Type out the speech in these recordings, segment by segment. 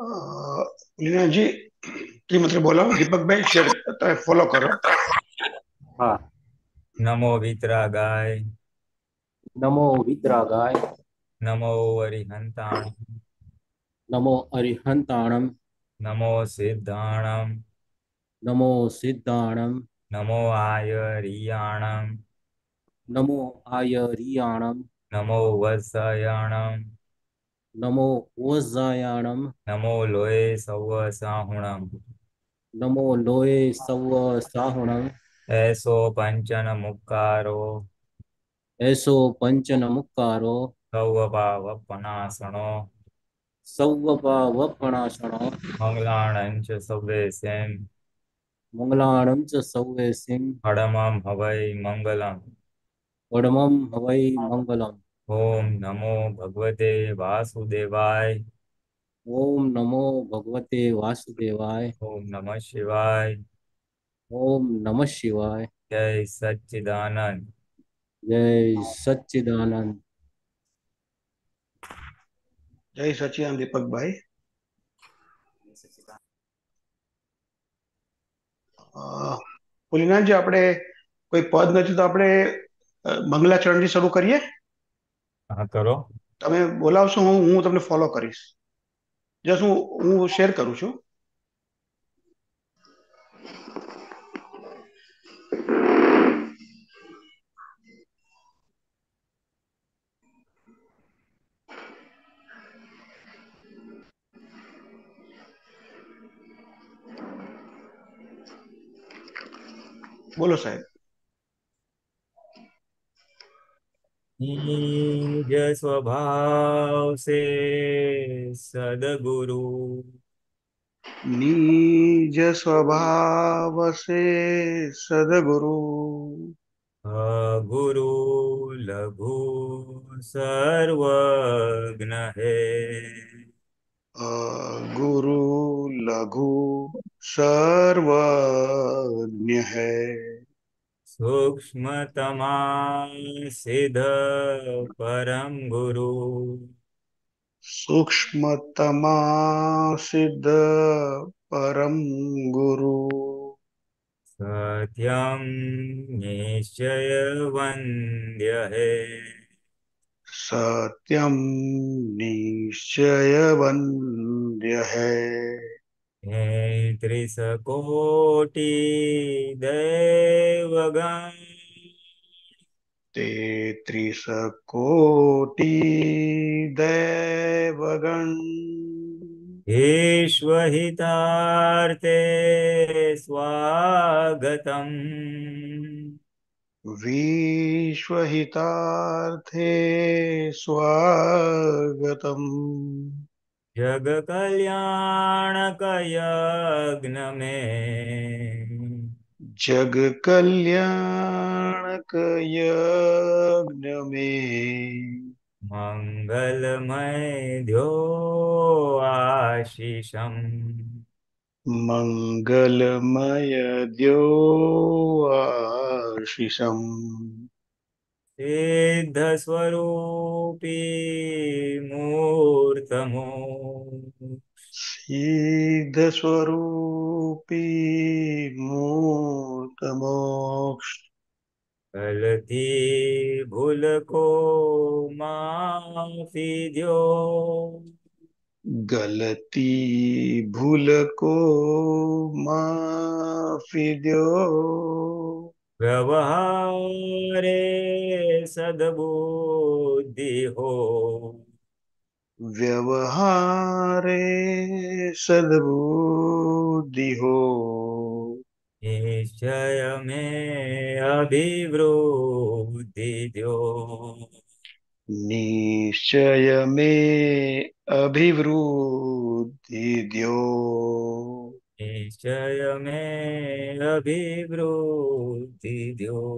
लीनाजी त्रिमंत्र मतलब बोलो दीपक भाई शेयर फॉलो करो हाँ नमो वितरागाय नमो वितरागाय नमो अरिहंताण नमो अरिहंताणम नमो सिद्धाणम नमो सिद्धाणम नमो आयरियाणम नमो आयरियाणम नमो वसायाणम नमो ओजायाणम नमो लोए सव साहुणम नमो लोए सव साहुणम ऐसो पंचन मुक्कारो ऐसो पंचन मुक्कारो સૌવપા વપણાસણો સૌવપા વપણાસણો મંગલાણંચ સૌવે સેમ મંગલાણંચ સૌવે સિંહ હડમમ હવૈ મંગલમ હડમમ હવૈ મંગલમ ओम नमो भगवते वासुदेवाय ओम नमो भगवते वासुदेवाय ओम नमः शिवाय ओम नमः शिवाय जय सच्चिदानंद जय सच्चिदानंद जय सचिदान જય સચિદાન દીપકભાઈ પુલિનાજી આપણે કોઈ પદ નથી તો આપણે મંગલાચરણથી शुरू करिए હા કરો તમે બોલાવશો હું હું તમને ફોલો કરીશ જસ્ટ હું હું શેર કરું છું બોલો સાહેબ निज स्वभाव से सदगुरु निज स्वभाव से सदगुरु गुरु लघु सर्वज्ञ है गुरु लघु सर्वज्ञ है सूक्ष्मतमा सिद्ध परम गुरु सूक्ष्मतमा सिद्ध परम गुरु सत्यम निश्चय वंद्य है सत्यम निश्चय वंद्य है હે ત્રીસ કોટી દેવગણ તેત્રીસ કોટી દેવગણ વિશ્વહિતાર્થે સ્વાગતમ વિશ્વહિતાર્થે સ્વાગતમ જગ કલ્યાણકય યજ્ઞ મે જગ કલ્યાણક યજ્ઞ મે મંગલમય ધ્યો આશિષમ મંગલમય ધ્યો આશિષમ સિદ્ધ સ્વરૂપી મૂર્તમો સિદ્ધ સ્વરૂપી મૂર્તમો કલથી ભૂલકો માફી દો ગલતી ભૂલકો માફી દો વ્યવહારે સદબુદ્ધિ હો વ્યવહારે સદબુદ્ધિ હો નિશ્ચય મે અભિવૃદ્ધિ દો નિશ્ચય મે અભિવૃદ્ધિ દો નિશ્ચય મેં અભિવૃદ્ધિ દ્યો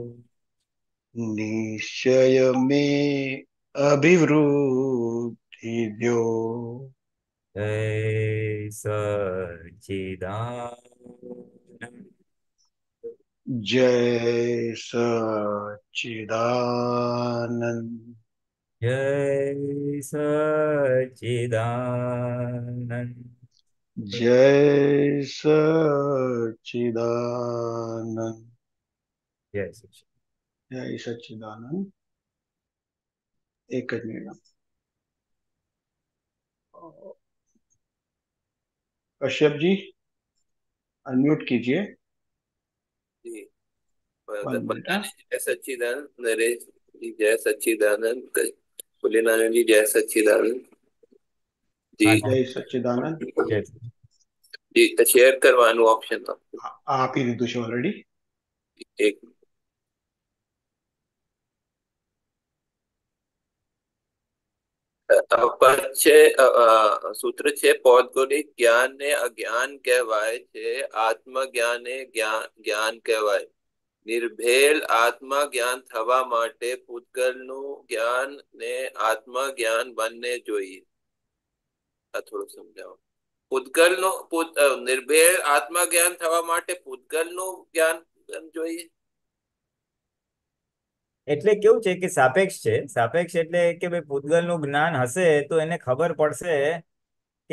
નિશ્ચય મેં અભિવૃદ્ધિ દ્યો સચિદાન જય સચિદાનંદ જય સચિદાનંદ जय सच्चिदानंद जय सच्चिदानंद जय सच्चिदानंद एक मिनट कश्यप जी अनम्यूट कीजिए जय सच्चिदानंद नरेश जी जय सच्चिदानंद कुलीनारायण जी जय सच्चिदानंद જી આપી દીધું છે ઓલરેડી એક પર છે સૂત્ર છે પૌદગોલિક જ્ઞાનને અજ્ઞાન કહેવાય છે આત્મજ્ઞાને જ્ઞાન કહેવાય નિર્ભેલ આત્મા જ્ઞાન થવા માટે પૂતગલનું જ્ઞાન ને આત્મા જ્ઞાન બંને જોઈએ આ થોડું સમજાવો પૂતગલનો નિર્ભેળ આત્મજ્ઞાન થવા માટે પૂતગલનું જ્ઞાન જોઈએ એટલે કેવું છે કે સાપેક્ષ છે સાપેક્ષ એટલે કે ભાઈ પૂતગલનું જ્ઞાન હશે તો એને ખબર પડશે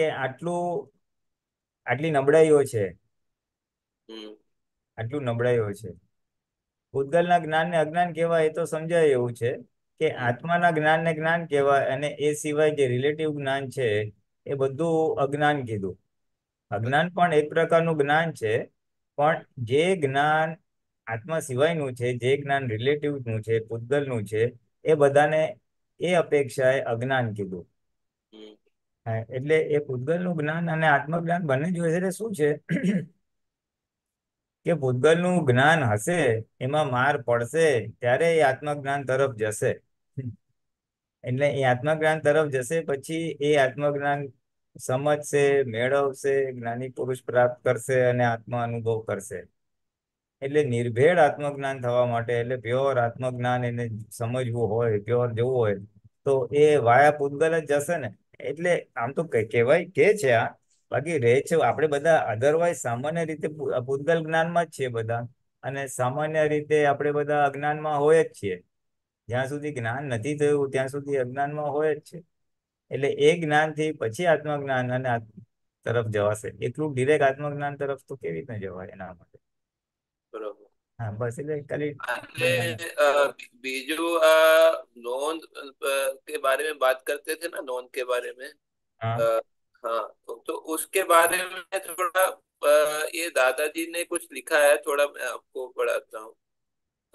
કે આટલું આટલી નબળાઈઓ છે આટલું નબળાઈઓ છે પૂતગલના જ્ઞાન ને અજ્ઞાન કહેવાય એ તો સમજાય એવું છે કે આત્માના જ્ઞાન ને જ્ઞાન કહેવાય અને એ સિવાય જે રિલેટિવ જ્ઞાન છે એ બધું અજ્ઞાન કીધું અજ્ઞાન પણ એક પ્રકારનું જ્ઞાન છે પણ જે જ્ઞાન આત્મા સિવાયનું છે જે જ્ઞાન રિલેટિવનું છે પૂતગલનું છે એ બધાને એ અપેક્ષાએ અજ્ઞાન કીધું એટલે એ ભૂતગલનું જ્ઞાન અને આત્મજ્ઞાન બંને જોઈએ એટલે શું છે કે ભૂતગલનું જ્ઞાન હશે એમાં માર પડશે ત્યારે એ આત્મજ્ઞાન તરફ જશે એટલે એ આત્મજ્ઞાન તરફ જશે પછી એ આત્મજ્ઞાન સમજશે મેળવશે જ્ઞાની પુરુષ પ્રાપ્ત કરશે અને આત્મા અનુભવ કરશે એટલે નિર્ભેળ આત્મજ્ઞાન થવા માટે એટલે પ્યોર આત્મજ્ઞાન એને સમજવું હોય પ્યોર જવું હોય તો એ વાયા પૂતગલ જ જશે ને એટલે આમ તો કહેવાય કે છે આ બાકી રહે છે આપણે બધા અધરવાઇઝ સામાન્ય રીતે પૂતગલ જ્ઞાનમાં જ છીએ બધા અને સામાન્ય રીતે આપણે બધા અજ્ઞાનમાં હોય જ છીએ ध्यान સુધી జ్ఞాన નતિ તો ત્યાં સુધી અજ્ઞાનમાં હોય જ છે એટલે એક જ્ઞાન થી પછી આત્મજ્ઞાન અને આ તરફ જવાશે એટલું ધીરેક આત્મજ્ઞાન તરફ તો કેવી ક જવા એના માટે બરોબર હા બસ એટલે કરી એ બીજો નોન કે બારે મે વાત કરતે થા ના નોન કે બારે મે હા હા તો તો ઉસ કે બારે મે થોડા એ दादाजी ने कुछ लिखा है थोड़ा आपको पढ़ाता हूं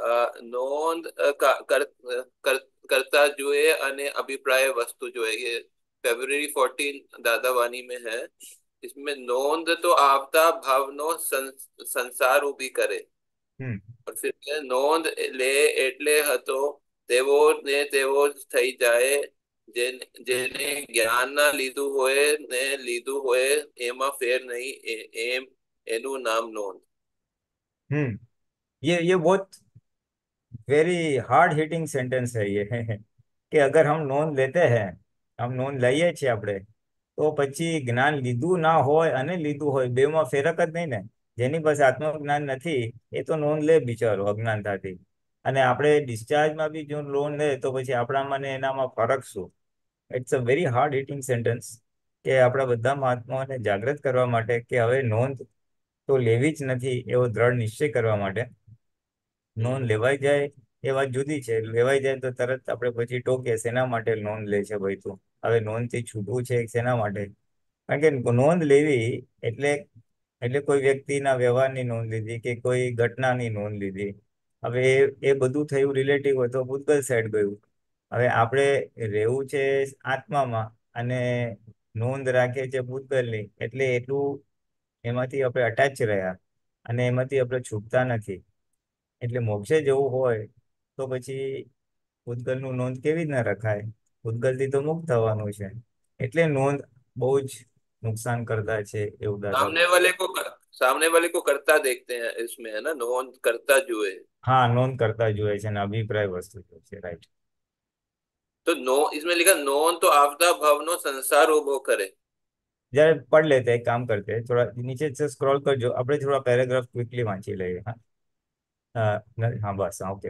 नोंद कर, कर, करता जुए अने अभिप्राय वस्तु जो है ये फेब्रुवरी फोर्टीन दादावानी में है इसमें नोंद तो आपदा भावनो सं, संसार उभी करे और फिर नोंद ले एटले हतो देवो ने देवो थई जाए जेने ज्ञान ना लीधु होए ने लीधु होए एमा फेर नहीं एम एनु नाम नोंद हम्म ये ये बहुत વેરી હાર્ડ હિટિંગ सेंटेंस હૈયે કે અગર હમ નોંધ લેતે હૈ હમ નોંધ લઈએ છીએ આપણે તો પછી જ્ઞાન લીધું ના હોય અને લીધું હોય બેમાં ફેરક જ નહીં ને જેની પાસે આત્મજ્ઞાન નથી એ તો નોંધ લે બિચારો અજ્ઞાનતાથી અને આપણે ડિસ્ચાર્જમાં બી જો લોન લે તો પછી આપણામાં ને એનામાં ફરક શું it's a very hard hitting sentence કે આપણા બધા મહાત્માઓને જાગૃત કરવા માટે કે હવે નોંધ તો લેવી જ નથી એવો દ્રઢ નિશ્ચય કરવા માટે નોંધ લેવાઈ જાય એ વાત જુદી છે લેવાઈ જાય તો તરત આપણે પછી ટોકીએ શેના માટે નોંધ લે છે ભાઈ તું હવે નોંધથી છૂટવું છે શેના માટે કારણ કે નોંધ લેવી એટલે એટલે કોઈ વ્યક્તિના વ્યવહારની નોંધ લીધી કે કોઈ ઘટનાની નોંધ લીધી હવે એ એ બધું થયું રિલેટિવ હોય તો ભૂતગલ સાઈડ ગયું હવે આપણે રહેવું છે આત્મામાં અને નોંધ રાખીએ છીએ ભૂતગલની એટલે એટલું એમાંથી આપણે અટેચ રહ્યા અને એમાંથી આપણે છૂટતા નથી એટલે મોક્ષે જવું હોય તો પછી ભૂતગલનું નોંધ કેવી રીતના રખાય ભૂતગલથી તો મુક્ત થવાનું છે એટલે નોંધ બહુ જ નુકસાન કરતા છે એવું उदाहरण सामने वाले को कर, सामने वाले को करता देखते हैं इसमें है ना नोन करता जो है हाँ नोन करता जो है ना अभिप्राय वस्तु जो है राइट तो नो इसमें लिखा नोन तो आपदा भवनो संसार લેતે એક કામ કરતે થોડા નીચે સ્ક્રોલ કરજો આપણે થોડા પેરેગ્રાફ ક્વિકલી વાંચી લઈએ હા હા બસ ઓકે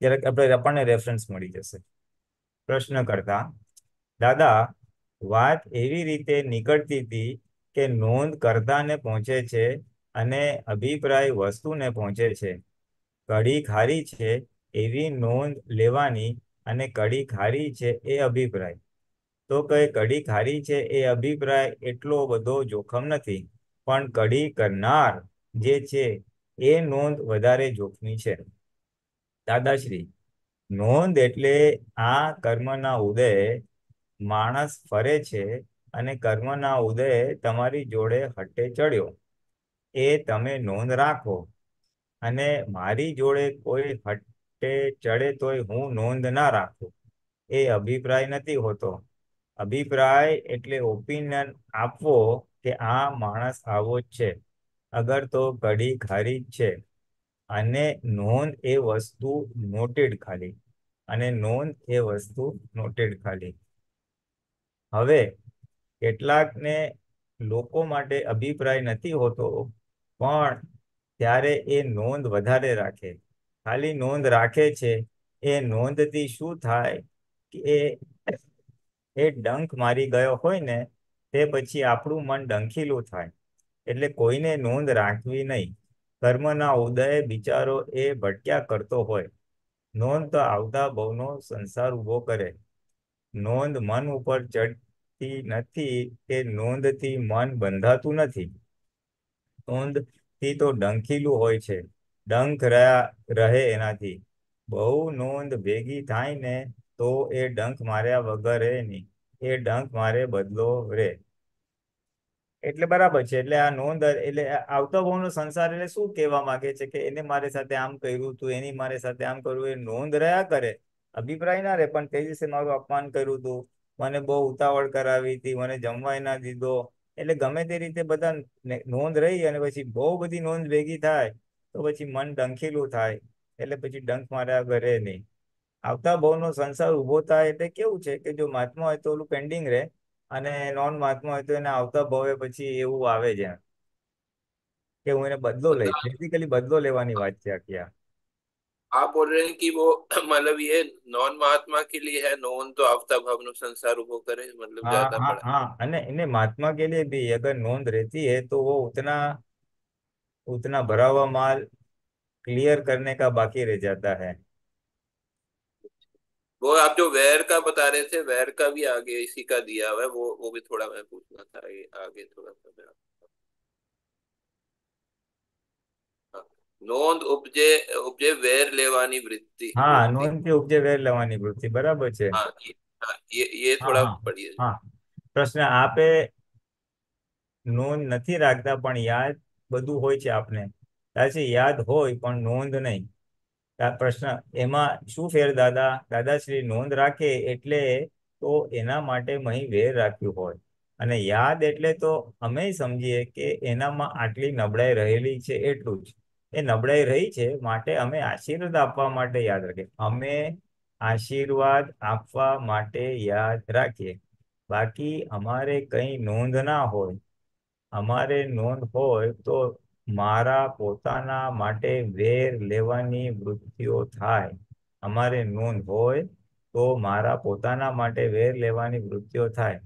જરાક આપણે આપણને રેફરન્સ મળી જશે પ્રશ્ન કરતા દાદા વાત એવી રીતે નીકળતી હતી કે નોંધ કરતાને પહોંચે છે અને અભિપ્રાય વસ્તુને પહોંચે છે કડી ખારી છે એવી નોંધ લેવાની અને કડી ખારી છે એ અભિપ્રાય તો કે કડી ખારી છે એ અભિપ્રાય એટલો બધો જોખમ નથી પણ કડી કરનાર જે છે એ નોંધ વધારે જોખમી છે દાદાશ્રી નોંધ એટલે આ કર્મના ઉદય માણસ ફરે છે અને કર્મના ઉદય તમારી જોડે હટે ચડ્યો એ તમે નોંધ રાખો અને મારી જોડે કોઈ હટે ચડે તોય હું નોંધ ના રાખું એ અભિપ્રાય નથી હોતો અભિપ્રાય એટલે ઓપિનિયન આપવો કે આ માણસ આવો જ છે અગર તો કડી ખારી છે અને નોંધ એ વસ્તુ નોટેડ ખાલી અને નોંધ એ વસ્તુ નોટેડ ખાલી હવે કેટલાકને લોકો માટે અભિપ્રાય નથી હોતો પણ ત્યારે એ નોંધ વધારે રાખે ખાલી નોંધ રાખે છે એ નોંધથી શું થાય કે એ ડંખ મારી ગયો હોય ને તે પછી આપણું મન ડંખીલું થાય એટલે કોઈને નોંધ રાખવી નહીં કર્મના ઉદય બિચારો એ ભટક્યા કરતો હોય નોંધ તો આવતા બહુનો સંસાર ઉભો કરે નોંધ મન ઉપર ચડતી નથી કે નોંધથી મન બંધાતું નથી નોંધથી તો ડંખીલું હોય છે ડંખ રહ્યા રહે એનાથી બહુ નોંધ ભેગી થાય ને તો એ ડંખ માર્યા વગર રહે નહીં એ ડંખ મારે બદલો રહે એટલે બરાબર છે એટલે આ નોંધ એટલે આવતા ભાવનો સંસાર એટલે શું કહેવા માંગે છે કે એને મારી સાથે આમ કર્યું તું એની મારી સાથે આમ કર્યું એ નોંધ રહ્યા કરે અભિપ્રાય ના રહે પણ તે દિવસે મારું અપમાન કર્યું હતું મને બહુ ઉતાવળ કરાવી હતી મને જમવાય ના દીધો એટલે ગમે તે રીતે બધા નોંધ રહી અને પછી બહુ બધી નોંધ ભેગી થાય તો પછી મન ડંખેલું થાય એટલે પછી ડંખ માર્યા ઘરે નહીં આવતા ભાવનો સંસાર ઉભો થાય એટલે કેવું છે કે જો મહાત્મા હોય તો ઓલું પેન્ડિંગ રહે અને નોન માર્કમાં હોય તો એને આવતા ભવે પછી એવું આવે છે કે હું એને બદલો લઈશ બેઝિકલી બદલો લેવાની વાત છે આખી આ आप बोल रहे हैं कि वो मतलब ये नॉन महात्मा के लिए है नॉन तो आपता भाव नो संसार उभो करे मतलब हाँ, ज्यादा हाँ, बड़ा हाँ अने इन्हें महात्मा के लिए भी अगर नॉन रहती है तो वो उतना उतना भरा हुआ माल क्लियर करने का बाकी रह जाता है वो आप जो वैर का बता रहे थे वैर का भी आगे इसी का दिया हुआ है वो वो भी थोड़ा मैं पूछना था आगे थोड़ा सा मैं નોંધ ઉપજે ઉપજે વેર લેવાની વૃત્તિ હા નોંધ થી ઉપજે વેર લેવાની વૃત્તિ બરાબર છે હા એ એ થોડા પડીએ હા પ્રશ્ન આપે નોંધ નથી રાખતા પણ યાદ બધું હોય છે આપને છે યાદ હોય પણ નોંધ નહીં પ્રશ્ન એમાં શું ફેર દાદા દાદાશ્રી નોંધ રાખે એટલે તો એના માટે મહી વેર રાખ્યું હોય અને યાદ એટલે તો અમે સમજીએ કે એનામાં આટલી નબળાઈ રહેલી છે એટલું જ એ નબળાઈ રહી છે માટે અમે આશીર્વાદ આપવા માટે યાદ રાખીએ અમે આશીર્વાદ આપવા માટે યાદ રાખીએ બાકી અમારે કંઈ નોંધ ના હોય અમારે નોંધ હોય તો મારા પોતાના માટે વેર લેવાની વૃત્તિઓ થાય અમારે નોંધ હોય તો મારા પોતાના માટે વેર લેવાની વૃત્તિઓ થાય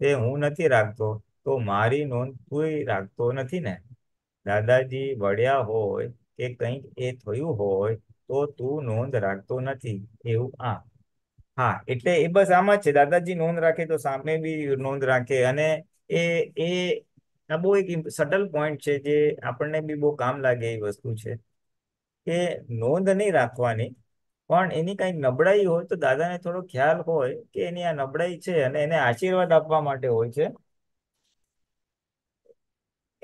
તે હું નથી રાખતો તો મારી નોંધ કોઈ રાખતો નથી ને દાદાજી વળ્યા હોય કે કંઈક એ થયું હોય તો તું નોંધ રાખતો નથી એવું આ હા એટલે એ બસ આમાં જ છે દાદાજી નોંધ રાખે તો સામે બી નોંધ રાખે અને એ એ આ બહુ એક સટલ પોઈન્ટ છે જે આપણને બી બહુ કામ લાગે એ વસ્તુ છે કે નોંધ નહીં રાખવાની પણ એની કાંઈ નબળાઈ હોય તો દાદાને થોડો ખ્યાલ હોય કે એની આ નબળાઈ છે અને એને આશીર્વાદ આપવા માટે હોય છે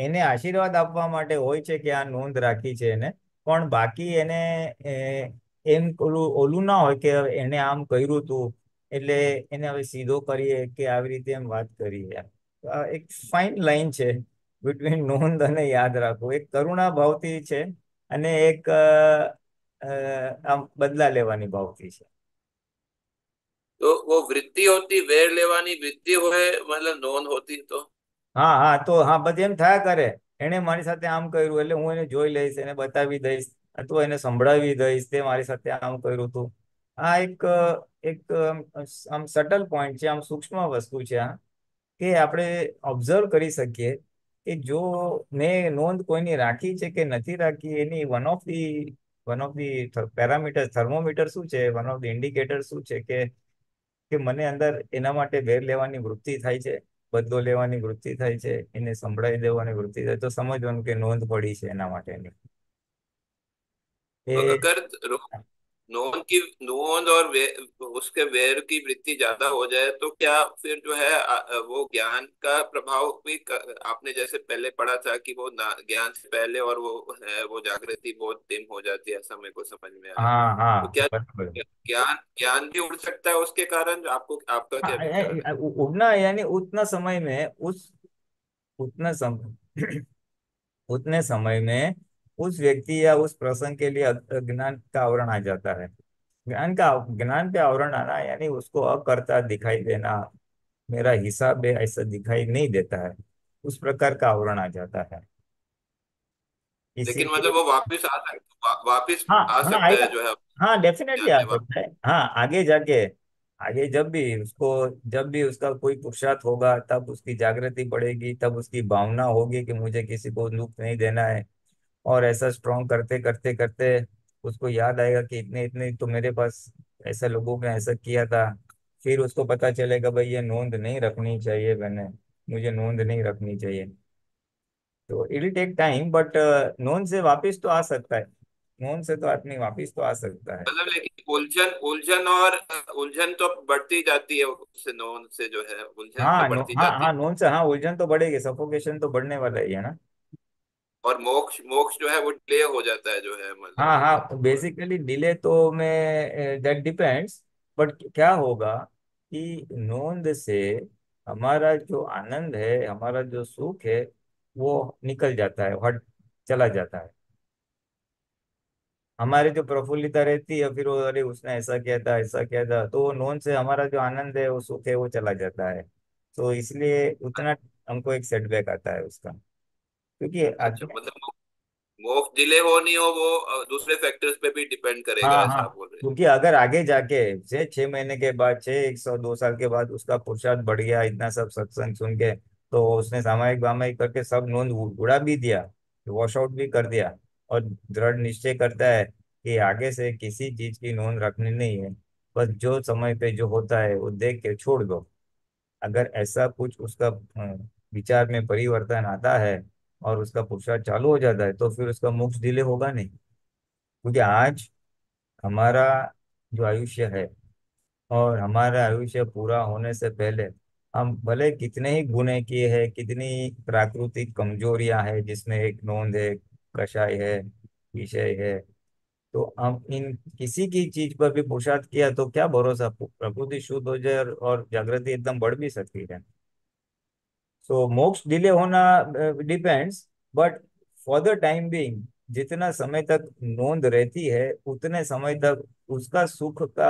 એને આશીર્વાદ આપવા માટે હોય છે કે આ નોંધ રાખી છે એને પણ બાકી એને એમ ઓલું ઓલું ના હોય કે એને આમ કર્યું હતું એટલે એને હવે સીધો કરીએ કે આવી રીતે એમ વાત કરીએ એક ફાઇન લાઇન છે બિટવીન નોંધ અને યાદ રાખવું એક કરુણા ભાવતી છે અને એક આમ બદલા લેવાની ભાવતી છે તો વો વૃત્તિ હોતી વેર લેવાની વૃત્તિ હોય મતલબ નોંધ હોતી તો હા હા તો હા બધે એમ થયા કરે એને મારી સાથે આમ કર્યું એટલે હું એને જોઈ લઈશ એને બતાવી દઈશ અથવા એને સંભળાવી દઈશ તે મારી સાથે આમ કર્યું હતું આ એક એક આમ સટલ પોઈન્ટ છે આમ સૂક્ષ્મ વસ્તુ છે આ કે આપણે ઓબ્ઝર્વ કરી શકીએ કે જો મેં નોંધ કોઈની રાખી છે કે નથી રાખી એની one of the one of the parameter thermometer શું છે વન ઓફ ધી ઇન્ડિકેટર શું છે કે કે મને અંદર એના માટે વેર લેવાની વૃત્તિ થાય છે બદલો લેવાની વૃત્તિ થાય છે એને સંભળાવી દેવાની વૃત્તિ થાય તો સમજવાનું કે નોંધ પડી છે એના માટેની नोन की नोन और वे, उसके वेर की वृत्ति ज्यादा हो जाए तो क्या फिर जो है वो ज्ञान का प्रभाव भी कर, आपने जैसे पहले पढ़ा था कि वो ज्ञान से पहले और वो है वो जागृति बहुत डिम हो जाती है ऐसा मेरे को समझ में आया हाँ, हाँ, तो क्या ज्ञान ज्ञान भी उड़ सकता है उसके कारण आपको आपका क्या हाँ, क्या उड़ना यानी उतना समय में उस उतना समय उतने समय में उस व्यक्ति या उस प्रसंग के लिए ज्ञान का आवरण आ जाता है ज्ञान का ज्ञान पे आवरण आना यानी उसको अकर्ता दिखाई देना मेरा हिसाब है ऐसा दिखाई नहीं देता है उस प्रकार का आवरण आ जाता है लेकिन मतलब वो वापस आ सकता वा, वापस हाँ, आ हाँ, सकता हाँ, है जो है हाँ डेफिनेटली आ सकता है हाँ आगे जाके आगे जब भी उसको जब भी उसका कोई पुरुषार्थ होगा तब उसकी जागृति बढ़ेगी तब उसकी भावना होगी कि मुझे किसी को दुख नहीं देना है और ऐसा स्ट्रॉन्ग करते करते करते उसको याद आएगा कि इतने इतने तो मेरे पास ऐसा लोगों ने ऐसा किया था फिर उसको पता चलेगा भाई ये नोंद नहीं रखनी चाहिए मैंने मुझे नोंद नहीं रखनी चाहिए तो इट टेक टाइम बट नोंद से वापस तो आ सकता है नोंद से तो आदमी वापस तो आ सकता है मतलब लेकिन उलझन उलझन और uh, उलझन तो बढ़ती जाती है उससे नोंद से जो है उलझन हाँ तो बढ़ती हाँ, जाती हाँ नोंद से हाँ उलझन तो बढ़ेगी सफोकेशन तो बढ़ने वाला ही है ना और मोक्ष मोक्ष जो है वो डिले हो जाता है जो है मतलब हाँ हाँ बेसिकली डिले तो मैं दैट डिपेंड्स बट क्या होगा कि नोंद से हमारा जो आनंद है हमारा जो सुख है वो निकल जाता है हट चला जाता है हमारे जो प्रफुल्लता रहती है फिर वो अरे उसने ऐसा किया था ऐसा किया था तो वो नोन से हमारा जो आनंद है वो सुख है वो चला जाता है तो इसलिए उतना हमको एक सेटबैक आता है उसका हाँ क्योंकि अच्छा, अच्छा मतलब मोक्ष डिले हो नहीं हो वो दूसरे फैक्टर्स पे भी डिपेंड करेगा हाँ ऐसा हाँ बोल रहे क्योंकि अगर आगे जाके से छह महीने के बाद छह एक सौ दो साल के बाद उसका पुरुषार्थ बढ़ गया इतना सब सत्संग सुन के तो उसने सामायिक वामायिक करके सब नोंद उड़ा भी दिया वॉश आउट भी कर दिया और दृढ़ निश्चय करता है कि आगे से किसी चीज की नोंद रखनी नहीं है बस जो समय पे जो होता है वो देख के छोड़ दो अगर ऐसा कुछ उसका विचार में परिवर्तन आता है और उसका पुरुषार्थ चालू हो जाता है तो फिर उसका मोक्ष डिले होगा नहीं क्योंकि आज हमारा जो आयुष्य है और हमारा आयुष्य पूरा होने से पहले हम भले कितने ही गुने किए हैं कितनी प्राकृतिक कमजोरियां हैं जिसमें एक नोंद है कषाय है विषय है तो हम इन किसी की चीज पर भी पुरुषार्थ किया तो क्या भरोसा प्रकृति शुद्ध हो जाए और जागृति एकदम बढ़ भी सकती है सो मोक्स डिले होना depends but for the time being जितना समय तक नोंद रहती है उतने समय तक उसका सुख का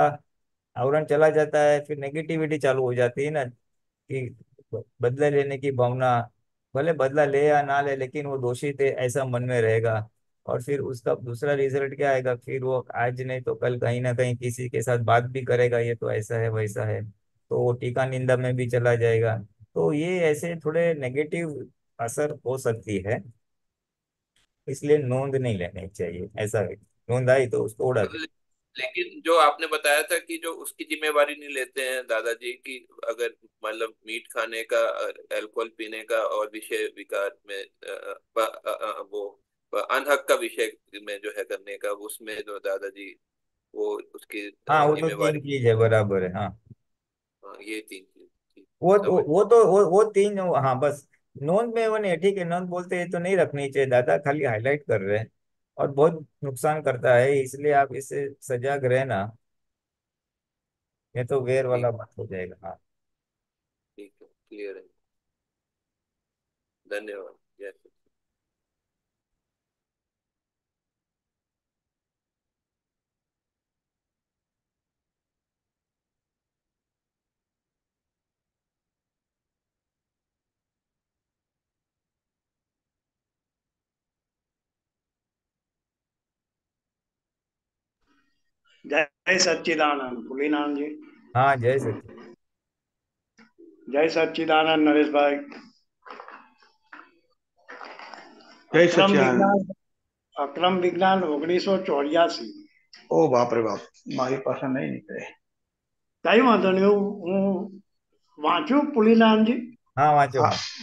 आवरण चला जाता है फिर नेगेटिविटी चालू हो जाती है ना कि बदला लेने की भावना भले बदला ले या ना ले लेकिन वो दोषी थे ऐसा मन में रहेगा और फिर उसका दूसरा रिजल्ट क्या आएगा फिर वो आज नहीं तो कल कहीं ना कहीं किसी के साथ बात भी करेगा ये तो ऐसा है वैसा है तो वो टीका निंदा में भी चला जाएगा तो ये ऐसे थोड़े नेगेटिव असर हो सकती है इसलिए नोंद नहीं लेनी चाहिए ऐसा नोंद आई तो उसको उड़ा लेकिन जो आपने बताया था कि जो उसकी जिम्मेवारी नहीं लेते हैं दादाजी की अगर मतलब मीट खाने का अल्कोहल पीने का और विषय विकार में आ, आ, आ, वो अनहक का विषय में जो है करने का उसमें जो दादाजी वो उसकी हाँ वो तो तीन चीज है बराबर है हाँ, हाँ ये तीन वो तो वो तो वो वो तीन हाँ बस नोंद में वो नहीं ठीक है नॉन बोलते ये तो नहीं रखनी चाहिए दादा खाली हाईलाइट कर रहे हैं और बहुत नुकसान करता है इसलिए आप इसे सजग रहना ये तो वेर वाला बात हो जाएगा हाँ ठीक है क्लियर है धन्यवाद જય સચ્ચિદાનંદ પુલીનાનજી હા જય સચ્ચિદાનંદ જય સચ્ચિદાનંદ નરેશભાઈ અક્રમ વિજ્ઞાન ઓગણીસો ચોર્યાસી ઓ બાપ રે બાપ મારી પાસે નહીં નીકળે કઈ વાંધો નહીં હું વાંચું પુલીનાનજી હા વાંચો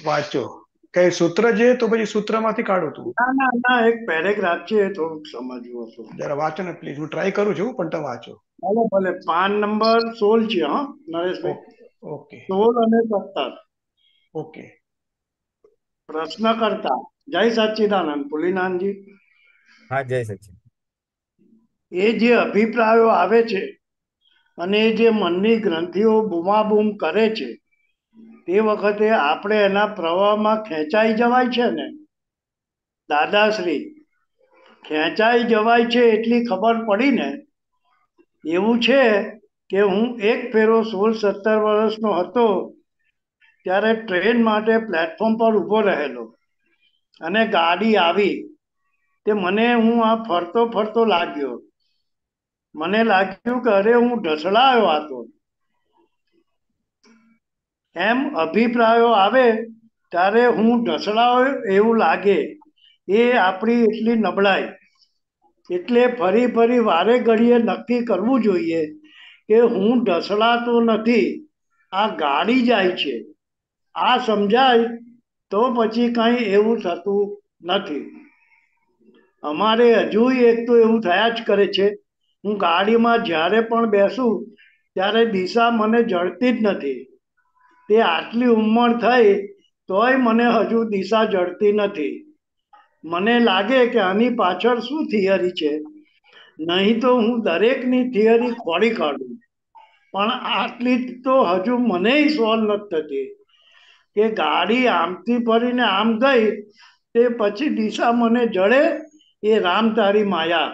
વાંચો કઈ સૂત્ર છે તો પછી સૂત્રમાંથી કાઢો તું ના ના ના એક પેરેગ્રાફ છે થોડુંક સમજવું હતું જરા વાંચો ને પ્લીઝ હું ટ્રાય કરું છું પણ તમે વાંચો ભલે ભલે પાન નંબર સોળ છે હા નરેશભાઈ ઓકે સોળ અને સત્તર ઓકે પ્રશ્ન કરતા જય સચ્ચિદાનંદ પુલીનાનજી હા જય સચ્ચિદ એ જે અભિપ્રાયો આવે છે અને એ જે મનની ગ્રંથિઓ બૂમાબૂમ કરે છે તે વખતે આપણે એના પ્રવાહમાં ખેંચાઈ જવાય છે ને દાદાશ્રી ખેંચાઈ જવાય છે એટલી ખબર પડી ને એવું છે કે હું એક ફેરો સોળ સત્તર વર્ષનો હતો ત્યારે ટ્રેન માટે પ્લેટફોર્મ પર ઊભો રહેલો અને ગાડી આવી તે મને હું આ ફરતો ફરતો લાગ્યો મને લાગ્યું કે અરે હું ઢસડાયો હતો એમ અભિપ્રાયો આવે ત્યારે હું ઢસડાવ એવું લાગે એ આપણી એટલી નબળાઈ એટલે ફરી ફરી વારે ઘડીએ નક્કી કરવું જોઈએ કે હું ઢસડાતો નથી આ ગાડી જાય છે આ સમજાય તો પછી કંઈ એવું થતું નથી અમારે હજુ એક તો એવું થયા જ કરે છે હું ગાડીમાં જ્યારે પણ બેસું ત્યારે દિશા મને જળતી જ નથી તે આટલી ઉંમર થઈ તોય મને હજુ દિશા જડતી નથી મને લાગે કે આની પાછળ શું થિયરી છે નહીં તો હું દરેકની થિયરી ખોડી કાઢું પણ આટલી તો હજુ મને સોલ્વ નથી થતી કે ગાડી આમથી ફરીને આમ ગઈ તે પછી દિશા મને જડે એ રામ તારી માયા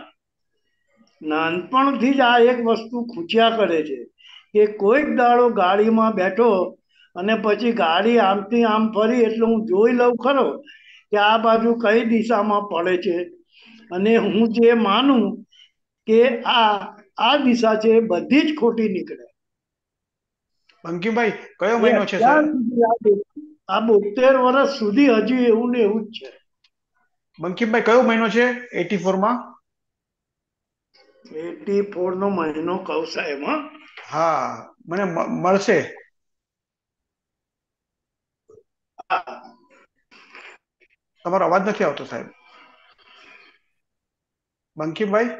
નાનપણથી જ આ એક વસ્તુ ખૂચ્યા કરે છે કે કોઈક દાડો ગાડીમાં બેઠો અને પછી ગાડી આમથી આમ ફરી એટલે હું જોઈ લઉં ખરો કે આ બાજુ કઈ દિશામાં પડે છે અને હું જે માનું કે આ આ દિશા છે બધી જ ખોટી નીકળે બંકિમભાઈ કયો મહિનો છે આ બોતેર વર્ષ સુધી હજી એવું ને એવું જ છે બંકિમભાઈ કયો મહિનો છે એટી ફોર માં એટી ફોર નો મહિનો કહું સાહેબ હા મને મળશે તમારો અવાજ નથી આવતો સાહેબ બંકીભાઈ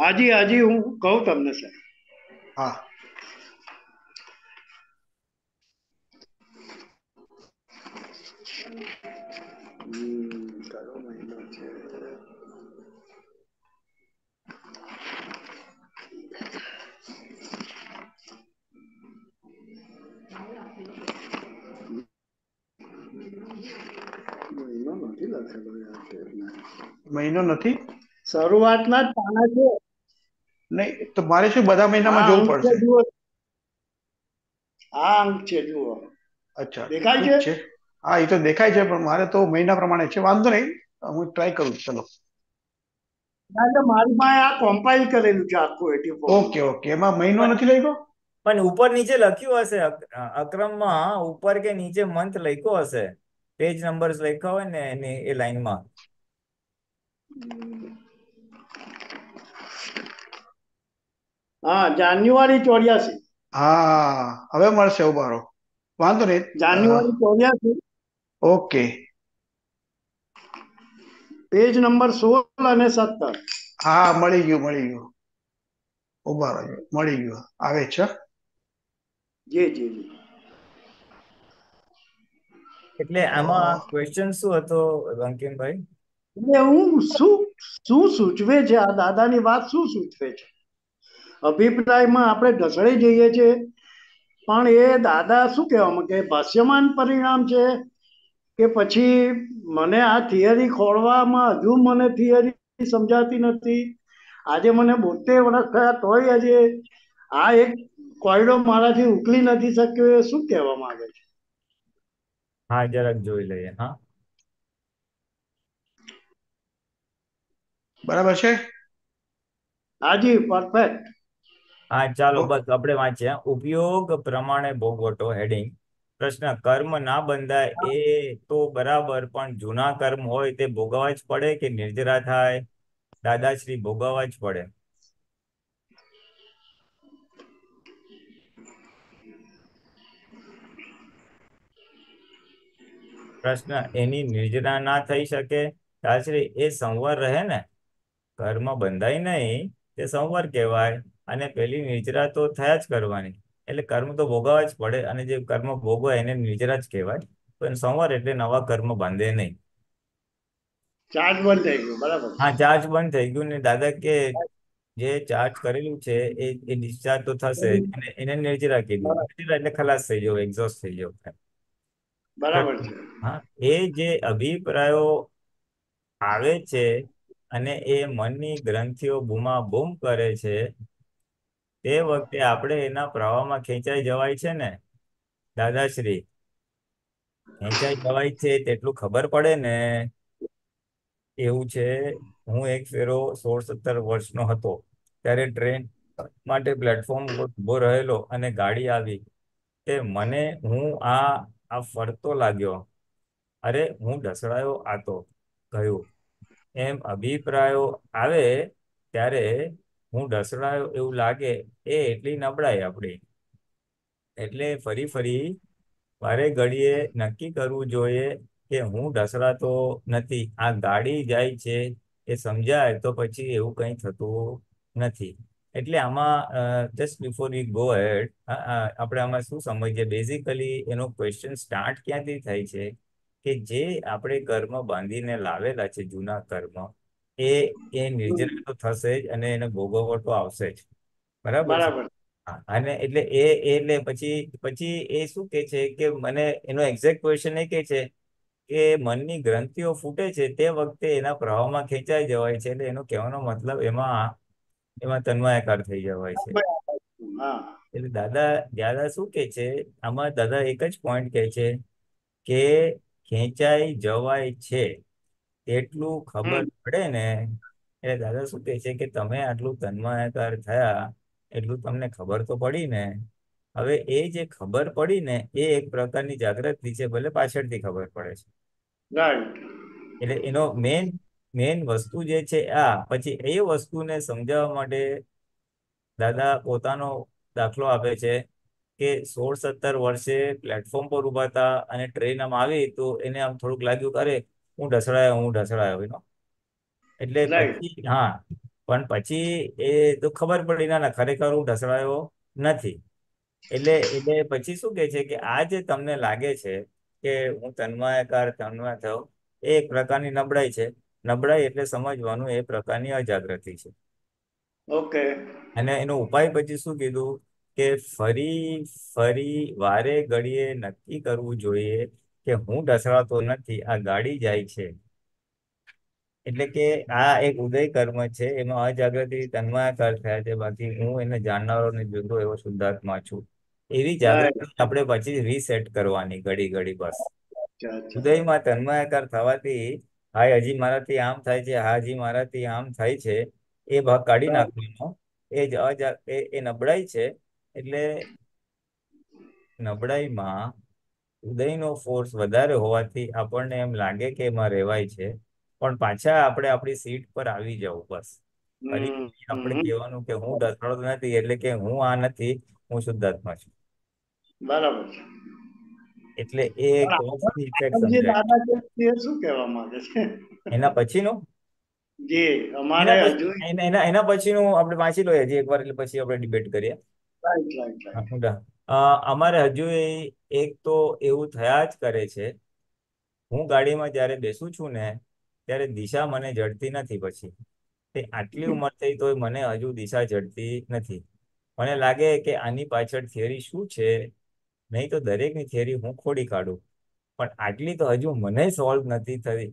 હાજી હાજી હું કહું તમને સાહેબ હા હમ કેટલો થયેલો મહિનો નથી શરૂઆતમાં પાના છે નહીં તો મારે શું બધા મહિનામાં જોવું પડશે આ અંક છે જુઓ અચ્છા દેખાય છે હા એ તો દેખાય છે પણ મારે તો મહિના પ્રમાણે છે વાંધો નહીં હું ટ્રાય કરું ચલો મારી પાસે આ કોમ્પાઇલ કરેલું છે આખું એટી ઓકે ઓકે એમાં મહિનો નથી લખ્યો પણ ઉપર નીચે લખ્યું હશે અક્રમમાં ઉપર કે નીચે મંથ લખ્યો હશે પેજ નંબર્સ લખ્યા હોય ને એની એ લાઈનમાં હા જાન્યુઆરી ચોર્યાસી હા હવે મળશે ઉભારો વાંધો નહીં જાન્યુઆરી ચોર્યાસી ઓકે પેજ નંબર સોળ અને સત્તર હા મળી ગયું મળી ગયું ઉભા રહ્યો મળી ગયું આવે છે જી જી જી એટલે આમાં ક્વેશ્ચન શું હતો રંકિમભાઈ એટલે હું શું શું સૂચવે છે આ દાદાની વાત શું સૂચવે છે અભિપ્રાયમાં આપણે ઢસડે જઈએ છીએ પણ એ દાદા શું કહેવા કે ભાષ્યમાન પરિણામ છે કે પછી મને આ થિયરી ખોળવામાં હજુ મને થિયરી સમજાતી નથી આજે મને બોતેર વર્ષ થયા તોય આજે આ એક કોયડો મારાથી ઉકલી નથી શક્યો એ શું કહેવા માંગે છે હા જરાક જોઈ લઈએ હા બરાબર છે હાજી પરફેક્ટ હા ચાલો બસ આપણે વાંચ્યા ઉપયોગ પ્રમાણે ભોગવટો હેડિંગ પ્રશ્ન કર્મ ના બંધાય એ તો બરાબર પણ જૂના કર્મ હોય તે ભોગવવા જ પડે કે નિર્જરા થાય દાદાશ્રી ભોગવવા જ પડે પ્રશ્ન એની નિર્જરા ના થઈ શકે દાદાશ્રી એ સંવર રહે ને ઘરમાં બંધાય નહીં તે સંવર કહેવાય અને પેલી નિર્જરા તો થયા જ કરવાની એટલે કર્મ તો ભોગવવા જ પડે અને જે કર્મ ભોગવાય એને નિર્જરા જ કહેવાય પણ સંવર એટલે નવા કર્મ બાંધે નહીં ચાર્જ બંધ થઈ ગયું બરાબર હા ચાર્જ બંધ થઈ ગયું ને દાદા કે જે ચાર્જ કરેલું છે એ ડિસ્ચાર્જ તો થશે એને નિર્જરા કીધું એટલે ખલાસ થઈ જવું એક્ઝોસ્ટ થઈ જવું બરાબર છે એ જે અભિપ્રાયો આવે છે અને એ મનની ગ્રંથિઓ બૂમ કરે છે તે વખતે આપણે એના પ્રવાહમાં ખેંચાઈ જવાય છે ને દાદાશ્રી ખેંચાઈ જવાય છે તેટલું ખબર પડે ને એવું છે હું એક ફેરો સોળ સત્તર વર્ષનો હતો ત્યારે ટ્રેન માટે પ્લેટફોર્મ ઉપર ઉભો રહેલો અને ગાડી આવી તે મને હું આ આ ફરતો લાગ્યો અરે હું ઢસડાયો આતો કહ્યું એમ અભિપ્રાયો આવે ત્યારે હું ઢસડાયો એવું લાગે એ એટલી નબળાઈ આપણી એટલે ફરી ફરી વારે ઘડીએ નક્કી કરવું જોઈએ કે હું ઢસડાતો નથી આ ગાડી જાય છે એ સમજાય તો પછી એવું કંઈ થતું નથી એટલે આમાં just before you go add આપણે આમાં શું સમજીએ બેઝિકલી એનો ક્વેશ્ચન સ્ટાર્ટ ક્યાંથી થાય છે કે જે આપણે કર્મ બાંધીને લાવેલા છે જૂના કર્મ એ એ નિર્જરા તો થશે જ અને એને ભોગવવો તો આવશે જ બરાબર અને એટલે એ એટલે પછી પછી એ શું કે છે કે મને એનો એક્ઝેક્ટ ક્વેશ્ચન એ કે છે કે મનની ગ્રંથિઓ ફૂટે છે તે વખતે એના પ્રવાહમાં ખેંચાઈ જવાય છે એટલે એનો કહેવાનો મતલબ એમાં એમાં તન્માયાકાર થઈ જવાય છે એટલે દાદા દાદા શું કે છે આમાં દાદા એક જ પોઈન્ટ કે છે કે ખેંચાઈ જવાય છે એટલું ખબર પડે ને એટલે દાદા શું કે છે કે તમે આટલું તન્માયાકાર થયા એટલું તમને ખબર તો પડી ને હવે એ જે ખબર પડી ને એ એક પ્રકારની જાગૃતિ છે ભલે પાછળથી ખબર પડે છે એટલે એનો મેઇન મેન વસ્તુ જે છે આ પછી એ વસ્તુને સમજાવવા માટે દાદા પોતાનો દાખલો આપે છે કે સોળ સત્તર વર્ષે પ્લેટફોર્મ પર ઉભા હતા અને ટ્રેન આમ આવી તો એને આમ થોડુંક લાગ્યું અરે હું ઢસડાયો હું ઢસડાયો એનો એટલે હા પણ પછી એ તો ખબર પડી ના ના ખરેખર હું ઢસડાયો નથી એટલે એટલે પછી શું કે છે કે આ જે તમને લાગે છે કે હું તન્માયકાર તન્મય થયો એ એક પ્રકારની નબળાઈ છે નબળાઈ એટલે સમજવાનું એ પ્રકારની અજાગૃતિ છે ઓકે અને એનો ઉપાય પછી શું કીધું કે ફરી ફરી વારે ઘડીએ નક્કી કરવું જોઈએ કે હું ઢસડાતો નથી આ ગાડી જાય છે એટલે કે આ એક ઉદય કર્મ છે એમાં અજાગૃતિ તન્માયાકાર થયા છે બાકી હું એને જાણનારો ને જુદો એવો શુદ્ધાત્મા છું એવી જાગૃતિ આપણે પછી રીસેટ કરવાની ઘડી ઘડી બસ ઉદયમાં તન્માયાકાર થવાથી હા હજી મારાથી આમ થાય છે હા હાજી મારાથી આમ થાય છે એ ભાગ કાઢી નાખવાનો એ જ એ નબળાઈ છે એટલે નબળાઈમાં ઉદયનો ફોર્સ વધારે હોવાથી આપણને એમ લાગે કે એમાં રહેવાય છે પણ પાછા આપણે આપણી સીટ પર આવી જવું બસ આપણે કહેવાનું કે હું દસડો નથી એટલે કે હું આ નથી હું શુદ્ધાત્મા છું બરાબર છે એટલે એ કોઝની ઇફેક્ટ સમજાય શું કહેવા માંગે છે એના પછીનું જે અમારે હજુ એના એના પછીનું આપણે વાંચી લઈએ હજી એકવાર એટલે પછી આપણે ડિબેટ કરીએ અમારે હજુ એક તો એવું થયા જ કરે છે હું ગાડીમાં જ્યારે બેસું છું ને ત્યારે દિશા મને જડતી નથી પછી તે આટલી ઉંમર થઈ તોય મને હજુ દિશા જડતી નથી મને લાગે કે આની પાછળ થિયરી શું છે નહીં તો દરેકની થિયરી હું ખોડી કાઢું પણ આટલી તો હજુ મને સોલ્વ નથી થઈ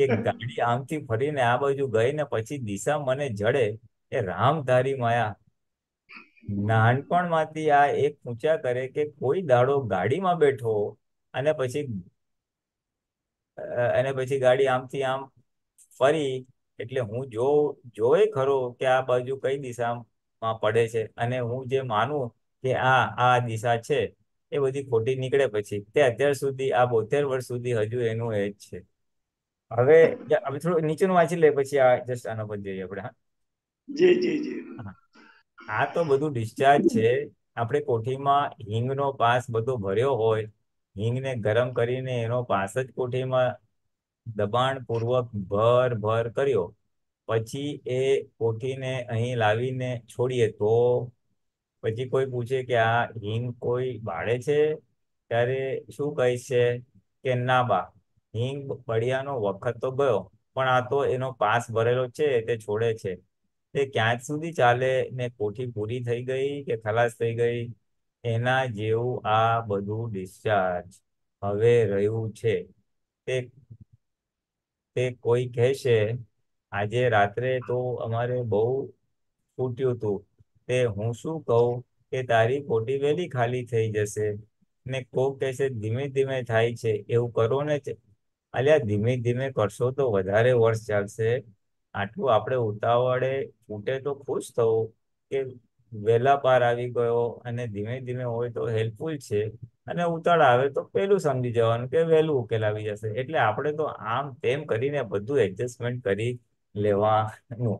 કે ગાડી આમથી ફરીને આ બાજુ ગઈ ને પછી દિશા મને જડે એ રામધારી તારી માયા નાનપણમાંથી આ એક પૂછ્યા કરે કે કોઈ દાડો ગાડીમાં બેઠો અને પછી અને પછી ગાડી આમથી આમ ફરી એટલે હું જો જોઈ ખરો કે આ બાજુ કઈ દિશામાં પડે છે અને હું જે માનું કે આ આ દિશા છે એ બધી ખોટી નીકળે પછી તે અત્યાર સુધી આ બોતેર વર્ષ સુધી હજુ એનું એ જ છે હવે હવે થોડું નીચેનું વાંચી લઈએ પછી આ જસ્ટ આના પર જઈએ આપણે હા જી જી જી આ તો બધું ડિસ્ચાર્જ છે આપણે કોઠીમાં હિંગનો પાસ બધો ભર્યો હોય હિંગને ગરમ કરીને એનો પાસ જ કોઠીમાં દબાણ પૂર્વક ભર ભર કર્યો પછી એ કોઠીને અહીં લાવીને છોડીએ તો પછી કોઈ પૂછે કે આ હિંગ કોઈ બાળે છે ત્યારે શું કહે છે કે ના બા હિંગ બળિયાનો વખત તો ગયો પણ આ તો એનો પાસ ભરેલો છે તે છોડે છે તે ક્યાંક સુધી ચાલે ને કોઠી પૂરી થઈ ગઈ કે ખલાસ થઈ ગઈ એના જેવું આ બધું ડિસ્ચાર્જ હવે રહ્યું છે તે તે કોઈ કહેશે આજે રાત્રે તો અમારે બહુ ફૂટ્યું હતું તે હું શું કહું કે તારી ખોટી વેલી ખાલી થઈ જશે ને કોક કહેશે ધીમે ધીમે થાય છે એવું કરો ને અલ્યા ધીમે ધીમે કરશો તો વધારે વર્ષ ચાલશે આટલું આપણે ઉતાવળે ફૂટે તો ખુશ થવું કે વહેલા પાર આવી ગયો અને ધીમે ધીમે હોય તો હેલ્પફુલ છે અને ઉતાળ આવે તો પેલું સમજી જવાનું કે વહેલું ઉકેલ આવી જશે એટલે આપણે તો આમ તેમ કરીને બધું એડજસ્ટમેન્ટ કરી લેવાનું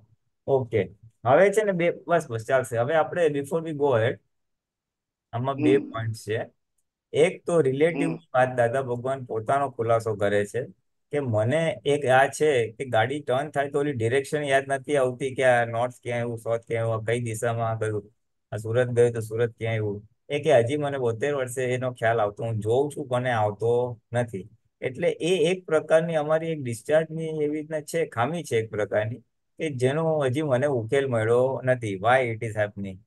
ઓકે હવે છે ને બે બસ બસ ચાલશે હવે આપણે બિફોર વી ગો હેડ આમાં બે પોઈન્ટ છે એક તો રિલેટિવ વાત દાદા ભગવાન પોતાનો ખુલાસો કરે છે કે મને એક આ છે કે ગાડી ટર્ન થાય તો ઓલી ડિરેક્શન યાદ નથી આવતી કે આ નોર્થ ક્યાં આવ્યું સાઉથ ક્યાં આવ્યું કઈ દિશામાં ગયું આ સુરત ગયું તો સુરત ક્યાં આવ્યું એ કે હજી મને બોતેર વર્ષે એનો ખ્યાલ આવતો હું જોઉં છું પણ આવતો નથી એટલે એ એક પ્રકારની અમારી એક ડિસ્ચાર્જની એવી રીતના છે ખામી છે એક પ્રકારની કે જેનો હજી મને ઉકેલ મળ્યો નથી વાય ઇટ ઇઝ હેપનિંગ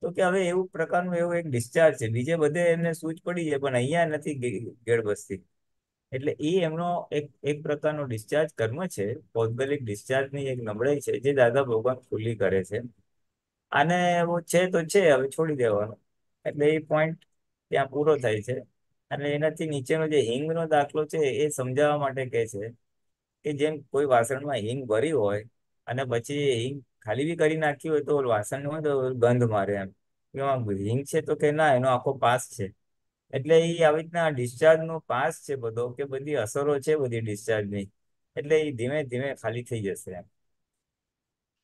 તો કે હવે એવું પ્રકારનું એવું એક ડિસ્ચાર્જ છે બીજે બધે એમને સૂચ પડી છે પણ અહીંયા નથી ગેડબસ્તી એટલે એ એમનો એક એક પ્રકારનો ડિસ્ચાર્જ કર્મ છે પૌદ્ગલિક ડિસ્ચાર્જની એક નબળાઈ છે જે દાદા ભગવાન ખુલ્લી કરે છે આને છે તો છે હવે છોડી દેવાનો એટલે એ પોઈન્ટ ત્યાં પૂરો થાય છે અને એનાથી નીચેનો જે હિંગનો દાખલો છે એ સમજાવવા માટે કહે છે કે જેમ કોઈ વાસણમાં હિંગ ભરી હોય અને પછી હિંગ ખાલી બી કરી નાખ્યું હોય તો વાસણ હોય તો ગંધ મારે એમ એમાં હિંગ છે તો કે ના એનો આખો પાસ છે એટલે એ આવી રીતના ડિસ્ચાર્જનો પાસ છે બધો કે બધી અસરો છે બધી ડિસ્ચાર્જની એટલે એ ધીમે ધીમે ખાલી થઈ જશે એમ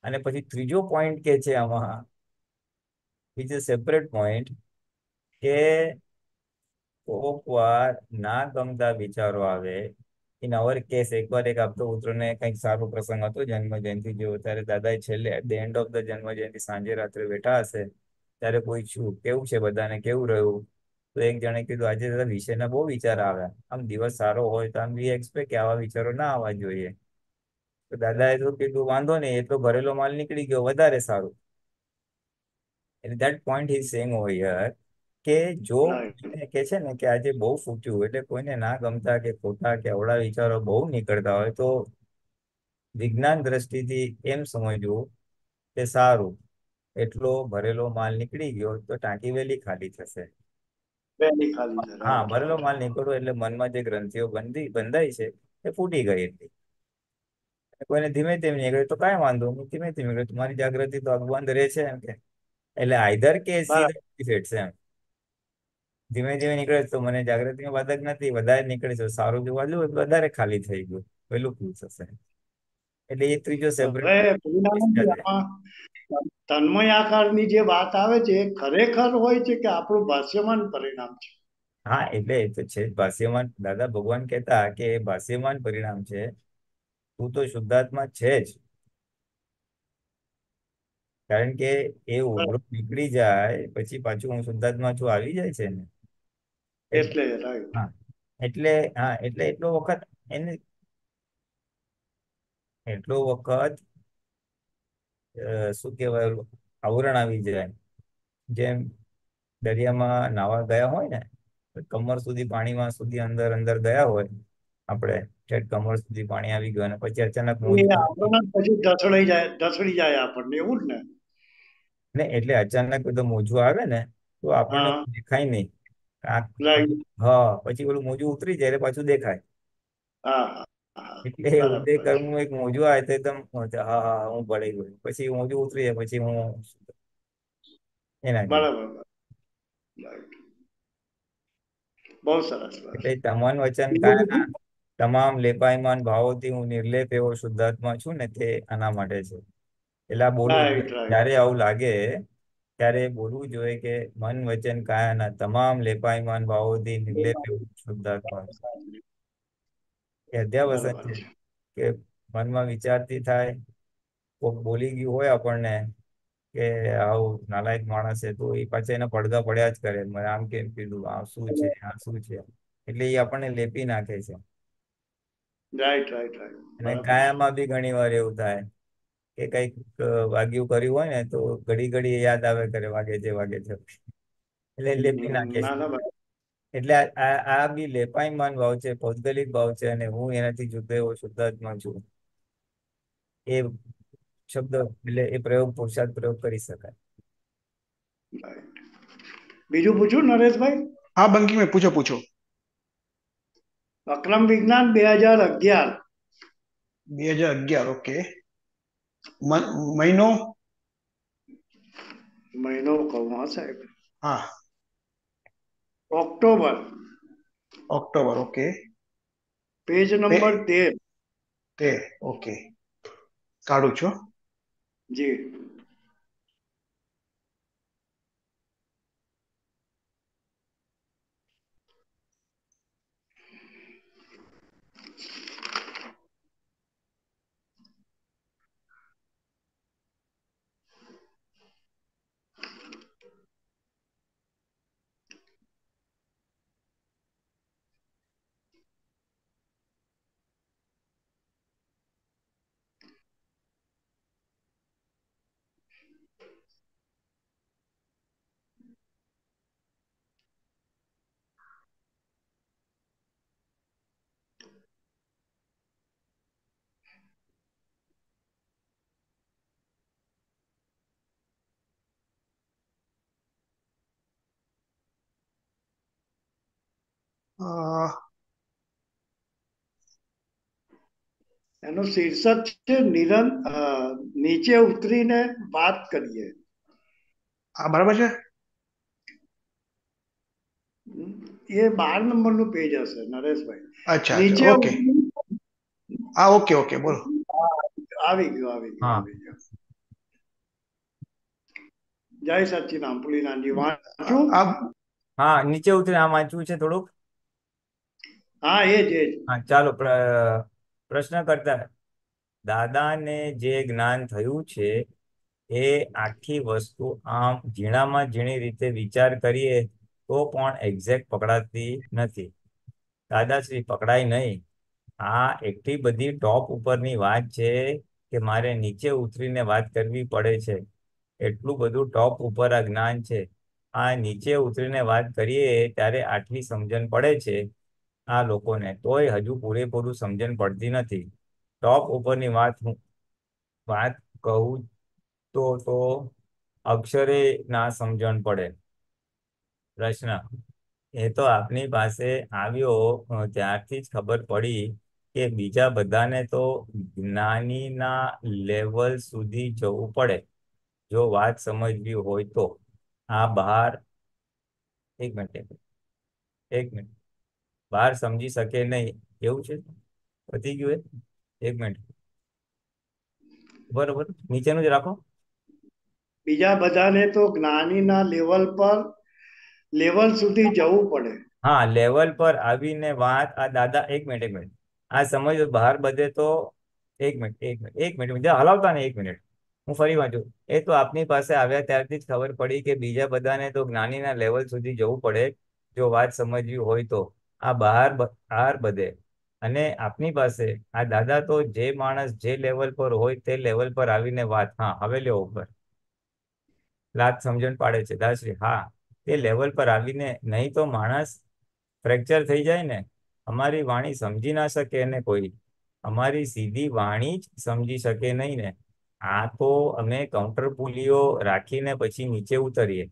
અને પછી ત્રીજો પોઈન્ટ કે છે આમાં બીજો સેપરેટ પોઈન્ટ કે કોક વાર ના ગમતા વિચારો આવે ઇન અવર કેસ એકવાર એક આપતો પુત્રને કંઈક સારો પ્રસંગ હતો જન્મ જયંતિ જેવો ત્યારે દાદાએ છેલ્લે at the end of the જન્મ જયંતિ સાંજે રાત્રે બેઠા હશે ત્યારે પૂછ્યું કેવું છે બધાને કેવું રહ્યું તો એક જણે કીધું આજે દાદા વિષયના બહુ વિચાર આવ્યા આમ દિવસ સારો હોય તો આમ વી એક્સપેક્ટ કે આવા વિચારો ના આવવા જોઈએ તો દાદાએ તો કીધું વાંધો નહીં એટલો ભરેલો માલ નીકળી ગયો વધારે સારું at that point he same હોય હિયર કે જો કે છે ને કે આજે બહુ ફૂટ્યું એટલે કોઈને ના ગમતા કે ખોટા કે અવળા વિચારો બહુ નીકળતા હોય તો વિજ્ઞાન દ્રષ્ટિથી એમ સમજવું કે સારું એટલો ભરેલો માલ નીકળી ગયો તો ટાંકી વેલી ખાલી થશે હા ભરેલો માલ નીકળ્યો એટલે મનમાં જે ગ્રંથિઓ બંધી બંધાઈ છે એ ફૂટી ગઈ એટલી કોઈને ધીમે ધીમે નીકળે તો કાંઈ વાંધો નહીં ધીમે ધીમે તમારી જાગૃતિ તો બંધ રહે છે એમ કે એટલે આઈધર કે સીધા ફેટશે એમ ધીમે ધીમે નીકળે તો મને જાગૃતિમાં બાધક નથી વધારે નીકળે છે સારું જોવા જવું વધારે ખાલી થઈ ગયું પેલું ખુલ થશે એટલે એ ત્રીજો તન્મય આકારની જે વાત આવે છે એ ખરેખર હોય છે કે આપણું ભાષ્યમાન પરિણામ છે હા એટલે એ તો છે ભાષ્યમાન દાદા ભગવાન કહેતા કે એ ભાષ્યમાન પરિણામ છે તું તો શુદ્ધાત્મા છે જ કારણ કે એ ઓળખ નીકળી જાય પછી પાછું હું શુદ્ધાત્મા છું આવી જાય છે ને એટલે એટલે હા એટલે એટલો વખત એને એટલો વખત શું કહેવાય આવરણ આવી જાય જેમ દરિયામાં નાવા ગયા હોય ને કમર સુધી પાણીમાં સુધી અંદર અંદર ગયા હોય આપણે ઠેઠ કમર સુધી પાણી આવી ગયું અને પછી અચાનક પછી ઢસડી જાય ઢસડી જાય આપણને એવું જ ને એટલે અચાનક બધું મોજું આવે ને તો આપણને દેખાય નહીં પછી પેલું મોજું ઉતરી જાય એટલે પાછું દેખાય હા એટલે ઉદય કરવું એક મોજું આવે તો એકદમ હા હા હું ભળી ગયો પછી મોજું ઉતરી જાય પછી હું એના બહુ સરસ એટલે તમામ વચન કાના તમામ લેપાયમાન ભાવોથી હું નિર્લેપ એવો શુદ્ધાત્મા છું ને તે આના માટે છે એટલે આ બોલું જ્યારે આવું લાગે ત્યારે બોલવું જોઈએ કે મન વચન કાયાના તમામ લેપાયમાન ભાવોથી નિર્લેપ શુદ્ધાત્મા અધ્યાવસન છે કે મનમાં વિચારથી થાય કોક બોલી ગયું હોય આપણને કે આવું નાલાયક માણસ છે તો એ પાછા એના પડઘા પડ્યા જ કરે મને આમ કેમ કીધું આ શું છે આ શું છે એટલે એ આપણને લેપી નાખે છે રાઈટ રાઈટ રાઈટ અને કાયામાં બી ઘણી વાર એવું થાય કે કઈક વાગ્યું કર્યું હોય ને તો ઘડી ઘડી યાદ આવે કરે વાગે છે વાગે છે એટલે લેપી નાખે એટલે આ બી લેપાયમાન ભાવ છે ભૌગોલિક ભાવ છે અને હું એનાથી જુદો એવો શુદ્ધાત્મા છું એ શબ્દ એટલે એ પ્રયોગ પુરુષાર્થ પ્રયોગ કરી શકાય બીજું પૂછું નરેશભાઈ હા બંકી મેં પૂછો પૂછો અક્રમ વિજ્ઞાન બે હજાર અગિયાર બે હજાર અગિયાર ઓકે મહિનો મહિનો કહું હા સાહેબ હા October October okay page number તેર તેર ઓકે કાઢું છું જી એનું શીર્ષક છે નિરન નીચે ઉતરીને વાત કરીએ હા બરાબર છે એ બાર નંબર નું પેજ હશે નરેશભાઈ અચ્છા નીચે ઓકે હા ઓકે ઓકે બોલો આવી ગયો આવી ગયો આવી ગયો જય સચિદાન પુલીનાજી વાંચું હા નીચે ઉતરી આ વાંચવું છે થોડુંક હા એ જ હા ચાલો પ્રશ્ન કરતા દાદાને જે જ્ઞાન થયું છે એ આખી વસ્તુ આમ ઝીણામાં ઝીણી રીતે વિચાર કરીએ તો પણ એક્ઝેક્ટ પકડાતી નથી દાદાશ્રી પકડાય નહીં આ એટલી બધી ટોપ ઉપરની વાત છે કે મારે નીચે ઉતરીને વાત કરવી પડે છે એટલું બધું ટોપ ઉપર આ જ્ઞાન છે આ નીચે ઉતરીને વાત કરીએ ત્યારે આટલી સમજણ પડે છે આ લોકોને તોય હજુ પૂરેપૂરું સમજણ પડતી નથી ટોપ ઉપરની વાત હું વાત કહું તો તો અક્ષરે ના સમજણ પડે પ્રશ્ન એ તો આપની પાસે આવ્યો ત્યારથી જ ખબર પડી કે બીજા બધાને તો જ્ઞાનીના લેવલ સુધી જવું પડે જો વાત સમજવી હોય તો આ બહાર એક મિનિટ એક મિનિટ બહાર સમજી શકે નહીં એવું છે પતી ગયું એક મિનિટ બરોબર નીચેનું જ રાખો બીજા બધાને તો જ્ઞાનીના લેવલ પર લેવલ સુધી જવું પડે હા લેવલ પર આવીને વાત આ દાદા એક મિનિટ એક મિનિટ આ સમજ બહાર બધે તો એક મિનિટ એક મિનિટ એક મિનિટ હલાવતા ને એક મિનિટ હું ફરી વાંચું એ તો આપની પાસે આવ્યા ત્યારથી જ ખબર પડી કે બીજા બધાને તો જ્ઞાનીના લેવલ સુધી જવું પડે જો વાત સમજવી હોય તો આ બહાર બહાર બધે અને આપની પાસે આ દાદા તો જે માણસ જે લેવલ પર હોય તે લેવલ પર આવીને વાત હા હવે લ્યો ઉપર લાત સમજણ પાડે છે દાશ્રી હા તે લેવલ પર આવીને નહીં તો માણસ ફ્રેક્ચર થઈ જાય ને અમારી વાણી સમજી ના શકે ને કોઈ અમારી સીધી વાણી જ સમજી શકે નહીં ને આ તો અમે કાઉન્ટર પુલીઓ રાખીને પછી નીચે ઉતરીએ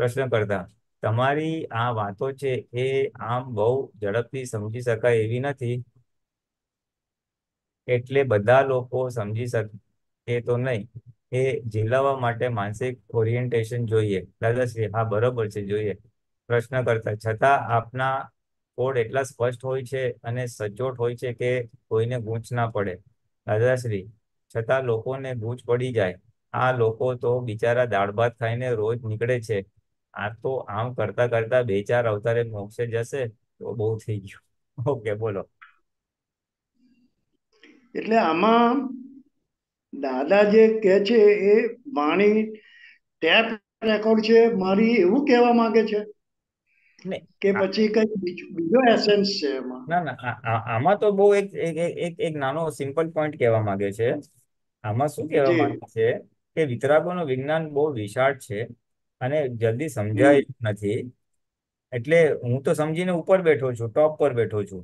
પ્રશ્ન કરતા તમારી આ વાતો છે એ આમ બહુ ઝડપથી સમજી શકાય એવી નથી એટલે બધા લોકો સમજી શકે તો નહીં એ ઝીલાવા માટે માનસિક ઓરિએન્ટેશન જોઈએ દાદાશ્રી હા બરોબર છે જોઈએ પ્રશ્ન કરતા છતાં આપના કોડ એટલા સ્પષ્ટ હોય છે અને સચોટ હોય છે કે કોઈને ગૂંચ ના પડે દાદાશ્રી છતાં લોકોને ગૂંચ પડી જાય આ લોકો તો બિચારા દાળ ભાત ખાઈને રોજ નીકળે છે આ તો આમ કરતા કરતા બે ચાર અવતારે મોક્ષે જશે તો બહુ થઈ ગયું ઓકે બોલો એટલે આમાં દાદા જે કે છે એ વાણી ટેપ રેકોર્ડ છે મારી એવું કહેવા માંગે છે કે પછી કઈ બીજો એસેન્સ છે એમાં ના ના આમાં તો બહુ એક એક એક નાનો સિમ્પલ પોઈન્ટ કહેવા માંગે છે આમાં શું કહેવા માંગે છે કે વિતરાગોનું વિજ્ઞાન બહુ વિશાળ છે અને જલ્દી સમજાય નથી એટલે હું તો સમજીને ઉપર બેઠો છું ટોપ પર બેઠો છું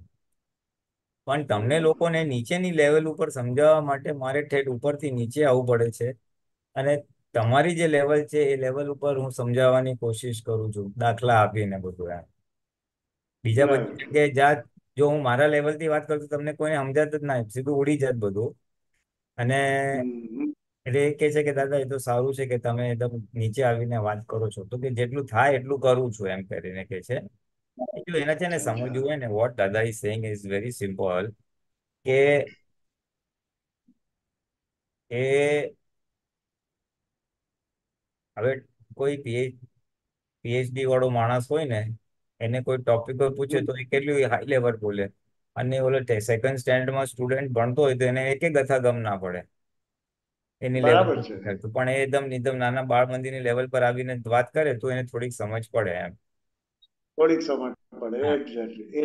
પણ તમને લોકોને નીચેની લેવલ ઉપર સમજાવવા માટે મારે ઠેઠ ઉપરથી નીચે આવવું પડે છે અને તમારી જે લેવલ છે એ લેવલ ઉપર હું સમજાવવાની કોશિશ કરું છું દાખલા આપીને બધું યાર બીજા બધી જગ્યાએ જાત જો હું મારા લેવલથી વાત કરું તો તમને કોઈને સમજાત જ ના સીધું ઉડી જાત બધું અને એટલે એ કે છે કે દાદા એ તો સારું છે કે તમે એકદમ નીચે આવીને વાત કરો છો તો કે જેટલું થાય એટલું કરું છું એમ કરીને કે છે એટલું એને છે ને સમજવું હોય ને વોટ દાદા is saying is very simple કે એ હવે કોઈ પીએચ પીએચડી વાળો માણસ હોય ને એને કોઈ ટોપિક પર પૂછે તો એ કેટલું હાઈ લેવલ બોલે અને ઓલો સેકન્ડ સ્ટેન્ડર્ડમાં સ્ટુડન્ટ ભણતો હોય તો એને એક ગથા ગમ ના પડે એની લેવલ પણ એકદમ એકદમ નાના બાળ મંદિર ની લેવલ પર આવીને વાત કરે તો એને થોડીક સમજ પડે એમ થોડીક સમજ પડે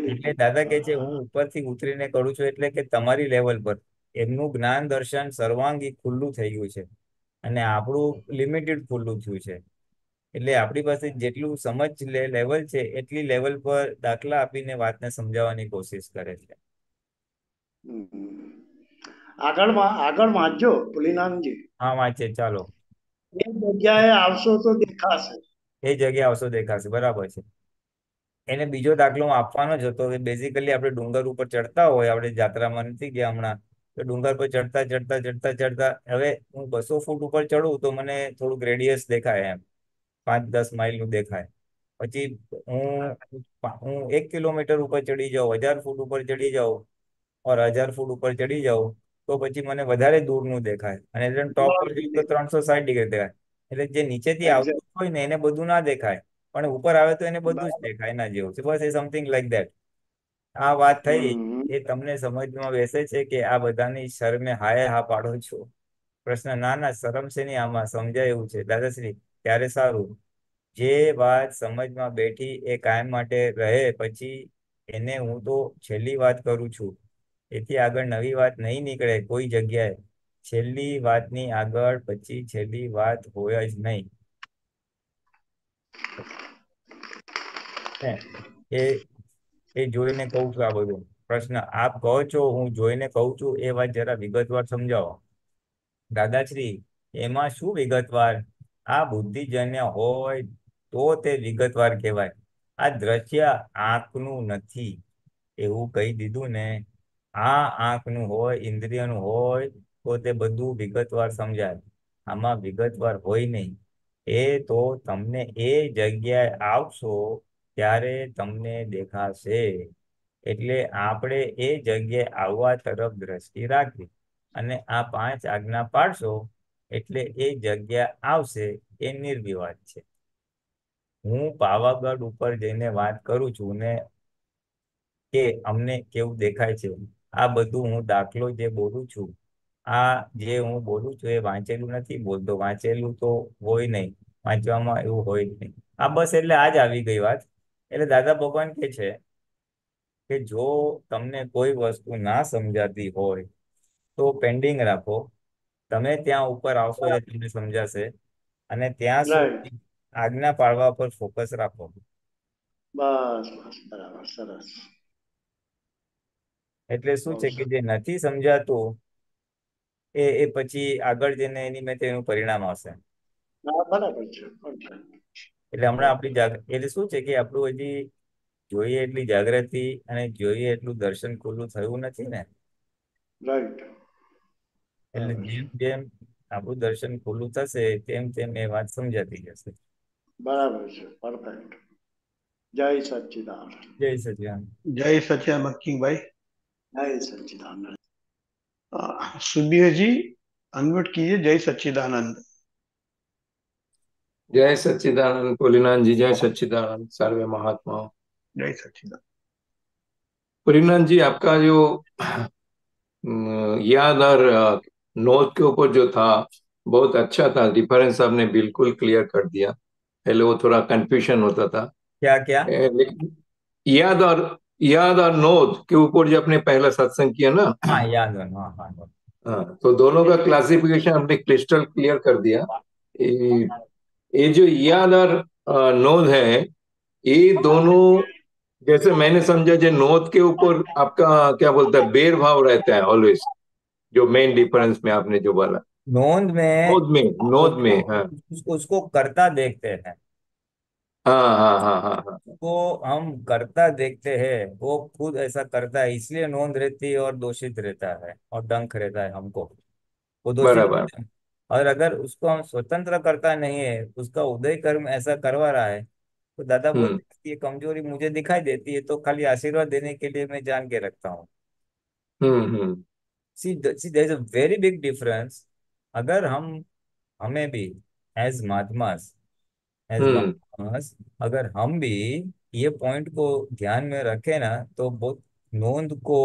એટલે દાદા કે છે હું ઉપરથી ઉતરીને કરું છું એટલે કે તમારી લેવલ પર એમનું જ્ઞાન દર્શન સર્વાંગી ખુલ્લું થઈ ગયું છે અને આપણું લિમિટેડ ખુલ્લું થયું છે એટલે આપણી પાસે જેટલું સમજ લેવલ છે એટલી લેવલ પર દાખલા આપીને વાતને સમજાવવાની કોશિશ કરે છે આગળમાં આગળ વાંચજો પુલિનાનજી હા વાંચે ચાલો એ જગ્યાએ આવશો તો દેખાશે એ જગ્યાએ આવશો દેખાશે બરાબર છે એને બીજો દાખલો આપવાનો જ હતો કે બેઝિકલી આપણે ડુંગર ઉપર ચડતા હોય આપણે જાત્રામાં નથી ગયા હમણાં તો ડુંગર પર ચડતા ચડતા ચડતા ચડતા હવે હું બસો ફૂટ ઉપર ચડું તો મને થોડુંક ગ્રેડિયસ દેખાય એમ પાંચ દસ માઇલ નું દેખાય પછી હું હું એક કિલોમીટર ઉપર ચડી જાઉં હજાર ફૂટ ઉપર ચડી જાઉં ઓર હજાર ફૂટ ઉપર ચડી જાઉં તો પછી મને વધારે દૂરનું દેખાય અને ટોપ પર જઈએ તો ત્રણસો સાઠ ડિગ્રી દેખાય એટલે જે નીચેથી આવતું હોય ને એને બધું ના દેખાય પણ ઉપર આવે તો એને બધું જ દેખાય એના જેવું બસ એ સમથિંગ લાઈક દેટ આ વાત થઈ એ તમને સમજમાં બેસે છે કે આ બધાની શરમે હાય હા પાડો છો પ્રશ્ન ના ના શરમ છે નહીં આમાં સમજાય એવું છે દાદાશ્રી ત્યારે સારું જે વાત સમજમાં બેઠી એ કાયમ માટે રહે પછી એને હું તો છેલ્લી વાત કરું છું એથી આગળ નવી વાત નહીં નીકળે કોઈ જગ્યાએ છેલ્લી વાતની આગળ પછી છેલ્લી વાત હોય જ નહીં એ એ જોઈને કહું છું આ બધું પ્રશ્ન આપ કહો છો હું જોઈને કહું છું એ વાત જરા વિગતવાર સમજાવો દાદાશ્રી એમાં શું વિગતવાર આ બુદ્ધિજન્ય હોય તો તે વિગતવાર કહેવાય આ દ્રશ્ય આંખનું નથી એવું કહી દીધું ને આ આંખનું હોય ઇન્દ્રિયનું હોય તો તે બધું વિગતવાર સમજાય આમાં વિગતવાર હોય નહીં એ તો તમને એ જગ્યાએ આવશો ત્યારે તમને દેખાશે એટલે આપણે એ જગ્યાએ આવવા તરફ દ્રષ્ટિ રાખી અને આ પાંચ આજ્ઞા પાડશો એટલે એ જગ્યા આવશે એ નિર્વિવાદ છે હું પાવાગઢ ઉપર જઈને વાત કરું છું ને કે અમને કેવું દેખાય છે આ બધું હું દાખલો જે બોલું છું આ જે હું બોલું છું એ વાંચેલું નથી બોલતો વાંચેલું તો હોય નહીં વાંચવામાં એવું હોય જ નહીં આ બસ એટલે આ જ આવી ગઈ વાત એટલે દાદા ભગવાન કે છે કે જો તમને કોઈ વસ્તુ ના સમજાતી હોય તો પેન્ડિંગ રાખો તમે ત્યાં ઉપર આવશો એ તમને સમજાશે અને ત્યાં સુધી આજ્ઞા પાળવા પર ફોકસ રાખો બસ બસ બરાબર સરસ એટલે શું છે કે જે નથી સમજાતું એ એ પછી આગળ જઈને એની મેં તેનું પરિણામ આવશે એટલે હમણાં આપણી એટલે શું છે કે આપણું હજી જોઈએ એટલી જાગૃતિ અને જોઈએ એટલું દર્શન ખુલ્લું થયું નથી ને એટલે જેમ જેમ આપણું દર્શન ખુલ્લું થશે તેમ તેમ એ વાત સમજાતી જશે બરાબર છે પરફેક્ટ જય સચિદાન જય સચિદાન જય સચિદાન મક્કીભાઈ जय सुबीर जी अनम्यूट कीजिए जय सच्चिदानंद जय सच्चिदानंद पुलिनान जी जय सच्चिदानंद सर्वे महात्मा जय सच्चिदानंद पुलिनान जी आपका जो याद और नोट के ऊपर जो था बहुत अच्छा था डिफरेंस आपने बिल्कुल क्लियर कर दिया पहले वो थोड़ा कंफ्यूजन होता था क्या क्या याद और याद और नोद के ऊपर जो आपने पहला सत्संग किया ना हाँ याद और हाँ, हाँ, हाँ, तो दोनों का क्लासिफिकेशन हमने क्रिस्टल क्लियर कर दिया ये जो याद और नोद है ये दोनों जैसे मैंने समझा जो नोद के ऊपर आपका क्या बोलता है बेर भाव रहता है ऑलवेज जो मेन डिफरेंस में आपने जो बोला नोद में नोद में नोद में हाँ उसको, उसको देखते हैं हाँ हाँ हाँ को हाँ, हाँ। हम करता देखते हैं वो खुद ऐसा करता है इसलिए नोंद रहती है और दोषित रहता है और डंक रहता है हमको वो दोषित बराबर और अगर उसको हम स्वतंत्र करता नहीं है उसका उदय कर्म ऐसा करवा रहा है तो दादा हम्म बोलते हैं कि ये कमजोरी मुझे दिखाई देती है तो खाली आशीर्वाद देने के लिए मैं जान के रखता हूँ hmm see see there is a very big difference अगर हम हमें भी एज महात्मास एज हम्म लॉन्ग अगर हम भी ये पॉइंट को ध्यान में रखें ना तो बहुत नोंद को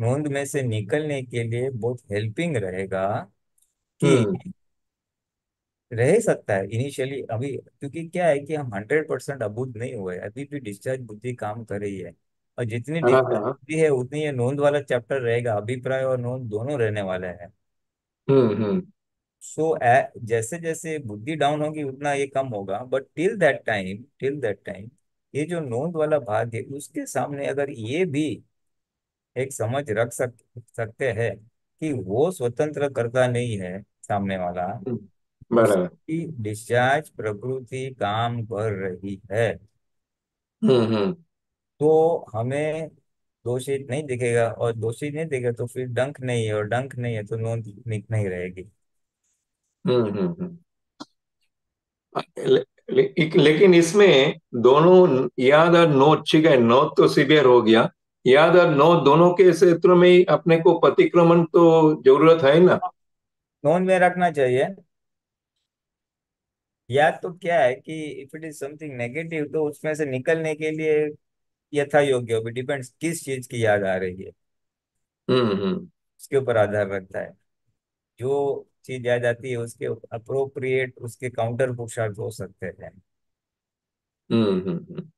नोंद में से निकलने के लिए बहुत हेल्पिंग रहेगा हम्म कि रह सकता है इनिशियली अभी क्योंकि क्या है कि हम हंड्रेड परसेंट अबूझ नहीं हुए अभी भी डिस्चार्ज बुद्धि काम कर रही है और जितनी हाँ डिस्चार्ज हाँ। बुद्धि है उतनी ये नोंद वाला चैप्टर रहेगा अभिप्राय और नोंद दोनों रहने वाला है हम्म हम्म सो so, जैसे जैसे बुद्धि डाउन होगी उतना ये कम होगा but till that time till that time ये जो नोंद वाला भाग है उसके सामने अगर ये भी एक समझ रख सक, सकते हैं कि वो स्वतंत्र करता नहीं है सामने वाला हम्म, उसकी डिस्चार्ज प्रकृति काम कर रही है हम्म, हम्म। तो हमें दोषित नहीं दिखेगा और दोषी नहीं दिखेगा तो फिर डंक नहीं है और डंक नहीं है तो नोंद नहीं रहेगी हम्म, हम्म, हम्म। लेकिन इसमें दोनों याद और नो ठीक है नोट तो सीवियर हो गया याद और नो दोनों के क्षेत्र में ही अपने को प्रतिक्रमण तो जरूरत है ना नोन में रखना चाहिए याद तो क्या है कि if it is something negative तो उसमें से निकलने के लिए यथा योग्य होगी डिपेंड्स किस चीज की याद आ रही है हम्म हम्म उसके ऊपर आधार रखता है जो चीज आ जाती है उसके अप्रोप्रिएट उसके काउंटर पोशाक हो सकते हैं हम्म, हम्म, हम्म।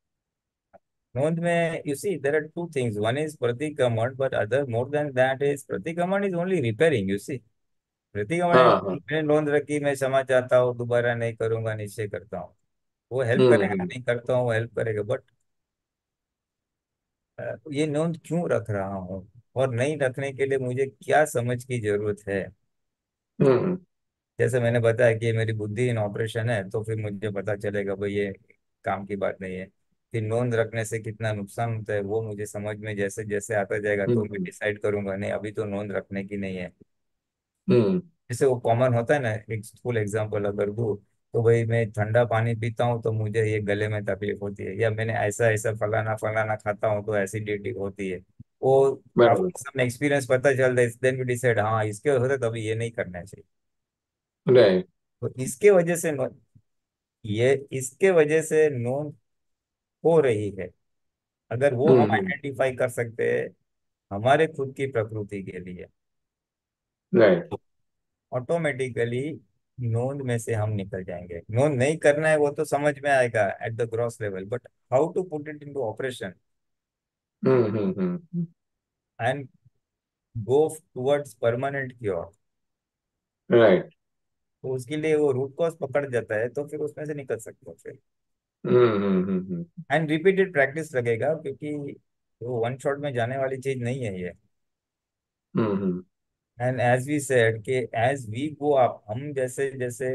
नोंद में you see there are two things one is प्रतिक्रमण but other more than that is प्रतिक्रमण is only repairing you see प्रतिक्रमण मैंने नोंद रखी मैं क्षमा चाहता हूँ दोबारा नहीं करूंगा निश्चय करता हूँ वो हेल्प करेगा नहीं करता हूँ वो हेल्प करेगा बट ये नोंद क्यों रख रहा हूँ और नहीं रखने के लिए मुझे क्या समझ की जरूरत है हम्म। जैसे मैंने बताया कि मेरी बुद्धि इन ऑपरेशन है तो फिर मुझे पता चलेगा भाई ये काम की बात नहीं है फिर नोंद रखने से कितना नुकसान होता है वो मुझे समझ में जैसे जैसे आता जाएगा तो मैं हम्म। डिसाइड करूंगा नहीं अभी तो नोंद रखने की नहीं है हम्म। जैसे वो कॉमन होता है ना एक फुल एग्जाम्पल अगर वो तो भाई मैं ठंडा पानी पीता हूँ तो मुझे ये गले में तकलीफ होती है या मैंने ऐसा ऐसा फलाना फलाना खाता हूँ तो एसिडिटी होती है वो सामने एक्सपीरियंस पता चल रहा है देन वी डिसाइड हाँ इसके वजह से अभी ये नहीं करना चाहिए तो इसके वजह से ये इसके वजह से नो हो रही है अगर वो हम आइडेंटिफाई हम्म। कर सकते हैं हमारे खुद की प्रकृति के लिए ऑटोमेटिकली तो नोन में से हम निकल जाएंगे नोन नहीं करना है वो तो समझ में आएगा at the gross level but how to put it into operation hmm, hmm, hmm. and go towards permanent cure. Right. तो उसके लिए वो रूट कॉज पकड़ जाता है तो फिर उसमें से निकल सकते हो फिर एंड रिपीटेड प्रैक्टिस लगेगा क्योंकि वो वन शॉट में जाने वाली चीज नहीं है ये एंड एज वी सेड के एज वी गो अप हम जैसे जैसे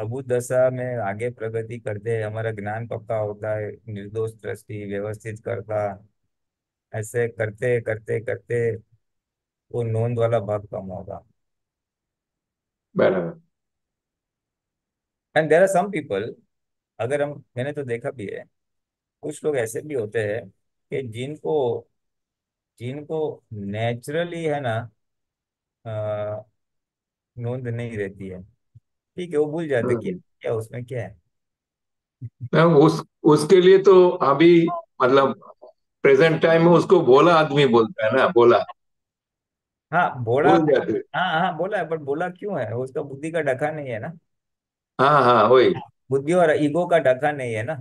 अबू दशा में आगे प्रगति करते है हमारा ज्ञान पक्का होता है निर्दोष दृष्टि व्यवस्थित करता ऐसे करते करते करते वो नोंद वाला भाग कम होगा बराबर and there are some people अगर हम मैंने तो देखा भी है कुछ लोग ऐसे भी होते हैं कि जिनको जिनको नेचुरली है ना नोंद नहीं रहती है ठीक है वो भूल जाते हाँ। कि क्या उसमें क्या है मैम उस उसके लिए तो अभी मतलब प्रेजेंट टाइम में उसको भोला आदमी बोलता है ना भोला हाँ भोला भूल जाते हाँ हाँ बोला है पर बोला क्यों है उसका बुद्धि का ढका नहीं है ना हाँ हाँ वही बुद्धि और ईगो का ढका नहीं है ना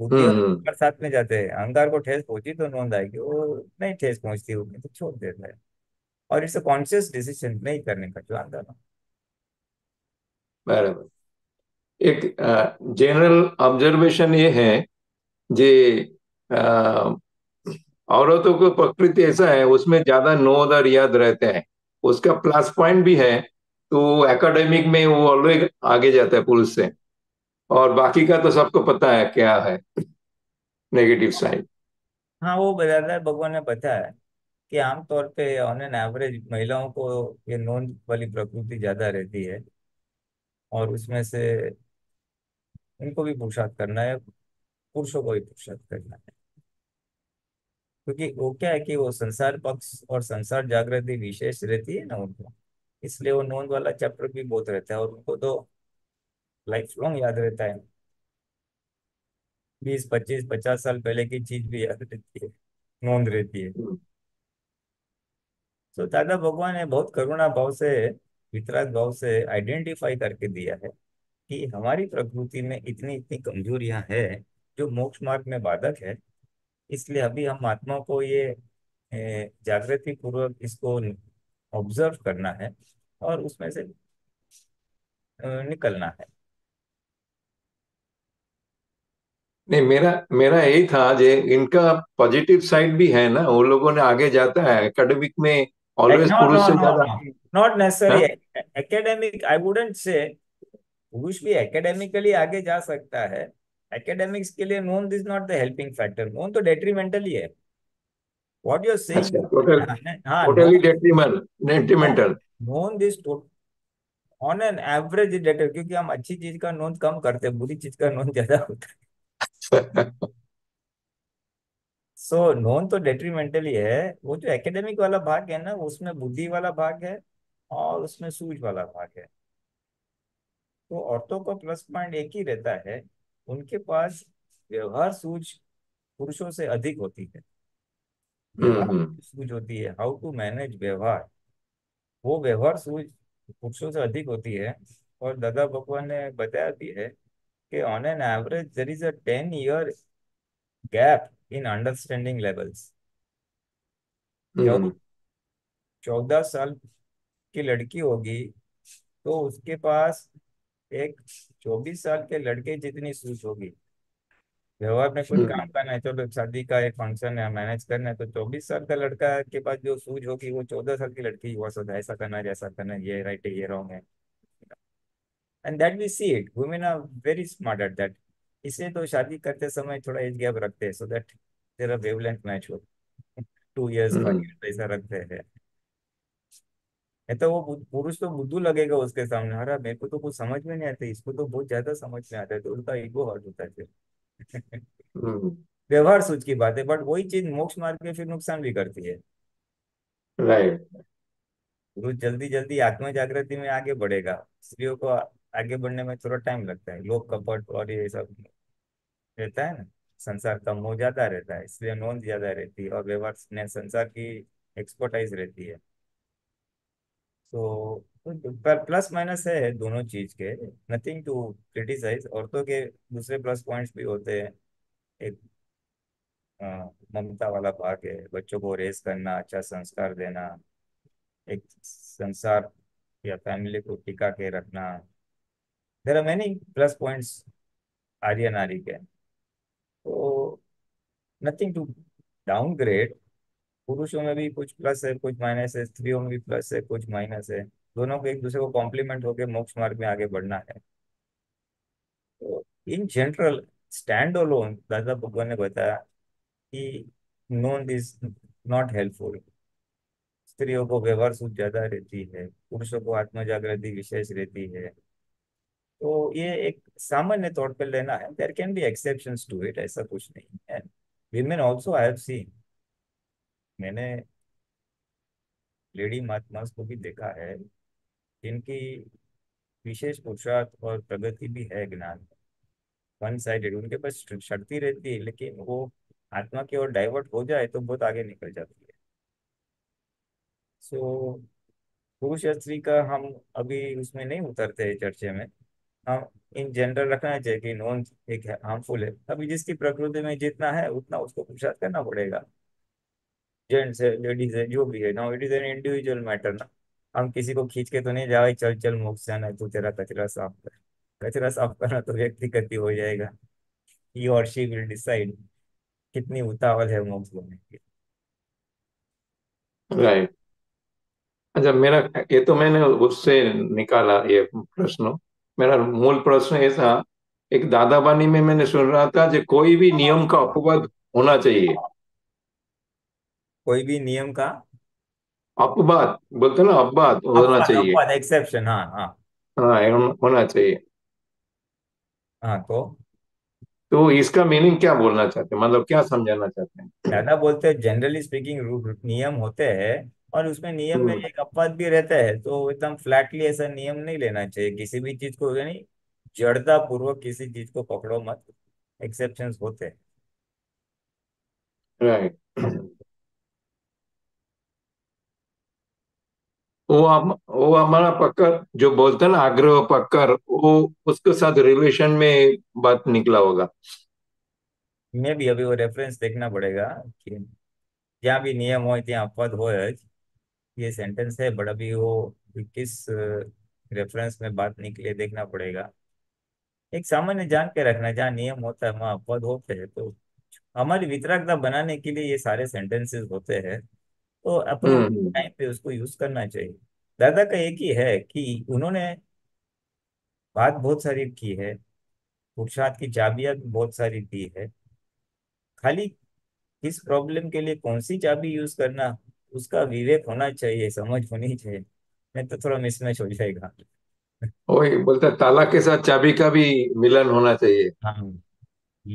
बुद्धि और हम्म, हम्म अहंकार साथ में जाते हैं अहंकार को ठेस पहुंची तो नोंद आएगी वो नहीं ठेस पहुंचती होगी तो छोड़ देता है और इट्स अ कॉन्शियस डिसीजन नहीं करने का जो ना બરાબર એક જનરલ ઓબ્ઝર્વેશન ये है જે औरतों को प्रकृति ऐसा है उसमें ज्यादा नोद और याद रहते हैं उसका प्लस पॉइंट भी है तो एकेडमिक में वो ऑलवेज आगे जाता है पुरुष से और बाकी का तो सबको पता है क्या है नेगेटिव साइड हाँ वो है भगवान ने बताया कि आमतौर पे ऑन एन एवरेज महिलाओं को ये नोन वाली प्रकृति ज्यादा रहती है और उसमें से उनको भी पुरुषार्थ करना है पुरुषों को भी पुरुषार्थ करना है क्योंकि वो क्या है कि वो संसार पक्ष और संसार जागृति विशेष रहती है ना उनको इसलिए वो नोन वाला चैप्टर भी बहुत रहता है और उनको तो लाइफ लॉन्ग याद रहता है बीस पच्चीस पचास साल पहले की चीज भी याद रहती है नोंद रहती है तो दादा भगवान ने बहुत करुणा भाव से वितराग भाव से आइडेंटिफाई करके दिया है कि हमारी प्रकृति में इतनी इतनी कमजोरियां हैं जो मोक्ष मार्ग में बाधक है इसलिए अभी हम आत्मा को ये जागृति पूर्वक इसको ऑब्जर्व करना है और उसमें से निकलना है नहीं मेरा मेरा यही था जे इनका पॉजिटिव साइड भी है ना वो लोगों ने आगे जाता है एकेडमिक में ऑलवेज पुरुष से ज्यादा not necessary academic I wouldn't say पुरुष भी एकेडमिकली आगे जा सकता है एकेडमिक्स के लिए none is not the helping factor none तो डेट्रीमेंटली है व्हाट यू आर सेइंग हां totally detrimental detrimental none this on an average deter क्योंकि हम अच्छी चीज का नोन कम करते हैं बुरी चीज का नोन ज्यादा होता है सो so, नोन तो डेट्रीमेंटली है वो जो एकेडमिक वाला भाग है ना उसमें बुद्धि वाला भाग है और उसमें सूज वाला भाग है तो औरतों का प्लस पॉइंट एक ही रहता है उनके पास व्यवहार सूझ पुरुषों से अधिक होती है हम्म, हम्म। सूझ होती है हाउ टू मैनेज व्यवहार वो व्यवहार सूझ पुरुषों से अधिक होती है और दादा भगवान ने बताया भी है कि on an average there is a ten year gap in understanding levels चौदह साल की लड़की होगी तो उसके पास एक चौबीस साल के लड़के जितनी सूच होगी जब आपने कुछ काम करना है चलो शादी का एक फंक्शन है मैनेज करना है तो चौबीस साल का लड़का के पास जो सूझ होगी वो चौदह साल की लड़की हुआ सदा ऐसा करना है ऐसा करना है ये राइट है ये रॉन्ग है and that we see it women are very smart at that इसे तो शादी करते समय थोड़ा एज गैप रखते हैं सो दैट तेरा वेवलेंथ मैच हो टू ईयर्स फाइव इयर्स ऐसा रखते हैं है तो वो पुरुष तो बुद्धू लगेगा उसके सामने अरे मेरे को तो कुछ समझ में नहीं आता इसको तो बहुत ज्यादा समझ में आता है तो उसका ईगो हर्ट होता है हम्म। व्यवहार सोच की बात है बट वही चीज मोक्ष मार्ग में फिर नुकसान भी करती है राइट जल्दी जल्दी आत्म जागृति में आगे बढ़ेगा स्त्रियों को आगे बढ़ने में थोड़ा टाइम लगता है लोग कपट और ये सब रहता है ना संसार कम हो जाता रहता है इसलिए नॉन ज्यादा रहती है और व्यवहार संसार की एक्सपर्टाइज रहती है तो, तो पर प्लस माइनस है दोनों चीज के नथिंग टू क्रिटिसाइज औरतों के दूसरे प्लस पॉइंट्स भी होते हैं एक ममता वाला भाग है बच्चों को रेस करना अच्छा संस्कार देना एक संसार या फैमिली को टिका के रखना there are many plus points आर्य नारी के तो नथिंग टू डाउनग्रेड पुरुषों में भी कुछ प्लस है कुछ माइनस है स्त्रियों में भी प्लस है कुछ माइनस है दोनों को एक दूसरे को कॉम्प्लीमेंट होकर मोक्ष मार्ग में आगे बढ़ना है तो इन जनरल स्टैंड अलोन दादा भगवान ने बताया कि नोन इज नॉट हेल्पफुल स्त्रियों को व्यवहार सूच ज्यादा रहती है पुरुषों को आत्म जागृति विशेष रहती है तो ये एक सामान्य तौर पर लेना है there can be exception to it ऐसा कुछ नहीं है women also I have seen मैंने लेडी महात्मा को भी देखा है जिनकी विशेष पुरुषार्थ और प्रगति भी है ज्ञान वन साइडेड उनके पास शक्ति रहती है लेकिन वो आत्मा की ओर डाइवर्ट हो जाए तो बहुत आगे निकल जाती है सो so, पुरुष या स्त्री का हम अभी उसमें नहीं उतरते चर्चे में हम इन जनरल रखना चाहिए कि नॉन एक हार्मफुल है अभी जिसकी प्रकृति में जितना है उतना उसको पुरुषार्थ करना पड़ेगा जेंट्स है लेडीज है जो भी है now it is an individual matter ना हम किसी को खींच के तो नहीं जाए चल चल मोक्ष जाना है तू तेरा कचरा साफ कर कचरा साफ करना तो व्यक्ति गति हो जाएगा ही और शी विल डिसाइड कितनी उतावल है मोक्ष होने की राइट अच्छा मेरा ये तो मैंने उससे निकाला ये प्रश्न मेरा मूल प्रश्न ऐसा एक दादाबानी में मैंने सुन रहा था जो कोई भी नियम का अपवाद होना चाहिए कोई भी नियम का अपवाद बोलते ना अपवाद होना अपवाद चाहिए अपवाद एक्सेप्शन हाँ हाँ हाँ होना चाहिए हाँ तो तो इसका मीनिंग क्या बोलना चाहते हैं मतलब क्या समझाना चाहते हैं दादा बोलते हैं जनरली स्पीकिंग नियम होते हैं और उसमें नियम में हम्म। एक अपवाद भी रहता है तो एकदम फ्लैटली ऐसा नियम नहीं लेना चाहिए किसी भी चीज को यानी जड़ता पूर्वक किसी चीज को पकड़ो मत एक्सेप्शन होते हैं राइट right. वो हम वो हमारा पक्कर जो बोलते ना आग्रह पक्कर वो उसके साथ रिलेशन में बात निकला होगा मैं भी अभी वो रेफरेंस देखना पड़ेगा कि जहाँ भी नियम हो त्या अपवाद हो ये सेंटेंस है बड़ा भी वो किस रेफरेंस में बात निकले देखना पड़ेगा एक सामान्य जान के रखना जहाँ नियम होता है वहाँ अपवाद होते हैं तो हमारी वितरकता बनाने के लिए ये सारे सेंटेंसेस होते हैं तो अपने टाइम हम्म। पे उसको यूज करना चाहिए दादा का एक ही है कि उन्होंने बात बहुत सारी की है पुरुषार्थ की चाबियां भी बहुत सारी दी है खाली किस प्रॉब्लम के लिए कौन सी चाबी यूज करना उसका विवेक होना चाहिए समझ होनी चाहिए नहीं तो थोड़ा मिसमैच हो जाएगा वही बोलते ताला के साथ चाबी का भी मिलन होना चाहिए हाँ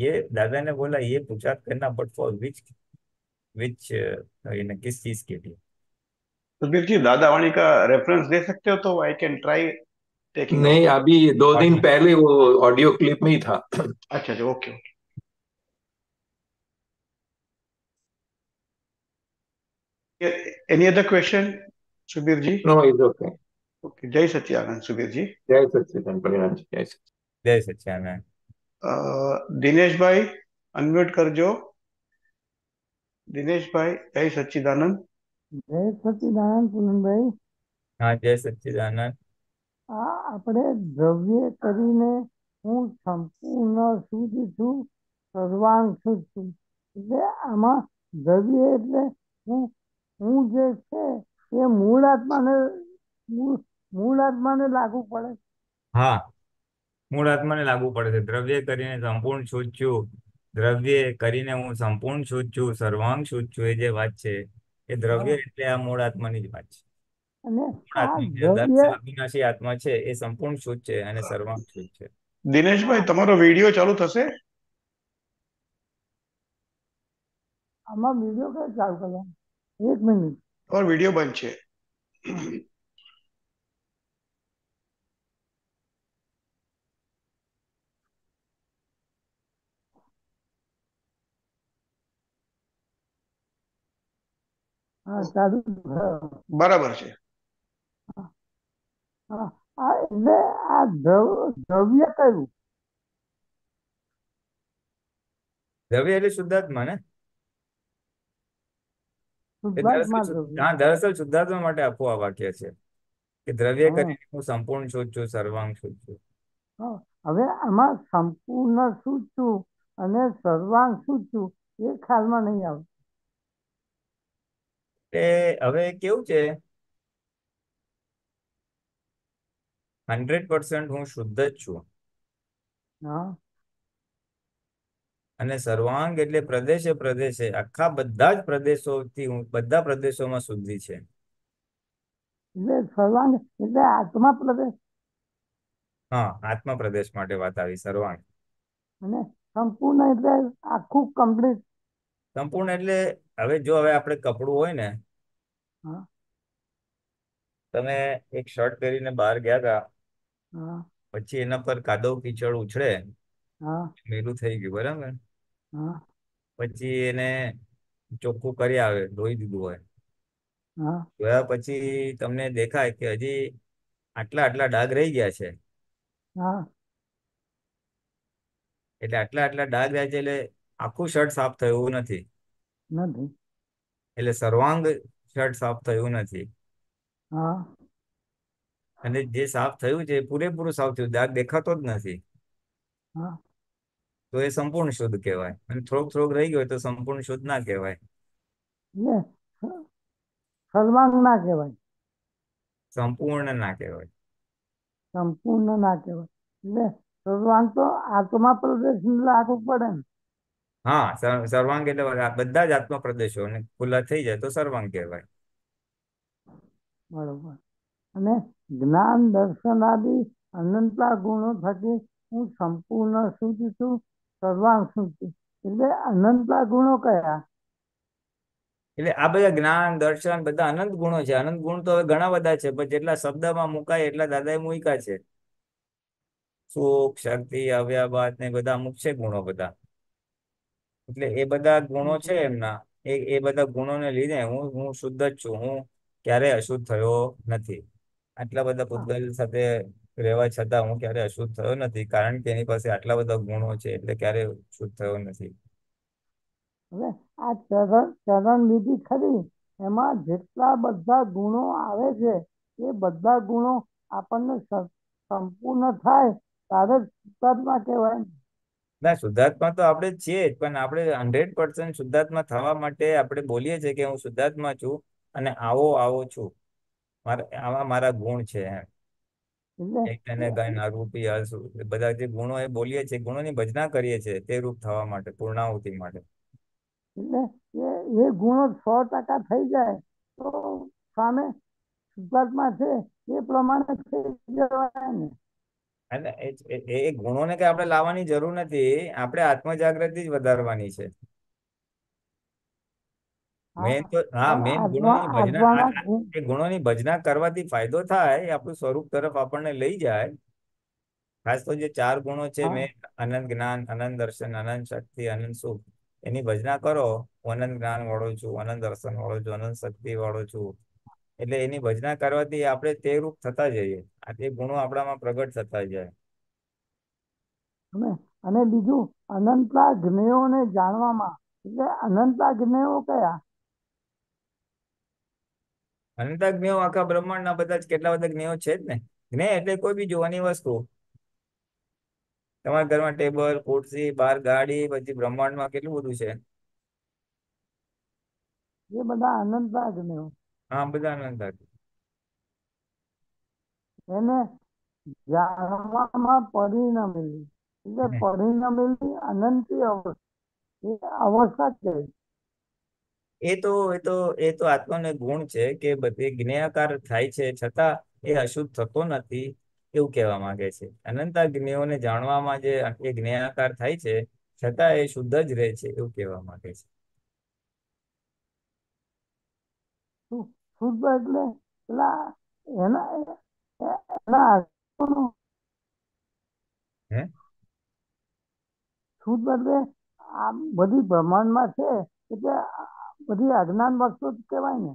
ये दादा ने बोला ये पूछा करना बट फॉर विच विच इन किस चीज के लिए सुधीर जी दादावाणी का रेफरेंस दे सकते हो तो आई कैन ट्राई टेकिंग नहीं अभी दो दिन पहले वो ऑडियो क्लिप में ही था अच्छा अच्छा okay okay any other question Sudhir ji no is okay okay जय सच्चिदानंद सुधीर जी जय सच्चिदानंद परिणाम जय सच्चिदानंद जय सच्चिदानंद दिनेश भाई अनम्यूट कर जो દિનેશભાઈ જય સચ્ચિદાનંદ જય સચ્ચિદાનંદ પૂનમભાઈ હા જય સચ્ચિદાનંદ આ આપણે દ્રવ્ય કરીને હું સંપૂર્ણ શુદ્ધ છું સર્વાંગ શુદ્ધ છું એટલે આમાં દ્રવ્ય એટલે હું હું જે છે એ મૂળ આત્માને મૂળ આત્માને લાગુ પડે હા મૂળ આત્માને લાગુ પડે છે દ્રવ્ય કરીને સંપૂર્ણ શુદ્ધ છું દ્રવ્ય કરીને હું સંપૂર્ણ શુદ્ધ છું સર્વાંગ શુદ્ધ છું એ જે વાત છે એ દ્રવ્ય એટલે આ મૂળ આત્માની જ વાત છે અવિનાશી આત્મા છે એ સંપૂર્ણ શુદ્ધ છે અને સર્વાંગ શુદ્ધ છે દિનેશભાઈ તમારો વિડીયો ચાલુ થશે આમાં વિડીયો કઈ ચાલુ કરવાનો એક મિનિટ વિડીયો બંધ છે બરાબર છે એટલે દ્રવ્ય કયું માટે આપવું વાક્ય છે કે દ્રવ્ય કરીને હું સંપૂર્ણ છું છું સર્વાંગ છું છું હવે આમાં સંપૂર્ણ શું છું અને સર્વાંગ શું છું એ ખ્યાલમાં નહીં આવે એટલે હવે કેવું છે હંડ્રેડ પર્સન્ટ હું શુદ્ધ જ છું અને સર્વાંગ એટલે પ્રદેશે પ્રદેશે આખા બધા જ પ્રદેશોથી હું બધા પ્રદેશોમાં શુદ્ધિ છે સર્વાંગ એટલે આત્મા પ્રદેશ હા આત્મા પ્રદેશ માટે વાત આવી સર્વાંગ અને સંપૂર્ણ એટલે આખું કમ્પ્લીટ સંપૂર્ણ એટલે હવે જો હવે આપણે કપડું હોય ને તમે એક શર્ટ પહેરીને બહાર ગયા હતા પછી એના પર કાદવ કીચડ ઉછળે મેલું થઈ ગયું બરાબર પછી એને ચોખ્ખું કરી આવે ધોઈ દીધું હોય હા પછી તમને દેખાય કે હજી આટલા આટલા ડાઘ રહી ગયા છે હા એટલે આટલા આટલા ડાઘ રહ્યા છે એટલે આખું શર્ટ સાફ થયું નથી એટલે સર્વાંગ છેડ સાફ થયું નથી અને જે સાફ થયું છે પૂરેપૂરું સાફ થયું દાગ દેખાતો જ નથી તો એ સંપૂર્ણ શુદ્ધ કહેવાય અને થોડોક થોડોક રહી ગયો તો સંપૂર્ણ શુદ્ધ ના કહેવાય સલમાન ના કહેવાય સંપૂર્ણ ના કહેવાય સંપૂર્ણ ના કહેવાય એટલે સલમાન તો આત્મા પ્રદર્શન લાગુ પડે ને હા સર્વાંગ એટલે બધા જ આત્મ પ્રદેશો ખુલ્લા થઈ જાય તો સર્વાંગ કહેવાય બરોબર અને જ્ઞાન દર્શન આદિ અનંતલા ગુણો થકી હું સંપૂર્ણ શુદ્ધ છું સર્વાંગ શુદ્ધ એટલે અનંતલા ગુણો કયા એટલે આ બધા જ્ઞાન દર્શન બધા અનંત ગુણો છે અનંત ગુણ તો હવે ઘણા બધા છે પણ જેટલા શબ્દમાં મુકાય એટલા દાદાએ મુકા છે સુખ શક્તિ અવ્યાબાત ને બધા અમુક છે ગુણો બધા એટલે એ બધા ગુણો છે એમના એ એ બધા ગુણોને લીધે હું હું શુદ્ધ જ છું હું ક્યારે અશુદ્ધ થયો નથી આટલા બધા પૂતગલ સાથે રહેવા છતાં હું ક્યારે અશુદ્ધ થયો નથી કારણ કે એની પાસે આટલા બધા ગુણો છે એટલે ક્યારે શુદ્ધ થયો નથી હવે આ ચરણ ચરણ વિધિ ખરી એમાં જેટલા બધા ગુણો આવે છે એ બધા ગુણો આપણને સંપૂર્ણ થાય ત્યારે શુદ્ધાત્મા કહેવાય ના શુદ્ધાત્મા તો આપણે છીએ જ પણ આપણે હંડ્રેડ પર્સન્ટ શુદ્ધાત્મા થવા માટે આપણે બોલીએ છીએ કે હું શુદ્ધાત્મા છું અને આવો આવો છું આવા મારા ગુણ છે બધા જે ગુણો એ બોલીએ છીએ ગુણોની ભજના કરીએ છીએ તે રૂપ થવા માટે પૂર્ણાહુતિ માટે એ ગુણો સો ટકા થઈ જાય તો સામે શુદ્ધાત્મા છે એ પ્રમાણે થઈ જવાય ને ગુણોને કે આપણે લાવવાની જરૂર નથી આપણે આત્મજાગૃતિ જ વધારવાની છે ગુણોની ભજના કરવાથી ફાયદો થાય આપણું સ્વરૂપ તરફ આપણને લઈ જાય ખાસ તો જે ચાર ગુણો છે મેં અનંત જ્ઞાન અનંત દર્શન અનંત શક્તિ અનંત સુખ એની ભજના કરો હું અનંત જ્ઞાન વાળો છું અનંત દર્શન વાળો છું અનંત શક્તિ વાળો છું એટલે એની ભજના કરવાથી આપણે તે રૂપ થતા જઈએ આ તે ગુણો આપણામાં પ્રગટ થતા જાય અને બીજું અનંતલા ને જાણવામાં એટલે અનંતલા જ્ઞેયો કયા અનંતા જ્ઞેયો આખા બ્રહ્માંડના બધા કેટલા બધા જ્ઞેયો છે જ ને જ્ઞેય એટલે કોઈ બી જોવાની વસ્તુ તમારા ઘરમાં ટેબલ ખુરશી બાર ગાડી પછી બ્રહ્માંડમાં કેટલું બધું છે એ બધા અનંતભાગ ને હા એ તો એ તો એ ગુણ છે કે બધે જ્ઞેયાકાર થાય છે છતાં એ અશુદ્ધ થતો નથી એવું કેવા માંગે છે અનંતા જ્ઞેયોને જાણવામાં જે એ જ્ઞેયાકાર થાય છે છતાં એ શુદ્ધ જ રહે છે એવું કહેવા માંગે છે ફૂટબોલ એટલે પેલા એના એના છે એટલે બધી અજ્ઞાન વસ્તુ કહેવાય ને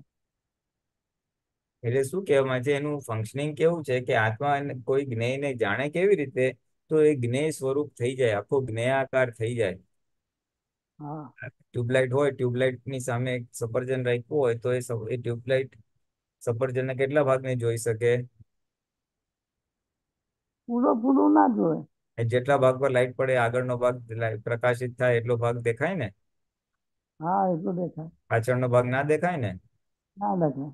એટલે શું કહેવા છે એનું ફંક્શનિંગ કેવું છે કે આત્મા કોઈ ને જાણે કેવી રીતે તો એ જ્ઞેય સ્વરૂપ થઈ જાય આખો જ્ઞેયાકાર થઈ જાય ટ્યુબલાઇટ હોય ટ્યુબલાઇટ ની સામે સફરજન રાખ્યું હોય તો એ ટ્યુબલાઇટ સફરજન ના કેટલા ને જોઈ શકે પૂરો પૂરો ના જોવે જેટલા ભાગ પર લાઈટ પડે આગળનો ભાગ પ્રકાશિત થાય એટલો ભાગ દેખાય ને હા એટલો દેખાય પાછળનો ભાગ ના દેખાય ને ના દેખાય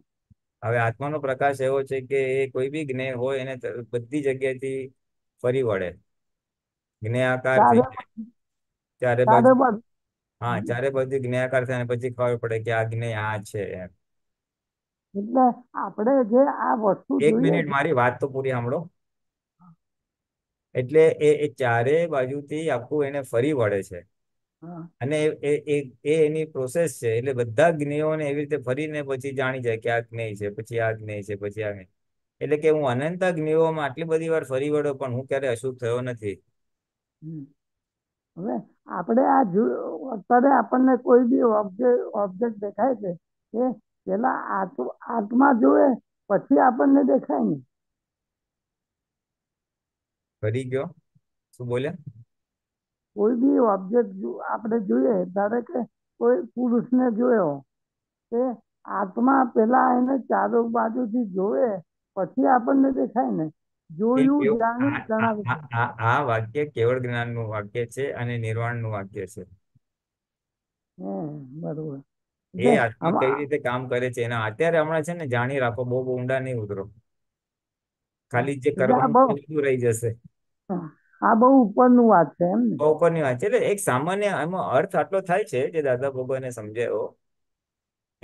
હવે આત્માનો પ્રકાશ એવો છે કે એ કોઈ બી જ્ઞેય હોય એને બધી જગ્યાએથી ફરી વળે આકાર ત્યારે હા જ્યારે બધું જ્ઞાકાર થાય અને પછી ખબર પડે કે આ જ્ઞેય આ છે એમ એટલે આપણે જે આ વસ્તુ એક મિનિટ મારી વાત તો પૂરી સાંભળો એટલે એ એ ચારે બાજુથી આખું એને ફરી વળે છે અને એ એ એની પ્રોસેસ છે એટલે બધા જ્ઞેયોને એવી રીતે ફરીને પછી જાણી જાય કે આ જ્ઞેય છે પછી આ જ્ઞેય છે પછી આ જ્ઞેય એટલે કે હું અનંત જ્ઞેયોમાં આટલી બધી વાર ફરી વળ્યો પણ હું ક્યારે અશુદ્ધ થયો નથી હવે આપણે આ અત્યારે આપણને કોઈ બી ઓબ્જેક્ટ ઓબ્જેક્ટ દેખાય છે એ પેલા આત્મા જોવે પછી આપણને દેખાય ને ફરી ગયો શું બોલ્યા કોઈ બી ઓબ્જેક્ટ આપણે જોઈએ ધારે કે કોઈ પુરુષને જોયો તે આત્મા પેલા એને ચારો બાજુથી જોવે પછી આપણને દેખાય ને કેવળ જ્ઞાન નું વાક્ય છે અને નિર્વાણ નું વાક્ય છે એ આત્મા કઈ રીતે કામ કરે છે અત્યારે હમણાં છે ને જાણી રાખો બહુ ઊંડા નહીં ઉતરો ખાલી જે કરવાનું રહી જશે આ બહુ ઉપરનું વાત છે એમ બહુ ઉપરની વાત છે એટલે એક સામાન્ય એમાં અર્થ આટલો થાય છે જે દાદા ભગવાને સમજાયો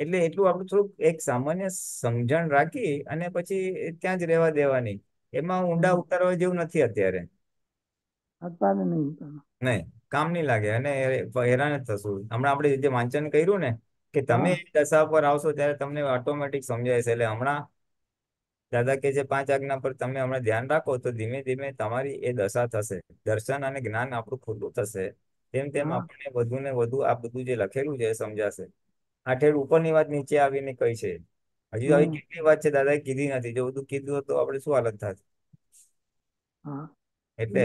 એટલે એટલું આપણું થોડુંક એક સામાન્ય સમજણ રાખી અને પછી ત્યાં જ રહેવા દેવાની એમાં ઊંડા ઉતારવા જેવું નથી અત્યારે નહીં કામ નહીં લાગે અને હેરાન જ થશું હમણાં આપણે જે વાંચન કર્યું ને કે તમે દશા પર આવશો ત્યારે તમને ઓટોમેટિક સમજાય છે એટલે હમણાં દાદા કે જે પાંચ આજ્ઞા પર તમે હમણાં ધ્યાન રાખો તો ધીમે ધીમે તમારી એ દશા થશે દર્શન અને જ્ઞાન આપણું ખુલ્લું થશે તેમ તેમ આપણને વધુ ને વધુ આ બધું જે લખેલું છે સમજાશે આઠેડ ઉપરની વાત નીચે આવીને કઈ છે હજી તો આવી કેટલી વાત છે દાદાએ કીધી નથી જો બધું કીધું તો આપણે શું હાલત થાત એટલે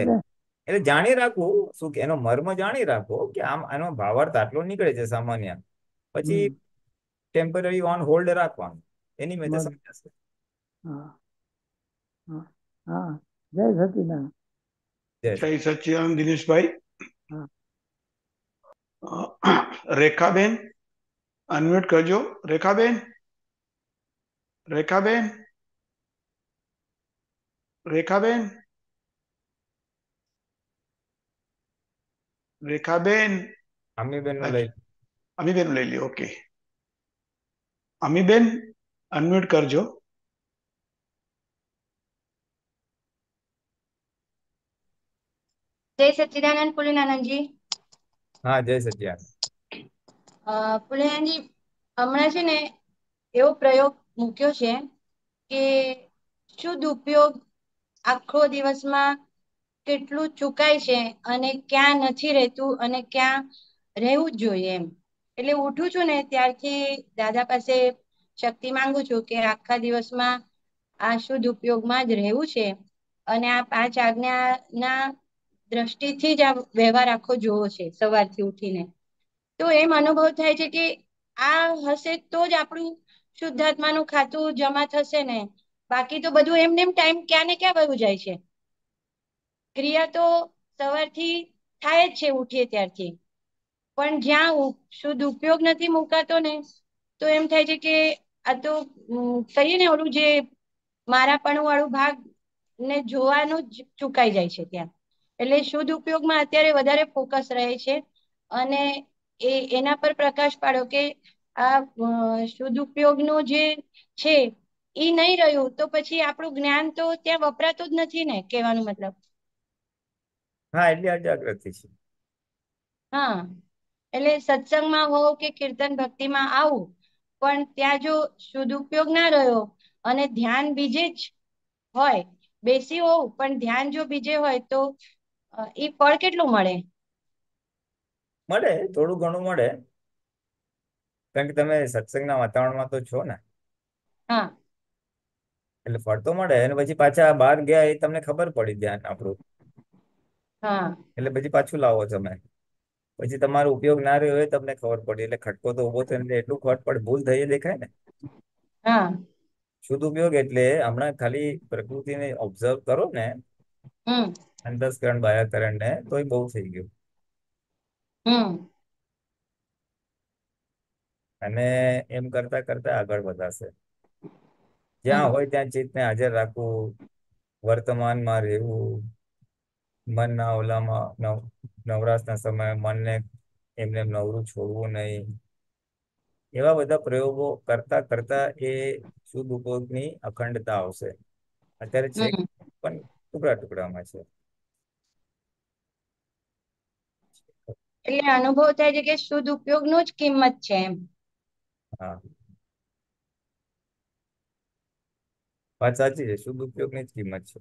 એટલે જાણી રાખવું શું કે એનો મર્મ જાણી રાખો કે આમ એનો ભાવાર્થ આટલો નીકળે છે સામાન્ય પછી ટેમ્પરરી ઓન હોલ્ડ રાખવાનું એની મેં સમજાશે જય સચિદાનંદ જય સચિદાનંદ દિનેશભાઈ રેખાબેન અનમ્યુટ કરજો રેખાબેન રેખાબેન રેખાબેન રેખાબેન અમીબેન નું લઈ અમીબેન નું લઈ લ્યો ઓકે અમીબેન અનમ્યુટ કરજો જય સચ્ચિદાનંદ પુલિનાનંદજી હા જય સચ્ચિદાનંદ પુલિનાનંદજી હમણાં છે ને એવો પ્રયોગ મૂક્યો છે કે શું દુરુપયોગ આખો દિવસમાં કેટલું ચૂકાય છે અને ક્યાં નથી રહેતું અને ક્યાં રહેવું જ જોઈએ એમ એટલે ઉઠું છું ને ત્યારથી દાદા પાસે શક્તિ માંગુ છું કે આખા દિવસમાં આ શુદ્ધ ઉપયોગમાં જ રહેવું છે અને આ પાંચ આજ્ઞાના દ્રષ્ટિથી જ આ વ્યવહાર આખો જોવો છે સવારથી ઉઠીને તો એમ અનુભવ થાય છે કે આ હશે તો જ આપણું શુદ્ધાત્માનું ખાતું જમા થશે ને બાકી તો બધું એમને ટાઈમ ક્યાં ને ક્યાં વયું જાય છે ક્રિયા તો સવારથી થાય જ છે ઉઠીએ ત્યારથી પણ જ્યાં શુદ્ધ ઉપયોગ નથી મુકાતો ને તો એમ થાય છે કે આ તો કહીએ ને ઓલું જે મારાપણું વાળું ભાગ ને જોવાનું જ ચૂકાઈ જાય છે ત્યાં એટલે શુદ્ધ ઉપયોગમાં અત્યારે વધારે ફોકસ રહે છે અને એ એના પર પ્રકાશ પાડો કે આ શુદ્ધ સદુપયોગનો જે છે એ નહીં રહ્યું તો પછી આપણું જ્ઞાન તો ત્યાં વપરાતું જ નથી ને કહેવાનું મતલબ હા એટલે અજાગૃતિ છે હા એટલે સત્સંગમાં હોવ કે કીર્તન ભક્તિમાં આવું પણ ત્યાં જો શુદ્ધ ઉપયોગ ના રહ્યો અને ધ્યાન બીજે જ હોય બેસી હોવું પણ ધ્યાન જો બીજે હોય તો એ ફળ કેટલું મળે મળે થોડું ઘણું મળે કારણ કે તમે સત્સંગના વાતાવરણમાં તો છો ને એટલે ફરતો મળે અને પછી પાછા બહાર ગયા એ તમને ખબર પડી ધ્યાન આપણું એટલે પછી પાછું લાવો તમે પછી તમારો ઉપયોગ ના રહ્યો હોય તમને ખબર પડી એટલે ખટકો તો ઉભો થયો એટલે એટલું ખબર પડે ભૂલ થઈ દેખાય ને શુદ્ધ ઉપયોગ એટલે હમણાં ખાલી પ્રકૃતિને ઓબ્ઝર્વ કરો ને અંતસ્કરણ બાહ્યકરણ ને તો એ બહુ થઈ ગયું અને એમ કરતા કરતા આગળ વધાશે જ્યાં હોય ત્યાં ચિત્તને હાજર રાખવું વર્તમાનમાં રહેવું મનના ઓલામાં નવરાશના સમયે મનને એમને નવરું છોડવું નહીં એવા બધા પ્રયોગો કરતા કરતા એ શુદ્ધ ઉપયોગની અખંડતા આવશે અત્યારે છે પણ ટુકડા ટુકડામાં છે એટલે અનુભવ થાય છે કે શુદ્ધ ઉપયોગનું જ કિંમત છે એમ વાત સાચી છે શુદ્ધ ઉપયોગની જ કિંમત છે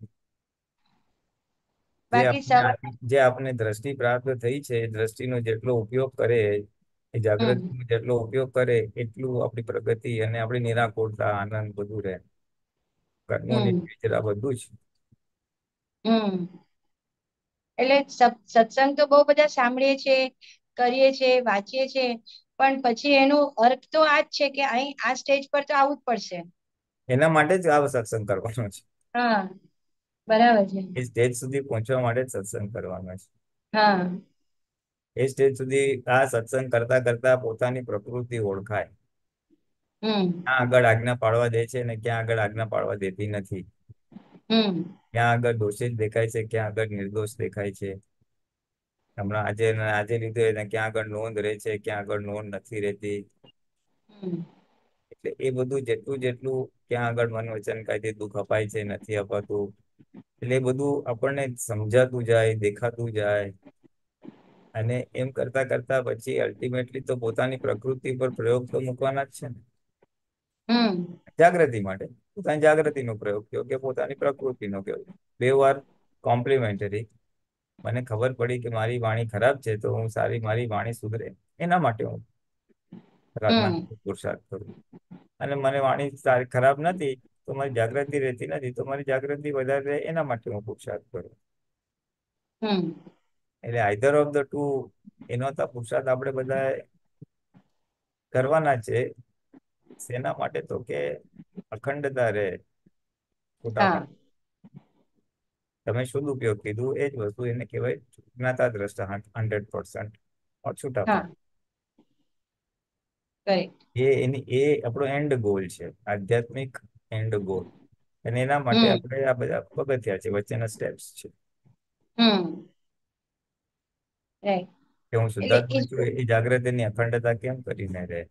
જે આપણે દ્રષ્ટિ પ્રાપ્ત થઈ છે દ્રષ્ટિનો જેટલો ઉપયોગ કરે એ નો જેટલો ઉપયોગ કરે એટલું આપણી પ્રગતિ અને આપણી નિરાકુરતા આનંદ બધું રહે બધું જ એટલે સત્સંગ તો બહુ બધા સાંભળીએ છીએ કરીએ છીએ વાંચીએ છીએ પણ પછી એનો અર્થ તો આ જ છે કે અહીં આ સ્ટેજ પર તો આવું જ પડશે એના માટે જ આ સત્સંગ કરવાનો છે હા બરાબર છે એ સ્ટેજ સુધી પહોંચવા માટે જ સત્સંગ કરવાનો છે હા એ સ્ટેજ સુધી આ સત્સંગ કરતા કરતા પોતાની પ્રકૃતિ ઓળખાય ક્યાં આગળ આજ્ઞા પાડવા દે છે અને ક્યાં આગળ આજ્ઞા પાડવા દેતી નથી ક્યાં આગળ દોષિત દેખાય છે ક્યાં આગળ નિર્દોષ દેખાય છે હમણાં આજે આજે લીધો એને ક્યાં આગળ નોંધ રહે છે ક્યાં આગળ નોંધ નથી રહેતી એટલે એ બધું જેટલું જેટલું ક્યાં આગળ મન વચન કાયદે દુઃખ અપાય છે નથી અપાતું એટલે એ બધું આપણને સમજાતું જાય દેખાતું જાય અને એમ કરતા કરતા પછી અલ્ટિમેટલી તો પોતાની પ્રકૃતિ પર પ્રયોગ તો મૂકવાના જ છે ને જાગૃતિ માટે પોતાની જાગૃતિનો પ્રયોગ કયો કે પોતાની પ્રકૃતિનો કયો બે વાર કોમ્પ્લિમેન્ટરી મને ખબર પડી કે મારી વાણી ખરાબ છે તો હું સારી મારી વાણી સુધરે એના માટે હું પુરુષાર્થ કરું અને મને વાણી સારી ખરાબ નથી તો મારી જાગૃતિ રહેતી નથી તો મારી જાગૃતિ વધારે રહે એના માટે હું પુરુષાર્થ કરું એટલે આઈધર ઓફ ધ ટુ એનો તો પુરુષાર્થ આપણે બધા કરવાના છે સેના માટે તો કે અખંડતા રહે ખોટા તમે શુદ્ધ ઉપયોગ કીધું એ જ વસ્તુ એને કહેવાય જ્ઞાતા દ્રષ્ટા હંડ્રેડ પર્સન્ટ છૂટા એ એની એ આપણો એન્ડ ગોલ છે આધ્યાત્મિક એન્ડ ગોલ અને એના માટે આપણે આ બધા પગથિયા છે વચ્ચેના સ્ટેપ્સ છે હું શુદ્ધાત્મા છું એ જાગૃતિની અખંડતા કેમ કરીને રહે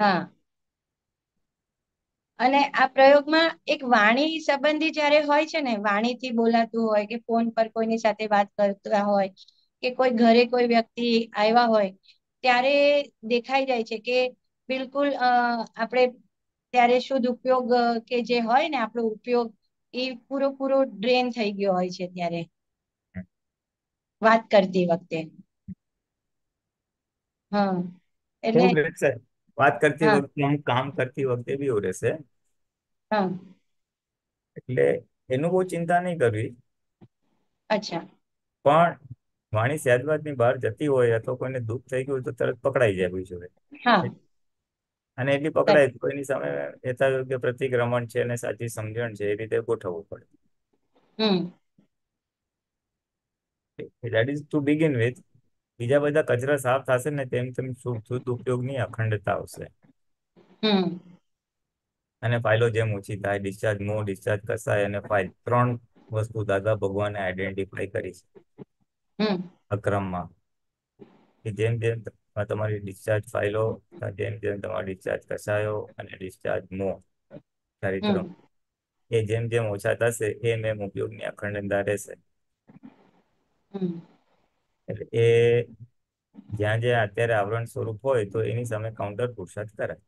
હા અને આ પ્રયોગમાં એક વાણી સંબંધી જયારે હોય છે ને વાણીથી બોલાતું હોય કે ફોન પર કોઈની સાથે વાત કરતા હોય કે કોઈ ઘરે કોઈ વ્યક્તિ આવ્યા હોય ત્યારે દેખાઈ જાય છે કે બિલકુલ આપણે ત્યારે શુદ્ધ ઉપયોગ કે જે હોય ને આપણો ઉપયોગ એ પૂરો ડ્રેન થઈ ગયો હોય છે ત્યારે વાત કરતી વખતે હા એટલે વાત કરતી વખતે કામ કરતી વખતે બી એવું રહેશે એટલે એનું બહુ ચિંતા નહીં કરવી અચ્છા પણ વાણી ની બહાર જતી હોય અથવા કોઈને દુઃખ થઈ ગયું હોય તો તરત પકડાઈ જાય પૂછ્યું હા અને એટલી પકડાય તો એની સામે યથાયોગ્ય પ્રતિક્રમણ છે અને સાચી સમજણ છે એ રીતે ગોઠવવું પડે that is to begin with બીજા બધા કચરા સાફ થશે ને તેમ તેમ સુખ દુઃખ ઉપયોગની અખંડતા આવશે હમ અને ફાઇલો જેમ ઓછી થાય ડિસ્ચાર્જ નો ડિસ્ચાર્જ કસાય અને ફાઇલ ત્રણ વસ્તુ દાદા ભગવાને આઈડેન્ટિફાઈ કરી છે અક્રમમાં કે જેમ જેમ તમારી ડિસ્ચાર્જ ફાઇલો જેમ જેમ તમારો ડિસ્ચાર્જ કસાયો અને ડિસ્ચાર્જ નો ચારિત્રમ એ જેમ જેમ ઓછા થશે એમ એમ ઉપયોગની અખંડતા રહેશે એટલે એ જ્યાં જ્યાં અત્યારે આવરણ સ્વરૂપ હોય તો એની સામે કાઉન્ટર પુરુષાર્થ કરાય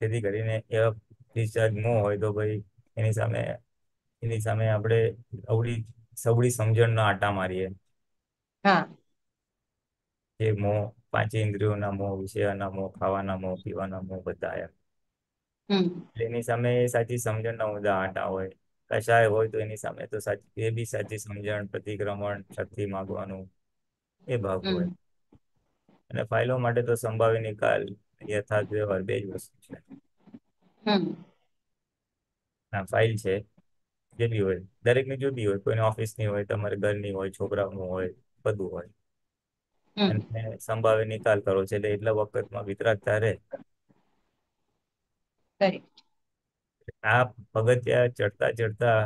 જેથી કરીને એવા ડિસ્ચાર્જ ન હોય તો ભાઈ એની સામે એની સામે આપણે અવળી સવળી સમજણનો આટા મારીએ હા જે મો પાંચ ઇન્દ્રિયોના મો વિષયના મોહ ખાવાના મો પીવાના મો બધા એમ એટલે એની સામે એ સાચી સમજણના બધા આટા હોય કશાય હોય તો એની સામે તો સાચી એ બી સાચી સમજણ પ્રતિક્રમણ શક્તિ માગવાનું એ ભાગ હોય અને ફાઇલો માટે તો સંભાવી નિકાલ યથાર્થ વ્યવહાર બે જ વસ્તુ છે આ ફાઇલ છે જે બી હોય દરેકની જુદી હોય ઓફિસ ની હોય તમારે ઘર ની હોય છોકરાઓનું હોય બધું હોય અને સંભાવે નિકાલ કરો છે એટલે એટલા વખતમાં વિતરાગતા રહે આ પગથિયા ચડતા ચડતા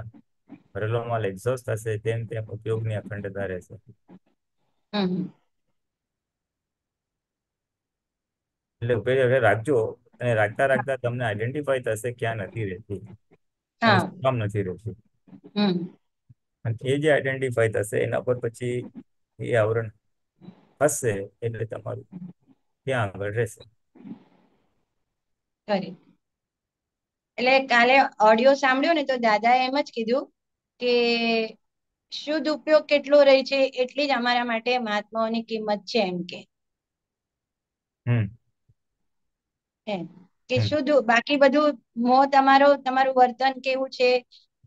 ભરેલો માલ એક્ઝોસ્ટ થશે તેમ તેમ ઉપયોગની અખંડતા રહેશે એટલે ભૂપેશ રાખજો અને રાખતા રાખતા તમને આઈડેન્ટિફાય થશે ક્યાં નથી રહેતી કામ નથી રહેતી અને એ જે આઈડેન્ટિફાય થશે એના પર પછી એ આવરણ હશે એટલે તમારું ત્યાં આગળ રહેશે એટલે કાલે ઓડિયો સાંભળ્યો ને તો દાદાએ એમ જ કીધું કે શુદ્ધ ઉપયોગ કેટલો રહે છે એટલી જ અમારા માટે મહાત્માઓની કિંમત છે એમ કે હમ છે કે શું બાકી બધું મો તમારો તમારું વર્તન કેવું છે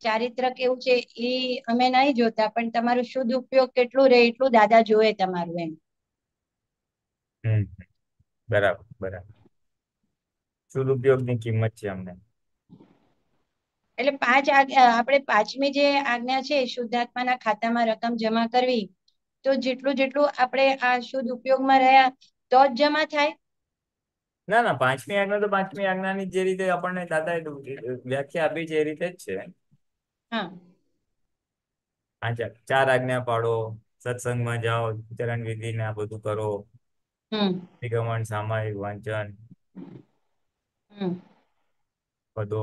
ચારિત્ર કેવું છે એ અમે નહીં જોતા પણ તમારું શુદ્ધ ઉપયોગ કેટલું રહે એટલું દાદા જોવે તમારું એમ બરાબર બરાબર શુદ્ધ ઉપયોગની કિંમત છે અમને એટલે પાંચ આપણે પાંચમી જે આજ્ઞા છે શુદ્ધાત્માના ખાતામાં રકમ જમા કરવી તો જેટલું જેટલું આપણે આ શુદ્ધ ઉપયોગમાં રહ્યા તો જ જમા થાય ના ના પાંચમી આજ્ઞા તો પાંચમી આજ્ઞાની જે રીતે આપણને દાદા વ્યાખ્યા આપી છે એ રીતે જ છે પાંચ ચાર આજ્ઞા પાડો સત્સંગમાં જાઓ ચરણ વિધિ ને આ બધું કરો નિગમન સામાયિક વાંચન પદો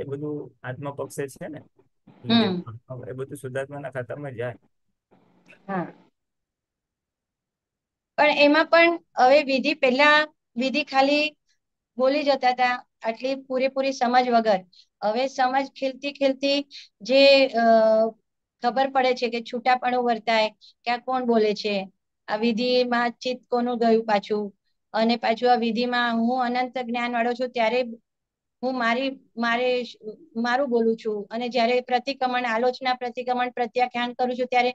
એ બધું આત્મા પક્ષે છે ને એ બધું શુદ્ધાત્માના ખાતામાં જાય પણ એમાં પણ હવે વિધિ પહેલા વિધિ ખાલી બોલી જતા હતા આટલી પૂરેપૂરી સમજ વગર હવે સમજ ખીલતી ખીલતી જે ખબર પડે છે કે છૂટાપણું વર્તાય ક્યાં કોણ બોલે છે આ વિધિમાં ચિત્ત કોનું ગયું પાછું અને પાછું આ વિધિમાં હું અનંત જ્ઞાન વાળો છું ત્યારે હું મારી મારે મારું બોલું છું અને જ્યારે પ્રતિક્રમણ આલોચના પ્રતિક્રમણ પ્રત્યાખ્યાન કરું છું ત્યારે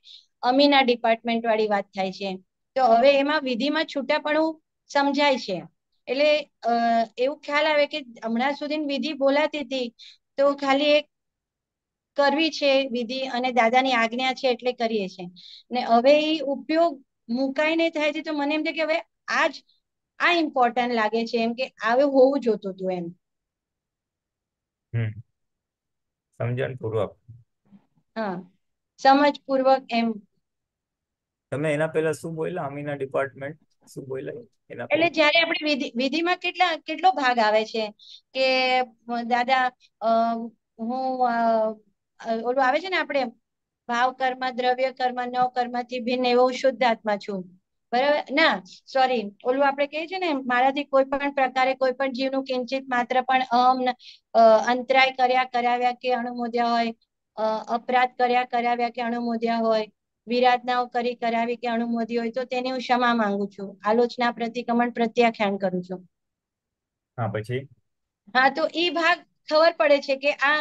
અમીના ડિપાર્ટમેન્ટ વાળી વાત થાય છે તો હવે એમાં વિધિમાં છૂટાપણું સમજાય છે એટલે એવું ખ્યાલ આવે કે હમણાં સુધી વિધિ બોલાતી હતી તો ખાલી એક કરવી છે વિધિ અને દાદાની આજ્ઞા છે એટલે કરીએ છીએ ને હવે એ ઉપયોગ મુકાઈને થાય છે તો મને એમ થાય કે હવે આજ આ ઇમ્પોર્ટન્ટ લાગે છે એમ કે આવે હોવું જોતું હતું એમ સમજણ પૂર્વક હા સમજ પૂર્વક એમ તમે એના પહેલા શું બોલ્યા અમીના ડિપાર્ટમેન્ટ શું બોલ્યા એટલે જ્યારે આપણે વિધિમાં કેટલા કેટલો ભાગ આવે છે કે દાદા હું ઓલું આવે છે ને આપણે ભાવ કર્મ દ્રવ્ય કર્મ નવ થી ભિન્ન એવો શુદ્ધ આત્મા છું બરાબર ના સોરી ઓલું આપણે કહીએ છીએ ને મારાથી કોઈ પણ પ્રકારે કોઈ પણ જીવનું કિંચિત માત્ર પણ અહમ અંતરાય કર્યા કરાવ્યા કે અણુમોદ્યા હોય અપરાધ કર્યા કરાવ્યા કે અણુમોદ્યા હોય વિરાધનાઓ કરી કરાવી કે અણુમોદી હોય તો તેની હું ક્ષમા માંગુ છું આલોચના પ્રતિક્રમણ પ્રત્યાખ્યાન કરું છું હા પછી હા તો એ ભાગ ખબર પડે છે કે આ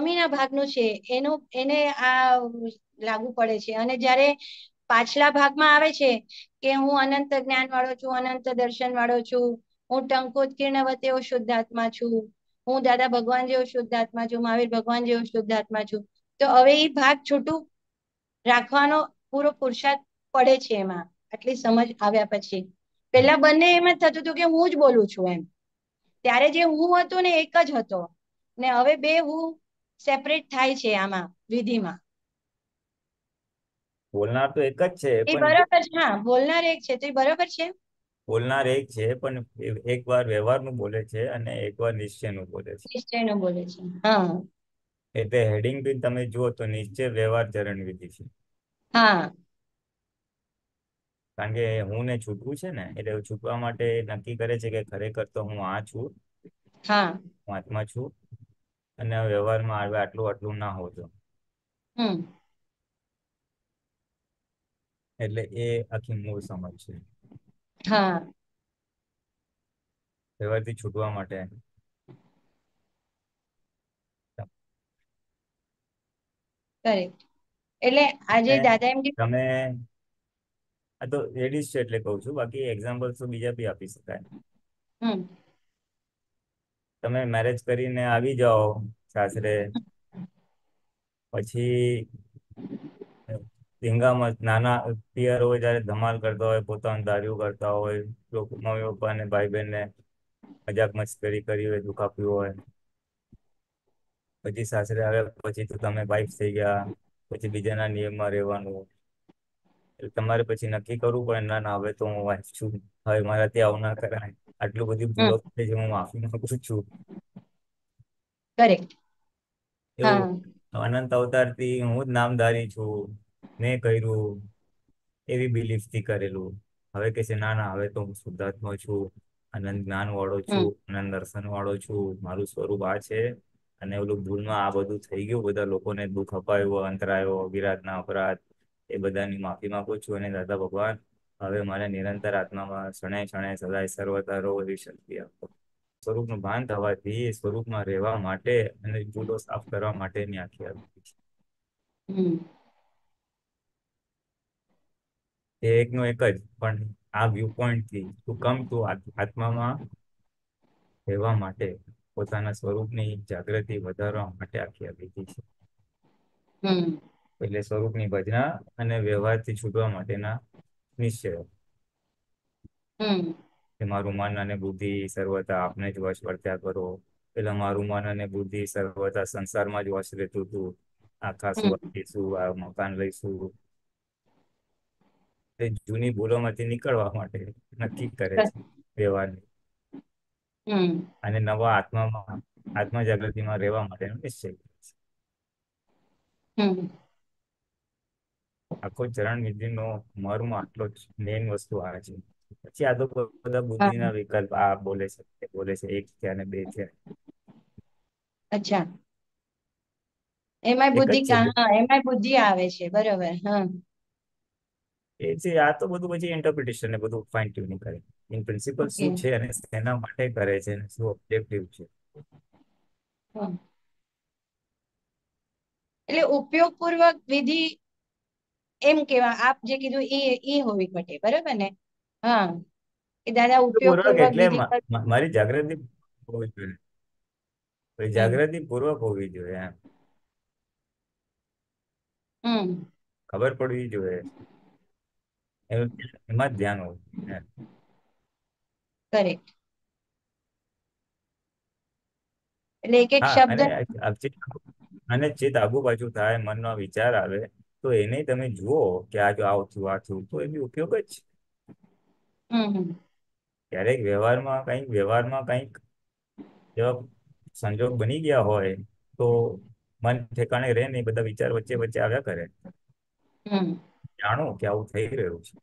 અમીના ભાગનો છે એનો એને આ લાગુ પડે છે અને જ્યારે પાછલા ભાગમાં આવે છે કે હું અનંત જ્ઞાન વાળો છું અનંત દર્શન વાળો છું હું ટંકોત્કીર્ણ વતે શુદ્ધ આત્મા છું હું દાદા ભગવાન જેવો શુદ્ધ આત્મા છું મહાવીર ભગવાન જેવો શુદ્ધ આત્મા છું તો હવે એ ભાગ છૂટું રાખવાનો પૂરો પુરુષાર્થ પડે છે એમાં આટલી સમજ આવ્યા પછી પેલા બંને એમ જ થતું હતું કે હું જ બોલું છું એમ ત્યારે જે હું હતો ને એક જ હતો ને હવે બે હું સેપરેટ થાય છે આમાં વિધિમાં બોલનાર તો એક જ છે એ બરાબર છે હા બોલનાર એક છે તો એ બરાબર છે બોલનાર એક છે પણ એક એકવાર વ્યવહારનું બોલે છે અને એક એકવાર નિશ્ચયનું બોલે છે નિશ્ચયનું બોલે છે હા એટલે હેડિંગ બી તમે જુઓ તો નિશ્ચય વ્યવહાર ચરણ વિધિ છે કારણ કે હું ને છૂટવું છે ને એટલે છૂટવા માટે નક્કી કરે છે કે ખરેખર તો હું આ છું હા હું આત્મા છું અને વ્યવહારમાં આવે આટલું આટલું ના હોતું હમ એટલે એ આખી મૂળ સમજ છે હા વ્યવહારથી છૂટવા માટે કરેક્ટ એટલે આજે દાદા એમ કે તમે આ તો રેડિશ છે એટલે કહું છું બાકી એક્ઝામ્પલ તો બીજા બી આપી શકાય તમે મેરેજ કરીને આવી જાઓ સાસરે પછી ધીંગામાં નાના પિયર હોય જ્યારે ધમાલ કરતા હોય પોતાનું દારૂ કરતા હોય મમ્મી પપ્પા પપ્પાને ભાઈ બહેન ને મજાક મસ્કરી કરી હોય દુઃખ આપ્યું હોય પછી સાસરે આવ્યા પછી તો તમે વાઇફ થઈ ગયા પછી બીજાના નિયમમાં રહેવાનું એટલે તમારે પછી નક્કી કરવું પડે ના ના હવે તો હું વાંચું હવે ત્યાં આવું ના કરાય આટલું બધું ભૂલો થઈ છે હું માફી માંગુ છું કરેક્ટ એવું અનંત અવતારથી હું જ નામધારી છું મેં કર્યું એવી બિલીફ થી કરેલું હવે કે છે ના ના હવે તો હું શુદ્ધાત્મા છું આનંદ જ્ઞાન વાળો છું આનંદ દર્શન વાળો છું મારું સ્વરૂપ આ છે અને ઓલું ભૂલમાં આ બધું થઈ ગયું બધા લોકોને દુઃખ અપાયો અંતરાયો અવિરાતના અપરાધ એ બધાની માફી માંગુ છું અને દાદા ભગવાન હવે મને નિરંતર આત્મામાં ક્ષણે ક્ષણે સદાય સર્વતા રહો એવી શક્તિ આપો સ્વરૂપનું ભાન થવાથી સ્વરૂપમાં રહેવા માટે અને ભૂલો સાફ કરવા માટેની આખી આપી છે તે એકનો એક જ પણ આ વ્યૂ પોઈન્ટ થી તું કમ તું આત્મામાં રહેવા માટે પોતાના સ્વરૂપની જાગૃતિ વધારવા માટે આખી આપી છે એટલે સ્વરૂપની ભજના અને વ્યવહારથી છૂટવા માટેના નિશ્ચયો મારું મન અને બુદ્ધિ સર્વતા આપને જ વશ વર્ત્યા કરો એટલે મારું મન અને બુદ્ધિ સર્વતા સંસારમાં જ વશ રહેતું હતું આ ખાસું આપીશું આ મકાન લઈશું જૂની ભૂલોમાંથી નીકળવા માટે નક્કી કરે છે વ્યવહારની અને નવા આત્મામાં આત્મા જાગૃતિમાં રહેવા માટેનો નિશ્ચય આખો ચરણ નો મર્મ આટલો જ મેઇન વસ્તુ આ છે પછી આ તો બધા બુદ્ધિના વિકલ્પ આ બોલે છે બોલે છે એક છે અને બે છે અચ્છા એમાં બુદ્ધિ એમાં બુદ્ધિ આવે છે બરોબર હા એ એટલે આ તો બધું પછી ઇન્ટરપ્રિટેશન ને બધું ફાઇન ટ્યુનિંગ કરે ઇન પ્રિન્સિપલ શું છે અને તેના માટે કરે છે અને શું ઓબ્જેક્ટિવ છે એટલે ઉપયોગ પૂર્વક વિધિ એમ કેવા આપ જે કીધું એ એ હોવી ઘટે બરાબર ને હા કે દાદા ઉપયોગ પૂર્વક એટલે મારી જાગૃતિ હોવી જોઈએ જાગૃતિ પૂર્વક હોવી જોઈએ એમ હમ ખબર પડવી જોઈએ એમાં જ ધ્યાન હોવું કરેક્ટ એટલે એક એક શબ્દ અને ચિત્ત આગુ બાજુ થાય મનનો વિચાર આવે તો એને તમે જુઓ કે આ જો આવ થયું આ થયું તો એ બી ઉપયોગ જ ક્યારેક વ્યવહારમાં કંઈક વ્યવહારમાં કંઈક એવા સંજોગ બની ગયા હોય તો મન ઠેકાણે રહે ને બધા વિચાર વચ્ચે વચ્ચે આવ્યા કરે હમ જાણો કે આવું થઈ રહ્યું છે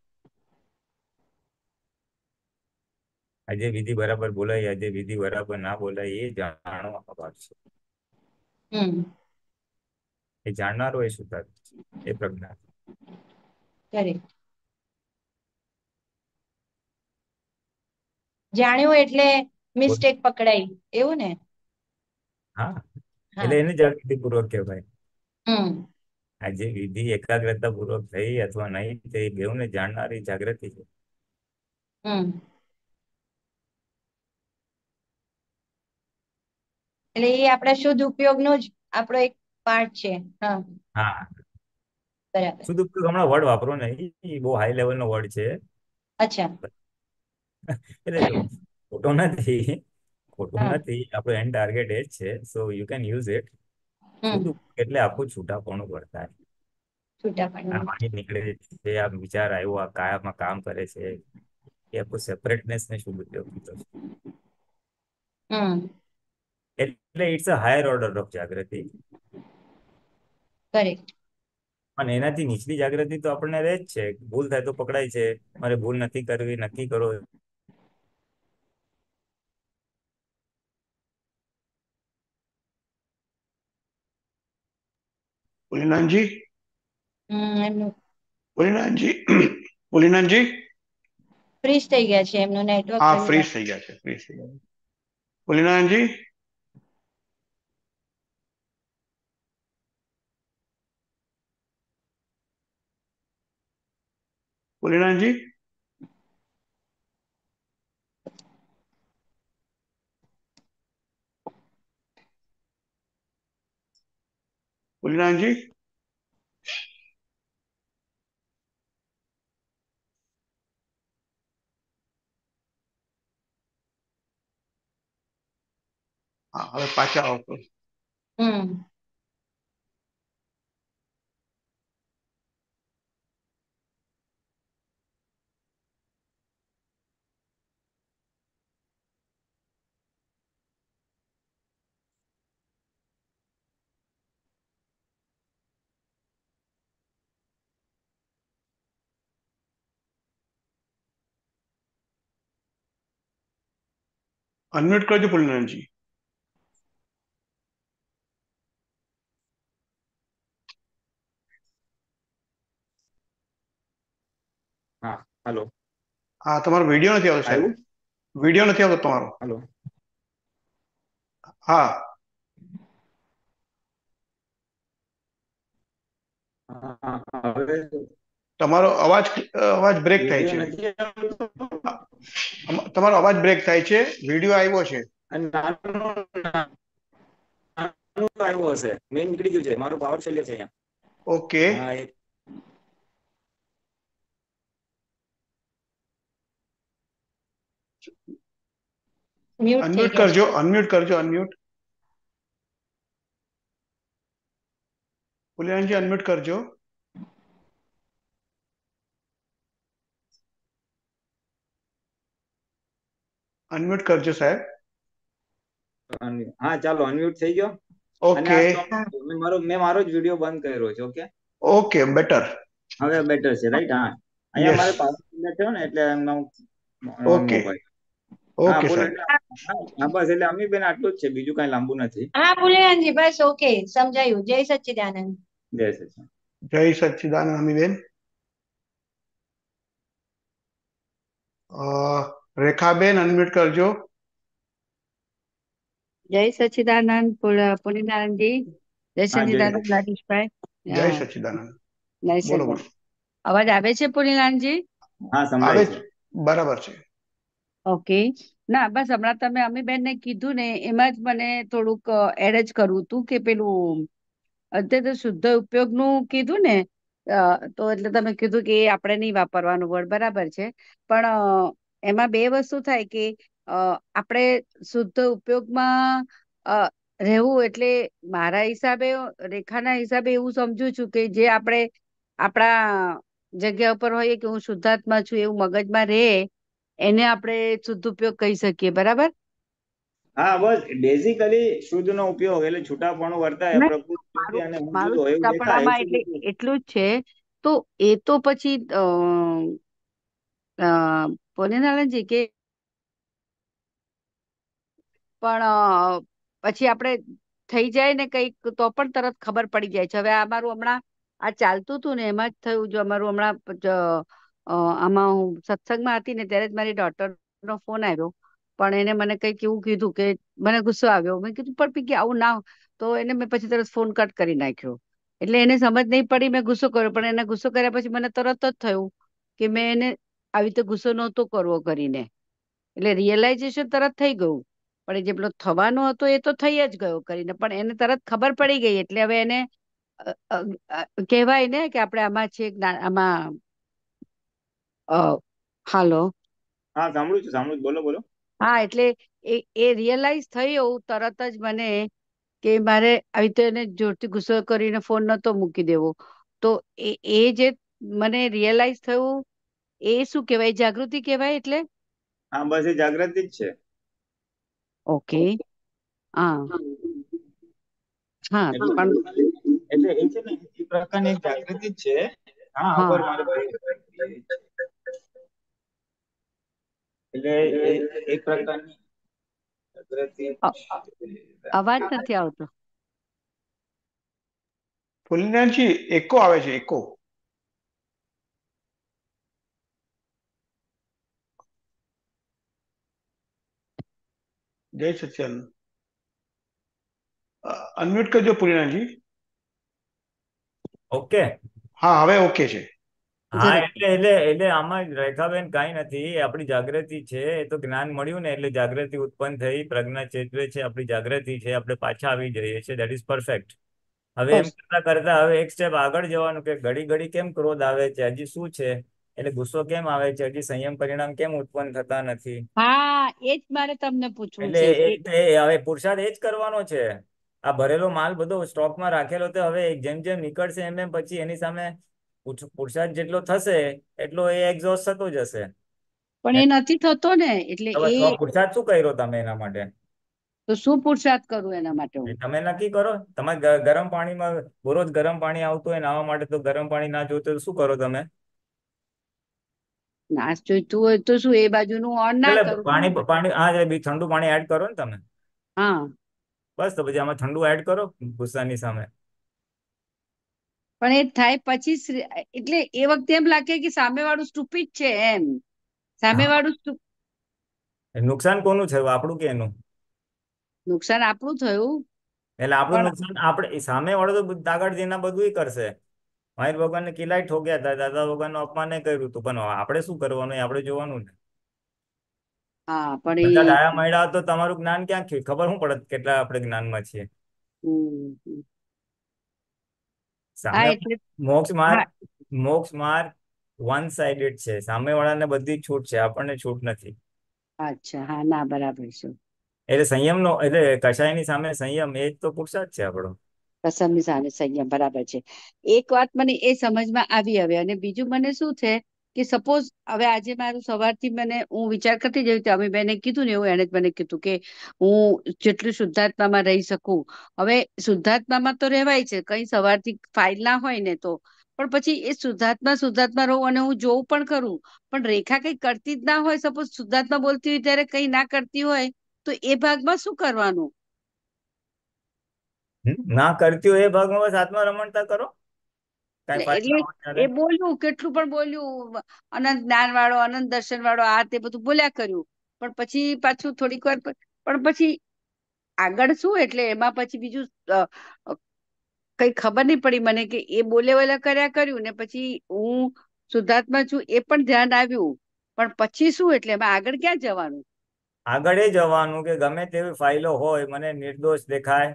આજે વિધિ બરાબર બોલાય આજે વિધિ બરાબર ના બોલાય એ જાણો અભાવ છે એ જાણનારો એ સુધાર એ પ્રજ્ઞા જાણ્યું એટલે મિસ્ટેક પકડાઈ એવું ને હા એટલે એને જાગૃતિ પૂર્વક કહેવાય હમ આજે વિધિ એકાગ્રતા પૂર્વક થઈ અથવા નહીં થઈ બેઉને જાણનારી જાગૃતિ છે એટલે એ આપણા શુદ્ધ નો જ આપણો એક પાર્ટ છે હા શુદ્ધ ઉપયોગ હમણાં વર્ડ વાપરો નહીં બહુ હાઈ લેવલ નો વર્ડ છે અચ્છા એટલે ખોટો નથી ખોટો નથી આપણો એન્ડ ટાર્ગેટ એ જ છે so you can use it એટલે આખું છૂટાપણું વર્તાય નીકળે છે આ વિચાર આવ્યો આ કાયામાં કામ કરે છે એ આખું સેપરેટનેસ ને શું બધું કીધો છે એટલે it's a higher order of જાગૃતિ કરેક્ટ અને એનાથી નીચલી જાગૃતિ તો આપણને રહે જ છે ભૂલ થાય તો પકડાય છે મારે ભૂલ નથી કરવી નક્કી કરો પુલિનાનજી પુલિનાનજી પુલિનાનજી ફ્રીઝ થઈ ગયા છે એમનું નેટવર્ક હા ફ્રીઝ થઈ ગયા છે ફ્રીઝ થઈ ગયા છે પુલિનાનજી પુલિનાનજી قولي لها نجيك على باكا اوكي امم अनम्यूट करायची फुलनाची હા હેલો હા તમારો વિડીયો નથી આવતો સાહેબ વિડીયો નથી આવતો તમારો હેલો હા હવે તમારો અવાજ અવાજ બ્રેક થાય છે તમારો અવાજ બ્રેક થાય છે વિડિયો આવ્યો છે આવ્યો હશે મેં ઓકે અનમ્યુટ કરજો અનમ્યુટ કરજો અનમ્યુટ ફુલેનજી અનમ્યુટ કરજો અનમ્યુટ કરજો સાહેબ હા ચાલો અનમ્યુટ થઈ ગયો ઓકે મેં મારો મેં મારો જ વિડિયો બંધ કર્યો છે ઓકે ઓકે બેટર હવે બેટર છે રાઈટ હા અહીંયા મારે પાવર છે ને એટલે ઓકે બસ એટલે અમી આટલું જ છે બીજું કઈ લાંબુ નથી હા ભૂલેનજી બસ ઓકે સમજાયું જય સચ્ચિદાનંદ જય સચ્ચિદાનંદ જય સચ્ચિદાનંદ અમી બેન રેખાબેન અનમ્યુટ કરજો જય સચિદાનંદ પુનિનારાયણજી જય સચિદાનંદ રાજેશભાઈ જય સચિદાનંદ બોલો અવાજ આવે છે પુણ્યનારાયણજી હા સંભળાય છે બરાબર છે ઓકે ના બસ હમણાં તમે અમીબેન ને કીધું ને એમાં જ મને થોડુંક એડ જ કરવું હતું કે પેલું અત્યારે શુદ્ધ ઉપયોગનું કીધું ને તો એટલે તમે કીધું કે એ આપણે નહીં વાપરવાનું વર્ડ બરાબર છે પણ એમાં બે વસ્તુ થાય કે આપણે શુદ્ધ ઉપયોગમાં રહેવું એટલે મારા હિસાબે રેખાના હિસાબે એવું સમજુ છું કે જે આપણે આપણા જગ્યા ઉપર હોઈએ કે હું શુદ્ધાત્મા છું એવું મગજમાં રહે એને આપણે શુદ્ધ ઉપયોગ કહી શકીએ બરાબર હા બસ બેઝિકલી શુદ્ધ નો ઉપયોગ એટલે છૂટાપણું વર્તાય પ્રકૃતિ અને છૂટાપણામાં એટલે એટલું જ છે તો એ તો પછી પોનેનાલાજી કે પણ પછી આપણે થઈ જાય ને કઈક તો પણ તરત ખબર પડી જાય છે હવે અમારું હમણાં આ ચાલતું હતું ને એમાં જ થયું જો અમારું હમણાં આમાં હું સત્સંગમાં હતી ને ત્યારે જ મારી ડોક્ટર નો ફોન આવ્યો પણ એને મને કંઈક એવું કીધું કે મને ગુસ્સો આવ્યો મેં કીધું પણ પીકી આવું ના તો એને મેં પછી તરત ફોન કટ કરી નાખ્યો એટલે એને સમજ નહીં પડી મેં ગુસ્સો કર્યો પણ એને ગુસ્સો કર્યા પછી મને તરત જ થયું કે મેં એને આવી રીતે ગુસ્સો નહોતો કરવો કરીને એટલે રિયલાઇઝેશન તરત થઈ ગયું પણ જેટલો થવાનો હતો એ તો થઈ જ ગયો કરીને પણ એને તરત ખબર પડી ગઈ એટલે હવે એને કહેવાય ને કે આપણે આમાં છે આમાં હાલો હા સાંભળું છું સાંભળું બોલો બોલો હા એટલે એ એ રિયલાઇઝ થયું તરત જ મને કે મારે આવી રીતે એને જોરથી ગુસ્સો કરીને ફોન નતો મૂકી દેવો તો એ એ જે મને રિયલાઇઝ થયું એ શું કહેવાય જાગૃતિ કહેવાય એટલે હા બસ એ જાગૃતિ જ છે ઓકે હા હા પણ એટલે એ છે ને એ પ્રકારની એક જાગૃતિ જ છે હા ખબર મારે એટલે એક પ્રકારની અવાજ નથી આવતો ફુલિનાજી એકો આવે છે એકો जय सचिन અનમ્યુટ કરજો પુરીનાજી ઓકે હા હવે ઓકે છે હા એટલે એટલે એટલે આમાં રેખાબેન કાંઈ નથી આપણી જાગૃતિ છે એ તો જ્ઞાન મળ્યું ને એટલે જાગૃતિ ઉત્પન્ન થઈ પ્રજ્ઞા ચેતવે છે આપણી જાગૃતિ છે આપણે પાછા આવી જઈએ છીએ દેટ ઇઝ પરફેક્ટ હવે એમ કરતા કરતા હવે એક સ્ટેપ આગળ જવાનું કે ઘડી ઘડી કેમ ક્રોધ આવે છે હજી શું છે એટલે ગુસ્સો કેમ આવે છે હજી સંયમ પરિણામ કેમ ઉત્પન્ન થતા નથી હા એ જ મારે તમને પૂછવું એટલે હવે પુરસાદ એ જ કરવાનો છે આ ભરેલો માલ બધો સ્ટોકમાં રાખેલો તો હવે જેમ જેમ નીકળશે એમ એમ પછી એની સામે પુરુષાર્થ જેટલો થશે એટલો એ એક્ઝોસ્ટ થતો જશે પણ એ નથી થતો ને એટલે એ પુરસાદ શું કર્યો તમે એના માટે તો શું પુરુષાર્થ કરું એના માટે તમે નક્કી કરો તમારે ગરમ પાણીમાં દરરોજ ગરમ પાણી આવતું હોય નાવા માટે તો ગરમ પાણી ના જોતું શું કરો તમે નાશ જોઈતું હોય તો શું એ બાજુનું ઓન ના એટલે પાણી પાણી હા એટલે બી ઠંડુ પાણી એડ કરો ને તમે હા બસ તો પછી આમાં ઠંડુ એડ કરો ગુસ્સાની સામે પણ એ થાય પછી એટલે એ વખતે એમ લાગે કે સામે સામેવાળું સ્ટુપિડ છે એમ સામે વાળું સામેવાળું નુકસાન કોનું થયું આપણું કે એનું નુકસાન આપણું થયું એટલે આપણું નુકસાન આપણે સામે વાળો તો આગળ જેના બધું કરશે માહિર ભગવાન ભગવાનને કિલાઈ ઠોક્યા હતા દાદા ભગવાનનું અપમાન કર્યું હતું પણ આપણે શું કરવાનું આપણે જોવાનું ને હા પણ ડાયા મળ્યા તો તમારું જ્ઞાન ક્યાં થયું ખબર શું પડત કેટલા આપણે જ્ઞાનમાં છીએ મોક્ષ માર્ગ મોક્ષ માર્ગ વન સાઇડેડ છે સામે વાળાને બધી છૂટ છે આપણને છૂટ નથી અચ્છા હા ના બરાબર છે એટલે સંયમનો એટલે કશાયની સામે સંયમ એ જ તો પુરુષાર્થ છે આપણો કસમી સાને સંયમ બરાબર છે એક વાત મને એ સમજમાં આવી હવે અને બીજું મને શું છે કે સપોઝ હવે આજે મારું સવારથી મને હું વિચાર કરતી જ તો અમે બેને કીધું ને એવું એને જ મને કીધું કે હું જેટલું શુદ્ધાત્મામાં રહી શકું હવે શુદ્ધાત્મામાં તો રહેવાય છે કઈ સવારથી ફાઇલ ના હોય ને તો પણ પછી એ શુદ્ધાત્મા શુદ્ધાત્મા રહું અને હું જોઉં પણ કરું પણ રેખા કઈ કરતી જ ના હોય સપોઝ શુદ્ધાત્મા બોલતી હોય ત્યારે કઈ ના કરતી હોય તો એ ભાગમાં શું કરવાનું ના કરતી હોય એ ભાગમાં બસ હાથમાં રમણતા કરો એ બોલ્યું કેટલું પણ બોલ્યું અનંત જ્ઞાન વાળો અનંત દર્શન વાળો આ તે બધું બોલ્યા કર્યું પણ પછી પાછું થોડીક વાર પણ પછી આગળ શું એટલે એમાં પછી બીજું કઈ ખબર નહીં પડી મને કે એ બોલે બોલે કર્યા કર્યું ને પછી હું શુદ્ધાત્મા છું એ પણ ધ્યાન આવ્યું પણ પછી શું એટલે એમાં આગળ ક્યાં જવાનું આગળ એ જવાનું કે ગમે તેવી ફાઇલો હોય મને નિર્દોષ દેખાય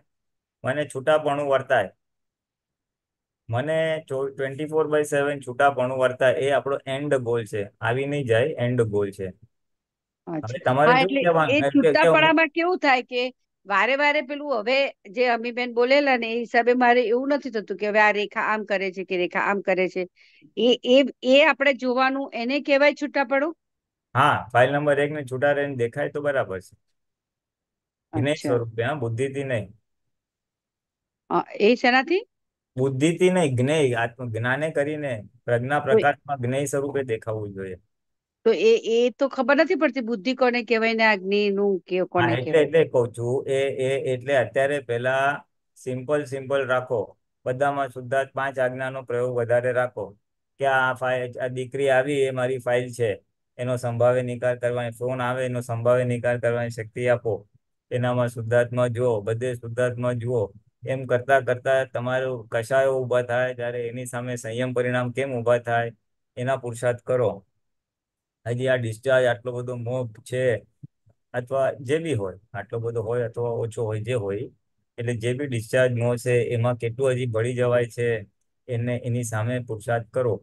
મને છૂટાપણું વર્તાય મને ટ્વેન્ટી ફોર બાય સેવન છૂટાપણું વર્તાય એ આપણો એન્ડ ગોલ છે આવી નહીં જાય એન્ડ ગોલ છે હવે તમારે કેવું થાય કે વારે વારે પેલું હવે જે અમીબેન બોલેલા ને એ હિસાબે મારે એવું નથી થતું કે હવે આ રેખા આમ કરે છે કે રેખા આમ કરે છે એ એ એ આપણે જોવાનું એને કહેવાય છૂટાપણું હા ફાઇલ નંબર એક ને છૂટા રેન્જ દેખાય તો બરાબર છે વિનય સ્વરૂપે હા બુદ્ધિથી નહીં એ શેનાથી બુદ્ધિથી નહીં જ્ઞેય આત્મ જ્ઞાને કરીને પ્રજ્ઞા પ્રકાશમાં જ્ઞેય સ્વરૂપે દેખાવું જોઈએ તો એ એ તો ખબર નથી પડતી બુદ્ધિ કોને કહેવાય ને અગ્નિ નું કે કોને એટલે એટલે કહું છું એ એ એટલે અત્યારે પેલા સિમ્પલ સિમ્પલ રાખો બધામાં સુદ્ધા પાંચ આજ્ઞાનો પ્રયોગ વધારે રાખો કે આ ફાઇલ આ દીકરી આવી એ મારી ફાઇલ છે એનો સંભાવે નિકાલ કરવાની ફોન આવે એનો સંભાવે નિકાલ કરવાની શક્તિ આપો એનામાં શુદ્ધાત્મા જુઓ બધે શુદ્ધાત્મા જુઓ એમ કરતા કરતા તમારો કશાયો ઉભા થાય ત્યારે એની સામે સંયમ પરિણામ કેમ ઉભા થાય એના પુરુષાર્થ કરો હજી આ ડિસ્ચાર્જ આટલો બધો મોભ છે અથવા જે બી હોય આટલો બધો હોય અથવા ઓછો હોય જે હોય એટલે જે બી ડિસ્ચાર્જ મો છે એમાં કેટલું હજી ભળી જવાય છે એને એની સામે પુરુષાર્થ કરો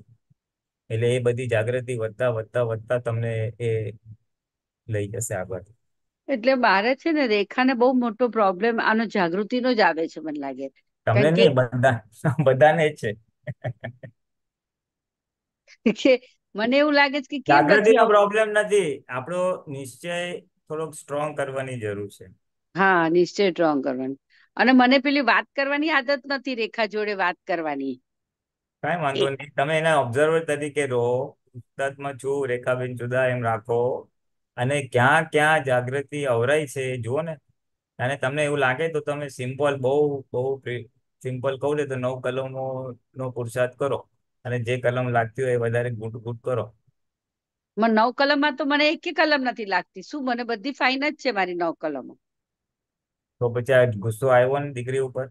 એટલે એ બધી જાગૃતિ વધતા વધતા વધતા તમને એ લઈ જશે આગળ એટલે મારે છે ને રેખાને બહુ મોટો પ્રોબ્લેમ આનો જાગૃતિનો જ આવે છે મને લાગે તમને નહીં બધા બધાને છે કે મને એવું લાગે છે કે જાગૃતિનો પ્રોબ્લેમ નથી આપણો નિશ્ચય થોડોક સ્ટ્રોંગ કરવાની જરૂર છે હા નિશ્ચય સ્ટ્રોંગ કરવાની અને મને પેલી વાત કરવાની આદત નથી રેખા જોડે વાત કરવાની કઈ વાંધો નહીં તમે એના ઓબ્ઝર્વર તરીકે રહો માં છું રેખાબેન જુદા એમ રાખો અને ક્યાં ક્યાં જાગૃતિ અવરાય છે એ જુઓ ને અને તમને એવું લાગે તો તમે સિમ્પલ બહુ બહુ સિમ્પલ કહું ને તો નવ કલમો નો પુરુષાર્થ કરો અને જે કલમ લાગતી હોય એ વધારે ગુટ ગુટ કરો નવ કલમમાં તો મને એક કલમ નથી લાગતી શું મને બધી ફાઇન જ છે મારી નવ કલમો તો પછી આ ગુસ્સો આવ્યો ને દીકરી ઉપર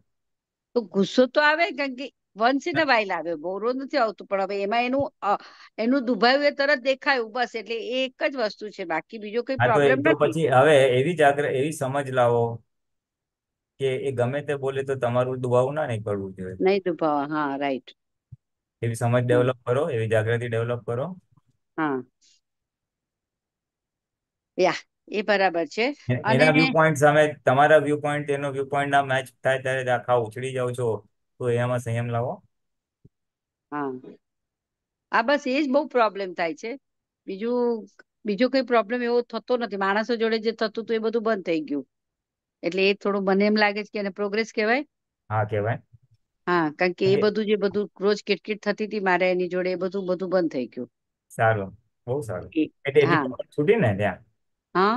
તો ગુસ્સો તો આવે કારણ કે વન્સ ઇન અ વાઇલ આવે બહુ નથી આવતું પણ હવે એમાં એનું એનું દુભાવ્યું એ તરત દેખાયું બસ એટલે એક જ વસ્તુ છે બાકી બીજો કોઈ પ્રોબ્લેમ નથી પછી હવે એવી જાગ્ર એવી સમજ લાવો કે એ ગમે તે બોલે તો તમારું દુભાવું ના નહીં કરવું જોઈએ નહીં દુભાવા હા રાઈટ એવી સમજ ડેવલપ કરો એવી જાગૃતિ ડેવલપ કરો હા યા એ બરાબર છે અને વ્યૂ પોઈન્ટ સામે તમારા વ્યૂ પોઈન્ટ એનો વ્યૂ પોઈન્ટ ના મેચ થાય ત્યારે આખા ઉછળી જાવ છો તો એમાં સંયમ લાવો હા આ બસ એ જ બહુ પ્રોબ્લેમ થાય છે બીજું બીજો કોઈ પ્રોબ્લેમ એવો થતો નથી માણસો જોડે જે થતું હતું એ બધું બંધ થઈ ગયું એટલે એ થોડું મને એમ લાગે છે કે એને પ્રોગ્રેસ કહેવાય હા કહેવાય હા કારણ કે એ બધું જે બધું રોજ કિટકિટ થતી હતી મારે એની જોડે એ બધું બધું બંધ થઈ ગયું સારું બહુ સારું એટલે છૂટી ને ત્યાં હા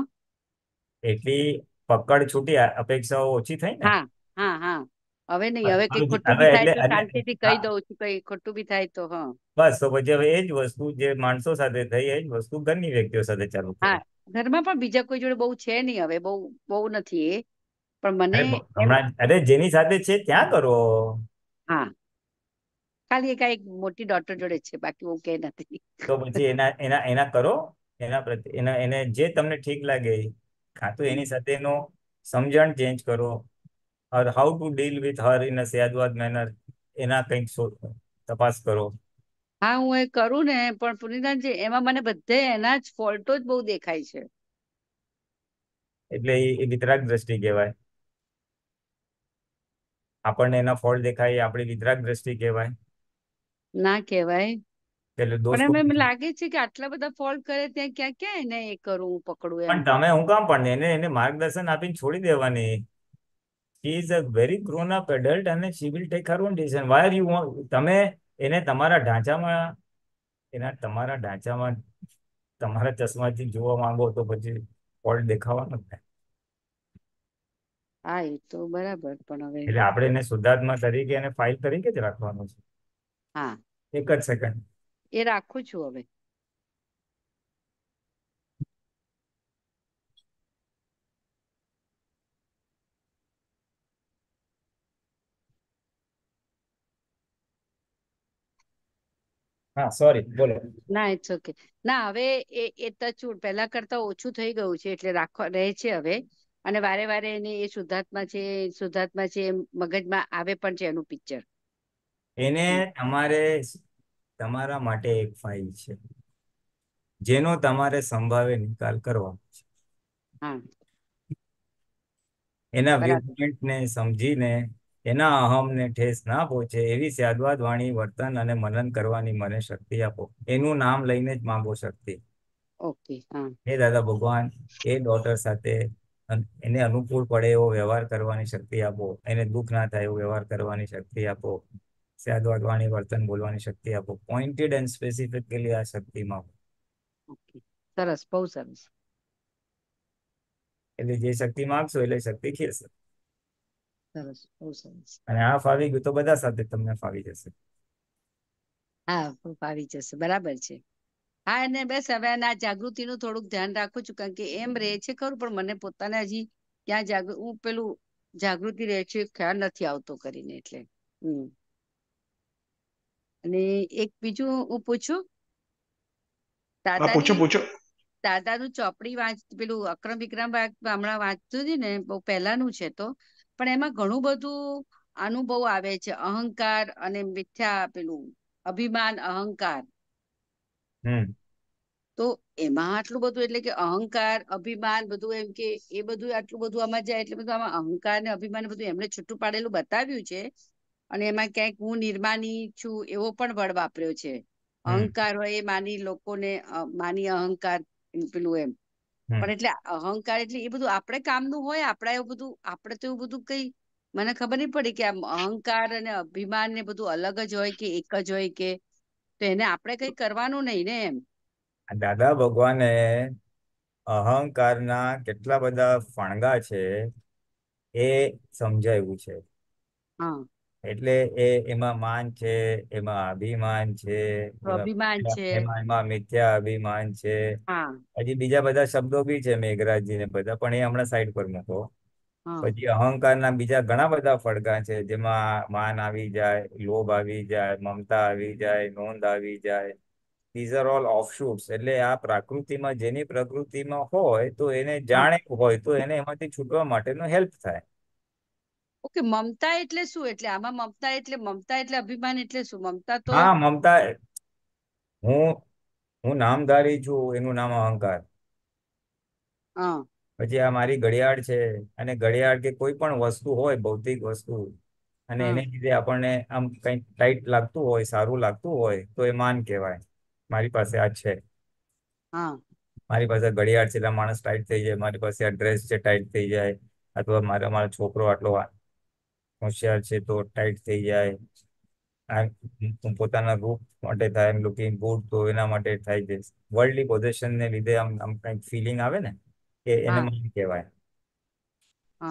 એટલી પકડ છૂટી અપેક્ષાઓ ઓછી થઈ ને હા હા હા હવે નહીં હવે કઈ ખોટું થાય તો શાંતિથી કહી દઉં છું કઈ ખોટું બી થાય તો હા બસ તો પછી હવે એ જ વસ્તુ જે માણસો સાથે થઈ એ જ વસ્તુ ઘરની વ્યક્તિઓ સાથે ચાલુ હા ઘરમાં પણ બીજા કોઈ જોડે બહુ છે નહીં હવે બહુ બહુ નથી એ પણ મને અરે જેની સાથે છે ત્યાં કરો હા ખાલી એક એક મોટી ડોક્ટર જોડે છે બાકી હું કે નથી તો પછી એના એના એના કરો એના પ્રત્યે એના એને જે તમને ઠીક લાગે ખાતું તો એની સાથેનો સમજણ ચેન્જ કરો her how to deal with her in a shyadwad manner એના કંઈક તપાસ કરો હા હું એ કરું ને પણ પુનિતાજી એમાં મને બધે એના જ ફોલ્ટો જ બહુ દેખાય છે એટલે એ વિતરાગ દ્રષ્ટિ કહેવાય આપણને એના ફોલ્ટ દેખાય આપણી વિતરાગ દ્રષ્ટિ કહેવાય ના કહેવાય પણ એમ લાગે છે કે આટલા બધા ફોલ્ટ કરે ત્યાં ક્યાં ક્યાં એને એ કરું પકડું પણ તમે હું કામ પણ એને એને માર્ગદર્શન આપીને છોડી દેવાની is a very grown up adult અને she will take her own decision why are you want તમે એને તમારા ઢાંચામાં એના તમારા ઢાંચામાં તમારા ચશ્માથી જોવા માંગો તો પછી ફોલ્ટ દેખાવાનો જ ને હા એ તો બરાબર પણ હવે એટલે આપણે એને શુદ્ધાત્મા તરીકે અને ફાઇલ તરીકે જ રાખવાનું છે હા એક જ સેકન્ડ એ રાખું છું હવે હા સોરી બોલો ના ઇટ્સ ઓકે ના હવે એ એ ટચવુડ પહેલા કરતા ઓછું થઈ ગયું છે એટલે રાખવા રહે છે હવે અને વારે વારે એને એ શુદ્ધાત્મા છે શુદ્ધાત્મા છે મગજમાં આવે પણ છે એનું પિક્ચર એને તમારે તમારા માટે એક ફાઇલ છે જેનો તમારે સંભાવે નિકાલ કરવા છે એના વ્યૂ ને સમજીને એના અહમને ઠેસ ના પહોંચે એવી સ્યાદવાદ વાણી વર્તન અને મનન કરવાની મને શક્તિ આપો એનું નામ લઈને જ માંગો શક્તિ હે દાદા ભગવાન એ ડોટર સાથે એને અનુકૂળ પડે એવો વ્યવહાર કરવાની શક્તિ આપો એને દુઃખ ના થાય એવો વ્યવહાર કરવાની શક્તિ આપો સ્યાદવાદ વાણી વર્તન બોલવાની શક્તિ આપો પોઇન્ટેડ એન્ડ સ્પેસિફિકલી આ શક્તિ માંગો સરસ બહુ સરસ એટલે જે શક્તિ માંગશો એટલે શક્તિ ખીલશે સરસ બહુ સરસ અને આ ફાવી ગયું તો બધા સાથે તમને ફાવી જશે હા ફાવી જશે બરાબર છે હા અને બસ હવે આ જાગૃતિનું થોડુંક ધ્યાન રાખું છું કારણ કે એમ રહે છે ખરું પણ મને પોતાને હજી ક્યાં જાગૃ હું પેલું જાગૃતિ રહે છે ખ્યાલ નથી આવતો કરીને એટલે હમ અને એક બીજું હું પૂછું પૂછો દાદા નું ચોપડી વાંચ પેલું અક્રમ વિક્રમ હમણાં વાંચતું હતી ને બહુ પહેલાનું છે તો પણ એમાં ઘણું બધું અનુભવ આવે છે અહંકાર અને મિથ્યા પેલું અભિમાન અહંકાર તો એમાં આટલું બધું એટલે કે અહંકાર અભિમાન બધું એમ કે એ બધું આટલું બધું આમાં જાય એટલે બધું આમાં અહંકાર ને અભિમાન બધું એમણે છૂટું પાડેલું બતાવ્યું છે અને એમાં ક્યાંક હું નિર્માની છું એવો પણ વડ વાપર્યો છે અહંકાર હોય એ માની લોકોને માની અહંકાર પેલું એમ પણ એટલે અહંકાર એટલે એ બધું આપણે કામનું હોય આપણા એવું બધું આપણે તો એવું બધું કઈ મને ખબર નહીં પડી કે આમ અહંકાર અને અભિમાન ને બધું અલગ જ હોય કે એક જ હોય કે તો એને આપણે કઈ કરવાનું નહીં ને એમ દાદા ભગવાને અહંકારના કેટલા બધા ફણગા છે એ સમજાવ્યું છે હા એટલે એ એમાં માન છે એમાં અભિમાન છે અભિમાન છે એમાં મિથ્યા અભિમાન છે હજી બીજા બધા શબ્દો બી છે મેઘરાજજી ને બધા પણ એ હમણાં સાઈડ પર મૂકો પછી અહંકારના બીજા ઘણા બધા ફડકા છે જેમાં માન આવી જાય લોભ આવી જાય મમતા આવી જાય નોંધ આવી જાય ધીઝ આર ઓલ ઓફશૂટ્સ એટલે આ પ્રકૃતિમાં જેની પ્રકૃતિમાં હોય તો એને જાણે હોય તો એને એમાંથી છૂટવા માટેનો હેલ્પ થાય ઓકે મમતા એટલે શું એટલે આમાં મમતા એટલે મમતા એટલે અભિમાન એટલે શું મમતા તો હા મમતા હું હું નામધારી છું એનું નામ અહંકાર પછી આ મારી ઘડિયાળ છે અને ઘડિયાળ કે કોઈ પણ વસ્તુ હોય ભૌતિક વસ્તુ અને એને લીધે આપણને આમ કઈ ટાઈટ લાગતું હોય સારું લાગતું હોય તો એ માન કહેવાય મારી પાસે આ છે હા મારી પાસે ઘડિયાળ છે એટલે માણસ ટાઈટ થઈ જાય મારી પાસે આ ડ્રેસ છે ટાઈટ થઈ જાય અથવા મારા મારો છોકરો આટલો હોશિયાર છે તો ટાઈટ થઈ જાય આ પોતાના રૂપ માટે થાય એમ લુકિંગ ગુડ તો એના માટે થાય છે વર્લ્ડલી પોઝેશન ને લીધે આમ આમ કંઈક ફિલિંગ આવે ને કે એને મને કહેવાય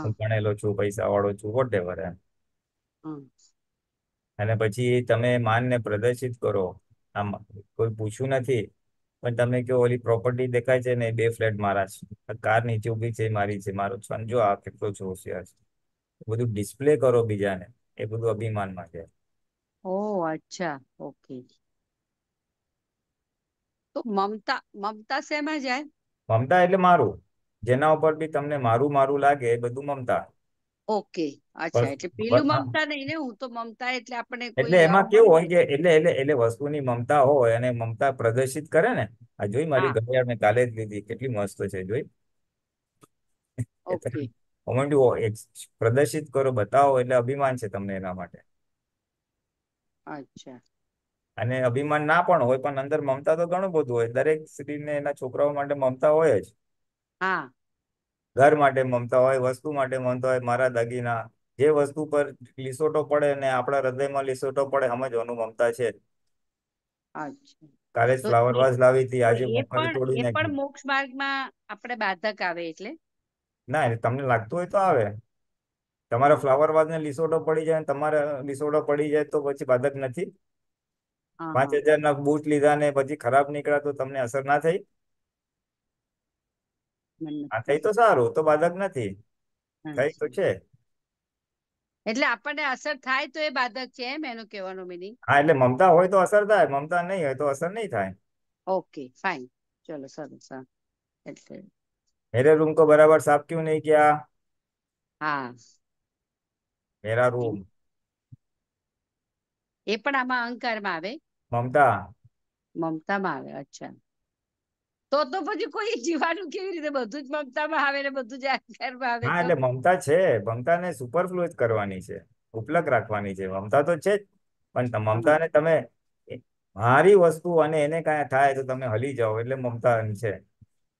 હું ભણેલો છું પૈસા વાળો છું વોટ એવર એમ અને પછી તમે માન ને પ્રદર્શિત કરો આમ કોઈ પૂછ્યું નથી પણ તમે કે ઓલી પ્રોપર્ટી દેખાય છે ને બે ફ્લેટ મારા છે કાર નીચે ઉભી છે મારી છે મારો છન જો આ કેટલો છે હોશિયાર છે બધું ડિસ્પ્લે કરો બીજાને એ બધું અભિમાનમાં છે ઓ અચ્છા ઓકે તો મમતા મમતા શેમાં જાય મમતા એટલે મારું જેના ઉપર બી તમને મારું મારું લાગે એ બધું મમતા ઓકે અચ્છા એટલે પેલું મમતા નહીં ને હું તો મમતા એટલે આપણે એટલે એમાં કેવું હોય કે એટલે એટલે એટલે વસ્તુની મમતા હોય અને મમતા પ્રદર્શિત કરે ને આ જોઈ મારી ઘડિયાળ મેં કાલે જ લીધી કેટલી મસ્ત છે જોઈ ઓકે કોમેન્ટ્યું પ્રદર્શિત કરો બતાવો એટલે અભિમાન છે તમને એના માટે અચ્છા અને અભિમાન ના પણ હોય પણ અંદર મમતા તો ઘણું બધું હોય દરેક સ્ત્રીને એના છોકરાઓ માટે મમતા હોય જ હા ઘર માટે મમતા હોય વસ્તુ માટે મમતા હોય મારા દાગીના જે વસ્તુ પર લીસોટો પડે ને આપણા હૃદયમાં લીસોટો પડે સમજવાનું મમતા છે કાલે ફ્લાવર વાઝ લાવી હતી આજે મોકલી પણ મોક્ષ માર્ગમાં આપણે બાધક આવે એટલે ના એટલે તમને લાગતું હોય તો આવે તમારા ફ્લાવર વાઝ ને લીસોડો પડી જાય તમારે લીસોડો પડી જાય તો પછી બાધક નથી પાંચ હજાર ના બૂટ લીધા ને પછી ખરાબ નીકળ્યા તો તમને અસર ના થઈ આ થઈ તો સારું તો બાધક નથી થઈ તો છે એટલે આપણને અસર થાય તો એ બાધક છે એમ એનો કહેવાનો મિનિંગ હા એટલે મમતા હોય તો અસર થાય મમતા નહીં હોય તો અસર નહીં થાય ઓકે ફાઇન ચલો સરસ એટલે मेरे रूम को बराबर साफ क्यों नहीं किया હા मेरा रूम એ પણ આમાં અહંકારમાં આવે મમता મમતામાં આવે તો તો પછી કોઈ જીવાનું કેવી રીતે બધું જ મમતામાં આવે ને બધું જ અહંકારમાં આવે હા એટલે મમતા છે મમતાને સુપરફ્લુઅસ કરવાની છે ઉપલક રાખવાની છે મમતા તો છે જ પણ ત- મમતાને તમે એ- વસ્તુ અને એને કાંઈ થાય તો તમે હલી જાઓ એટલે મમતા છે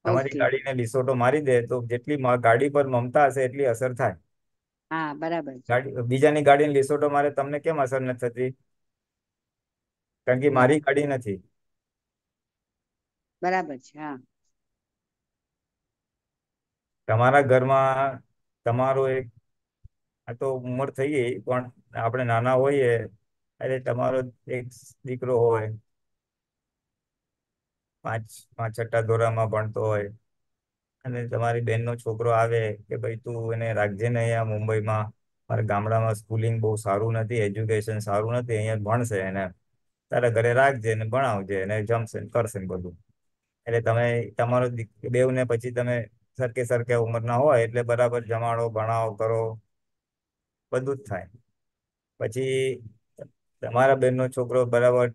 તમારી ગાડીને લીસોટો મારી દે તો જેટલી ગાડી પર મમતા હશે એટલી અસર થાય હા બરાબર ગાડી બીજાની ગાડીને લીસોટો મારે તમને કેમ અસર નથી થતી કારણ કે મારી ગાડી નથી બરાબર છે હા તમારા ઘરમાં તમારો એક આ તો ઉંમર થઈ ગઈ પણ આપણે નાના હોઈએ એટલે તમારો એક દીકરો હોય પાંચ પાંચ છઠ્ઠા ધોરણમાં ભણતો હોય અને તમારી બેનનો છોકરો આવે કે ભાઈ તું એને રાખજે ને અહીંયા મુંબઈમાં મારા ગામડામાં સ્કૂલિંગ બહુ સારું નથી એજ્યુકેશન સારું નથી અહીંયા ભણશે એને તારા ઘરે રાખજે ને ભણાવજે એને જમશે ને કરશે ને બધું એટલે તમે તમારો બેવને પછી તમે સરખે સરકે ઉંમરના હોય એટલે બરાબર જમાડો ભણાવો કરો બધું જ થાય પછી તમારા બેનનો છોકરો બરાબર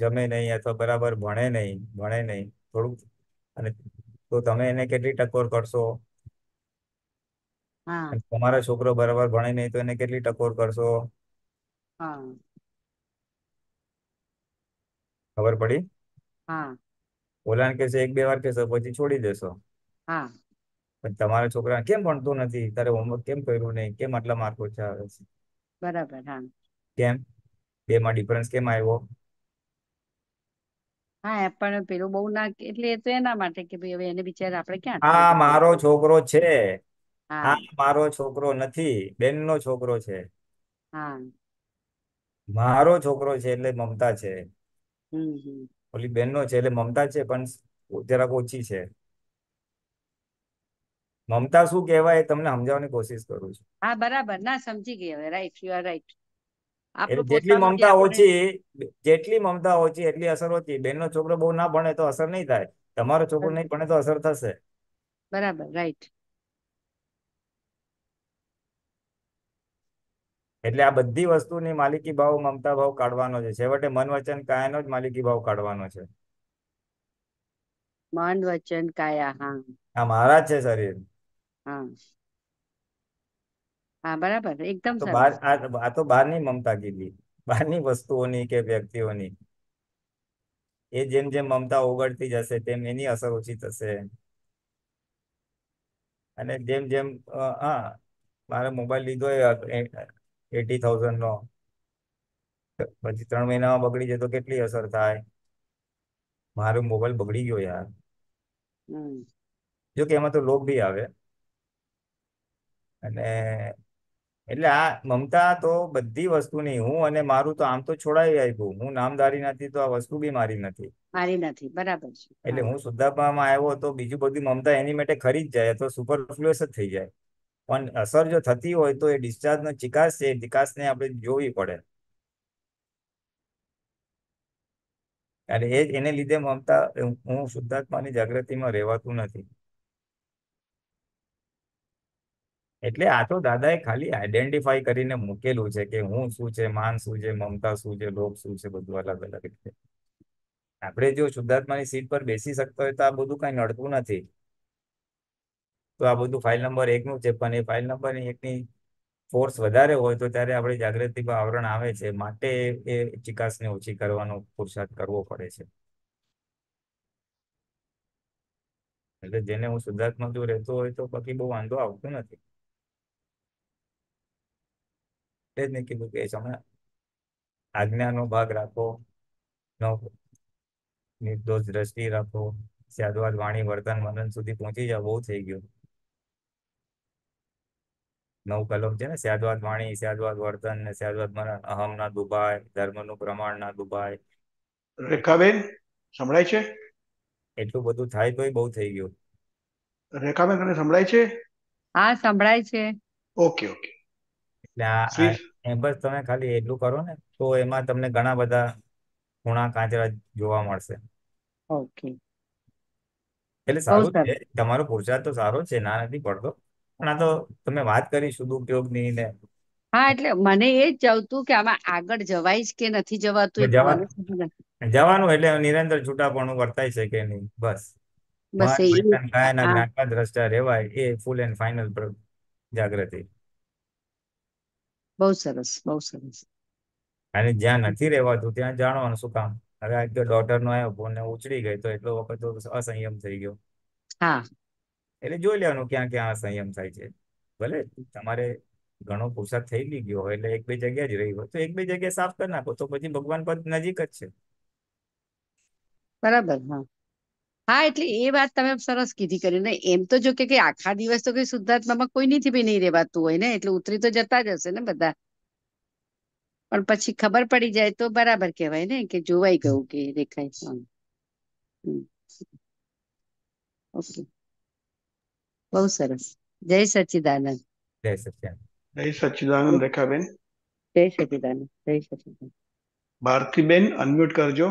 જમે નહીં અથવા બરાબર ભણે નહીં ભણે નહીં થોડુંક અને તો તમે એને કેટલી ટકોર કરશો તમારો છોકરો બરાબર ભણે નહીં તો એને કેટલી ટકોર કરશો ખબર પડી ઓલા ને એક બે વાર કેસો પછી છોડી દેશો પણ તમારા છોકરા કેમ ભણતો નથી તારે હોમવર્ક કેમ કર્યું નહીં કેમ આટલા માર્ક ઓછા આવે છે બરાબર કેમ બે માં ડિફરન્સ કેમ આવ્યો હા પણ પેલું બહુ ના એટલે એ તો એના માટે કે ભાઈ હવે એને બિચારા આપણે ક્યાં આ મારો છોકરો છે હા આ મારો છોકરો નથી બેનનો છોકરો છે હા મારો છોકરો છે એટલે મમતા છે હમ ઓલી બેનનો છે એટલે મમતા છે પણ જરાક ઓછી છે મમતા શું કહેવાય તમને સમજાવવાની કોશિશ કરું છું હા બરાબર ના સમજી ગઈ હવે રાઈટ યુ આર રાઈટ જેટલી મમતા ઓછી જેટલી મમતા ઓછી એટલી અસર ઓછી બેન નો છોકરો બહુ ના ભણે તો અસર નહીં થાય તમારો છોકરો નહીં ભણે તો અસર થશે બરાબર રાઈટ એટલે આ બધી વસ્તુની માલિકી ભાવ મમતા ભાવ કાઢવાનો છે છેવટે મન વચન કાયાનો જ માલિકી ભાવ કાઢવાનો છે મન વચન કાયા હા હા મારા છે શરીર હા હા બરાબર એકદમ તો બહાર ની મમતા કીધી બહાર ની વસ્તુઓની કે વ્યક્તિઓની એ જેમ જેમ મમતા ઓગળતી જશે તેમ એની અસર ઓછી થશે અને જેમ જેમ હા મારે મોબાઈલ લીધો એટી થાઉઝન્ડ નો પછી ત્રણ મહિનામાં બગડી જતો કેટલી અસર થાય મારો મોબાઈલ બગડી ગયો યાર જો કે એમાં તો લોભ બી આવે અને એટલે આ મમતા તો બધી વસ્તુ નહીં હું અને મારું તો આમ તો છોડાઈ આવ્યું હું નામદારી નથી તો આ વસ્તુ બી મારી નથી મારી નથી બરાબર છે એટલે હું શુદ્ધાત્મામાં આવ્યો તો બીજું બધું મમતા એની માટે ખરી જ જાય તો સુપરફ્લુઅસ જ થઈ જાય પણ અસર જો થતી હોય તો એ ડિસ્ચાર્જ નો ચિકાસ છે ને આપણે જોવી પડે ત્યારે એ એને લીધે મમતા હું શુદ્ધાત્માની જાગૃતિમાં રહેવાતું નથી એટલે આ તો દાદાએ ખાલી આઈડેન્ટિફાઈ કરીને મૂકેલું છે કે હું શું છે માન શું છે મમતા શું છે લોભ શું છે બધું અલગ અલગ રીતે આપણે જો શુદ્ધાત્માની સીટ પર બેસી શકતા હોય તો આ બધું કઈ નડતું નથી તો આ બધું ફાઇલ નંબર એક નું છે પણ એ ફાઇલ નંબર એકની ફોર્સ વધારે હોય તો ત્યારે આપણે જાગૃતિ આવરણ આવે છે માટે એ ચિકાસને ઓછી કરવાનો પુરુષાર્થ કરવો પડે છે એટલે જેને હું શુદ્ધાત્મક જો રહેતો હોય તો બાકી બહુ વાંધો આવતો નથી એટલે જ મેં કીધું કે તમે આજ્ઞાનો ભાગ રાખો નિર્દોષ દ્રષ્ટિ રાખો સ્યાદવાદ વાણી વર્તન મનન સુધી પહોંચી જાવ બહુ થઈ ગયું નવ કલમ છે ને સ્યાદવાદ વાણી સ્યાદવાદ વર્તન ને સ્યાદવાદ મનન અહમ ના દુભાય ધર્મનું પ્રમાણ ના દુભાય રેખાબેન સંભળાય છે એટલું બધું થાય તોય બહુ થઈ ગયું રેખાબેન તને સંભળાય છે હા સંભળાય છે ઓકે ઓકે એટલે આ તમે ખાલી એટલું કરો ને તો એમાં તમને ઘણા બધા ખૂણા કાંચરા જોવા મળશે ઓકે એટલે સારું છે તમારો પુરસાદ તો સારો છે ના નથી પડતો પણ આ તો તમે વાત કરી સદુપયોગની ને હા એટલે મને એ જ જવતું કે આમાં આગળ જવાય કે નથી જવાતું એટલે જવાનું એટલે નિરંતર છૂટાપણું વર્તાય છે કે નહીં બસ બસ એ મહાન એ- દ્રષ્ટા રહેવાય એ ફૂલ એન્ડ ફાઇનલ જાગૃતિ બહુ સરસ બહુ સરસ અને જ્યાં નથી રહેવાતું ત્યાં જાણવાનું શું કામ હવે આ ડોટર નો આવ્યો ફોન ને ઉછળી ગઈ તો એટલો વખત તો અસંયમ થઈ ગયો હા એટલે જોઈ લેવાનું ક્યાં ક્યાં અસંયમ થાય છે ભલે તમારે ઘણો પુરસાદ થઈ ગયો હોય એટલે એક બે જગ્યા જ રહી હોય તો એક બે જગ્યા સાફ કરી નાખો તો પછી ભગવાન પદ નજીક જ છે બરાબર હા હા એટલે એ વાત તમે સરસ કીધી કરી ને એમ તો જો કે આખા દિવસ તો કઈ શુદ્ધાત્મામાં કોઈનીથી બી નહીં રહેવાતું હોય ને એટલે ઉતરી તો જતા જ હશે ને બધા પણ પછી ખબર પડી જાય તો બરાબર કહેવાય ને કે જોવાઈ ગયું કે દેખાય ઓકે બહુ સરસ જય સચિદાનંદ જય સચિદાનંદ જય સચિદાનંદ રેખાબેન જય સચિદાનંદ જય સચિદાનંદ ભારતીબેન અનમ્યુટ કરજો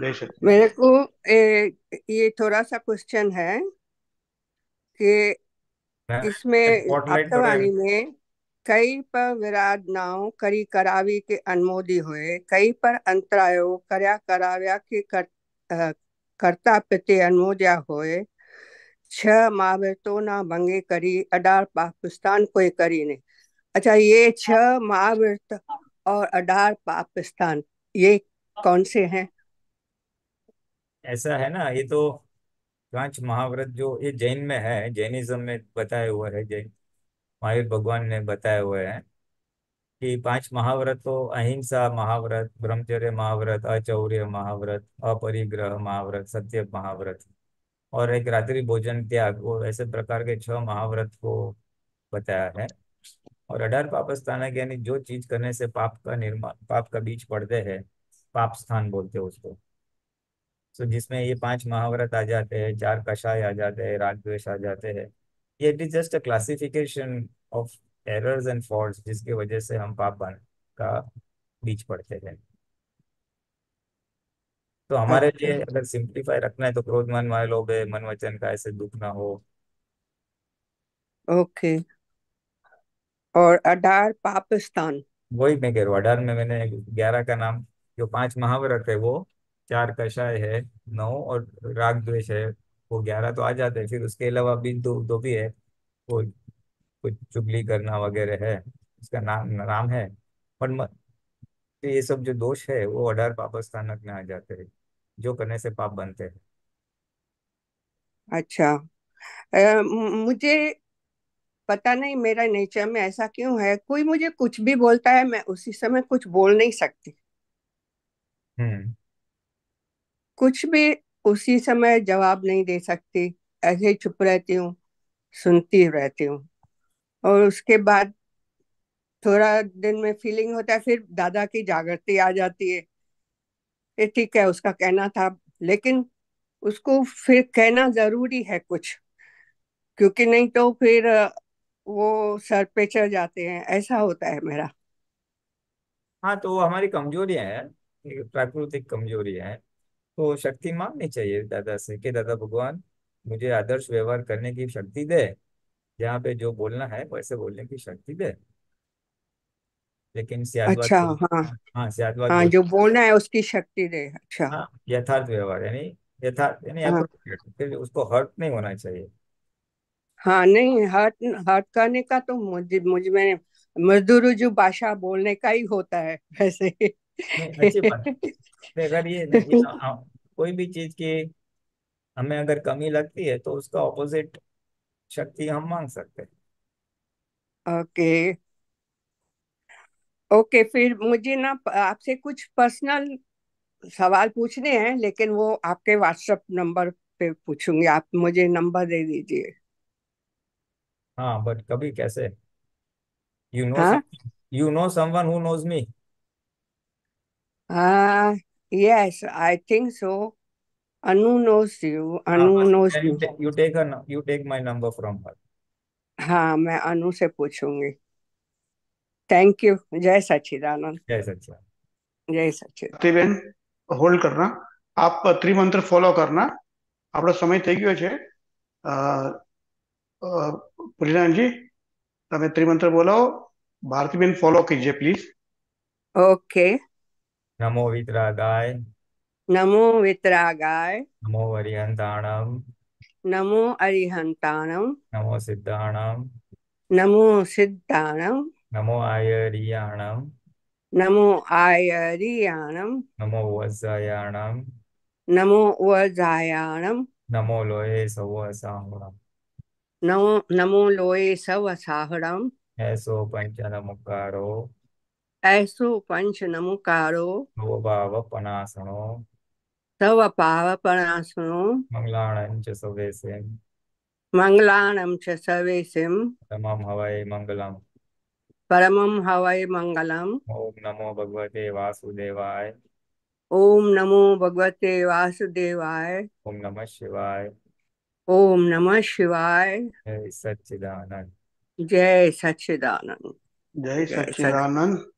मेरे को ए, ये थोड़ा सा क्वेश्चन है कि इसमें अर्थवाणी में कई पर विराट नाव करी करावी के अनमोदी हुए कई पर अंतरायो कर्या कराव्या के कर, आ, करता पिते अनुमोद्या हुए छह तो ना भंगे करी अडार पाकिस्तान कोई करी ने अच्छा ये छह महावृत और अडार पाकिस्तान ये कौन से हैं ऐसा है ना ये तो पांच महाव्रत जो ये जैन में है जैनिज्म में बताया हुआ है जैन महावीर भगवान ने बताया हुआ है कि पांच महाव्रत तो अहिंसा महाव्रत ब्रह्मचर्य महाव्रत अचौर्य महाव्रत अपरिग्रह महाव्रत सत्य महाव्रत और एक रात्रि भोजन त्याग वो ऐसे प्रकार के छह महाव्रत को बताया है और अडर स्थान यानी जो चीज करने से पाप का निर्माण पाप का बीज पड़ते हैं पाप स्थान बोलते हैं उसको सो तो जिसमें ये पांच महाव्रत आ जाते हैं चार कषाय आ जाते हैं राग द्वेष आ जाते हैं ये it is just a classification of errors and fault जिसकी वजह से हम पाप बन का बीच पड़ते हैं तो हमारे अच्छा। लिए अगर सिंप्लीफाई रखना है तो क्रोध मन माय लोग है मन वचन का ऐसे दुख ना हो ओके और अडार पाप स्थान वही मैं कह रहा हूँ अडार में मैंने ग्यारह का नाम जो पांच महाव्रत है वो चार कषाय है नौ और राग द्वेष है वो ग्यारह तो आ जाते हैं फिर उसके अलावा भी दो दो भी है वो कुछ चुगली करना वगैरह है उसका नाम नाम है पर तो ये सब जो दोष है वो अडर पाप स्थानक में आ जाते हैं जो करने से पाप बनते हैं अच्छा आ, मुझे पता नहीं मेरा नेचर में ऐसा क्यों है कोई मुझे कुछ भी बोलता है मैं उसी समय कुछ बोल नहीं सकती हम्म कुछ भी उसी समय जवाब नहीं दे सकती ऐसे चुप रहती हूँ सुनती रहती हूँ और उसके बाद थोड़ा दिन में फीलिंग होता है फिर दादा की जागृति आ जाती है ये ठीक है उसका कहना था लेकिन उसको फिर कहना जरूरी है कुछ क्योंकि नहीं तो फिर वो सर पे चढ़ जाते हैं ऐसा होता है मेरा हाँ तो वो हमारी कमजोरी है प्राकृतिक कमजोरी है तो शक्ति मांगनी चाहिए दादा से कि दादा भगवान मुझे आदर्श व्यवहार करने की शक्ति दे जहाँ पे जो बोलना है वैसे बोलने की शक्ति दे लेकिन सियादवाद अच्छा तो हाँ हाँ सियादवाद हाँ बोल जो बोलना है उसकी शक्ति दे अच्छा हाँ यथार्थ व्यवहार यानी यथार्थ यानी हाँ अप्रोप्रिएट फिर उसको हर्ट नहीं होना चाहिए हाँ नहीं हट हट करने का तो मुझे मुझ में मजदूर जो भाषा बोलने का ही होता है वैसे अच्छी बात तो अगर ये देखिए हाँ, कोई भी चीज की हमें अगर कमी लगती है तो उसका ऑपोजिट शक्ति हम मांग सकते हैं ओके ओके फिर मुझे ना आपसे कुछ पर्सनल सवाल पूछने हैं लेकिन वो आपके व्हाट्सएप नंबर पे पूछूंगी आप मुझे नंबर दे दीजिए हाँ बट कभी कैसे you know you know someone who knows me Uh, yes, I think so. Anu knows you. Anu uh, knows you. You take, her, you take my number from her. हाँ मैं अनु से पूछूंगी thank you जय सचिदानंद जय सचिदानंद जय Sachidanand hold करना आप त्रिमंत्र follow करना आप समय थी गयो छे जी ते त्रिमंत्र बोलाओ भारतीबेन फॉलो कीजिए प्लीज ओके okay. નમો વિતરાગાય નમો વિતરાગાય નમો અરિહંતાણમ નમો અરિહંતાણમ નમો સિદ્ધાણમ નમો સિદ્ધાણમ નમો આયરિયાણમ નમો આયરિયાણમ નમો વજાયાણમ નમો વજાયાણમ નમો લોહે સવ સાહણમ નમો નમો લોહે સવ સાહણમ એસો પંચન મુકારો ऐसो पंच नमुकारो भव भाव पणासणो तव पाव पणासणो मंगलाणं च सवेसिं मंगलाणं च सवेसिं परमं हवै मंगलम परमं हवै मंगलम ओम नमो भगवते वासुदेवाय ओम नमो भगवते वासुदेवाय ओम नमः शिवाय ओम नमः शिवाय जय सच्चिदानंद जय सच्चिदानंद जय सच्चिदानंद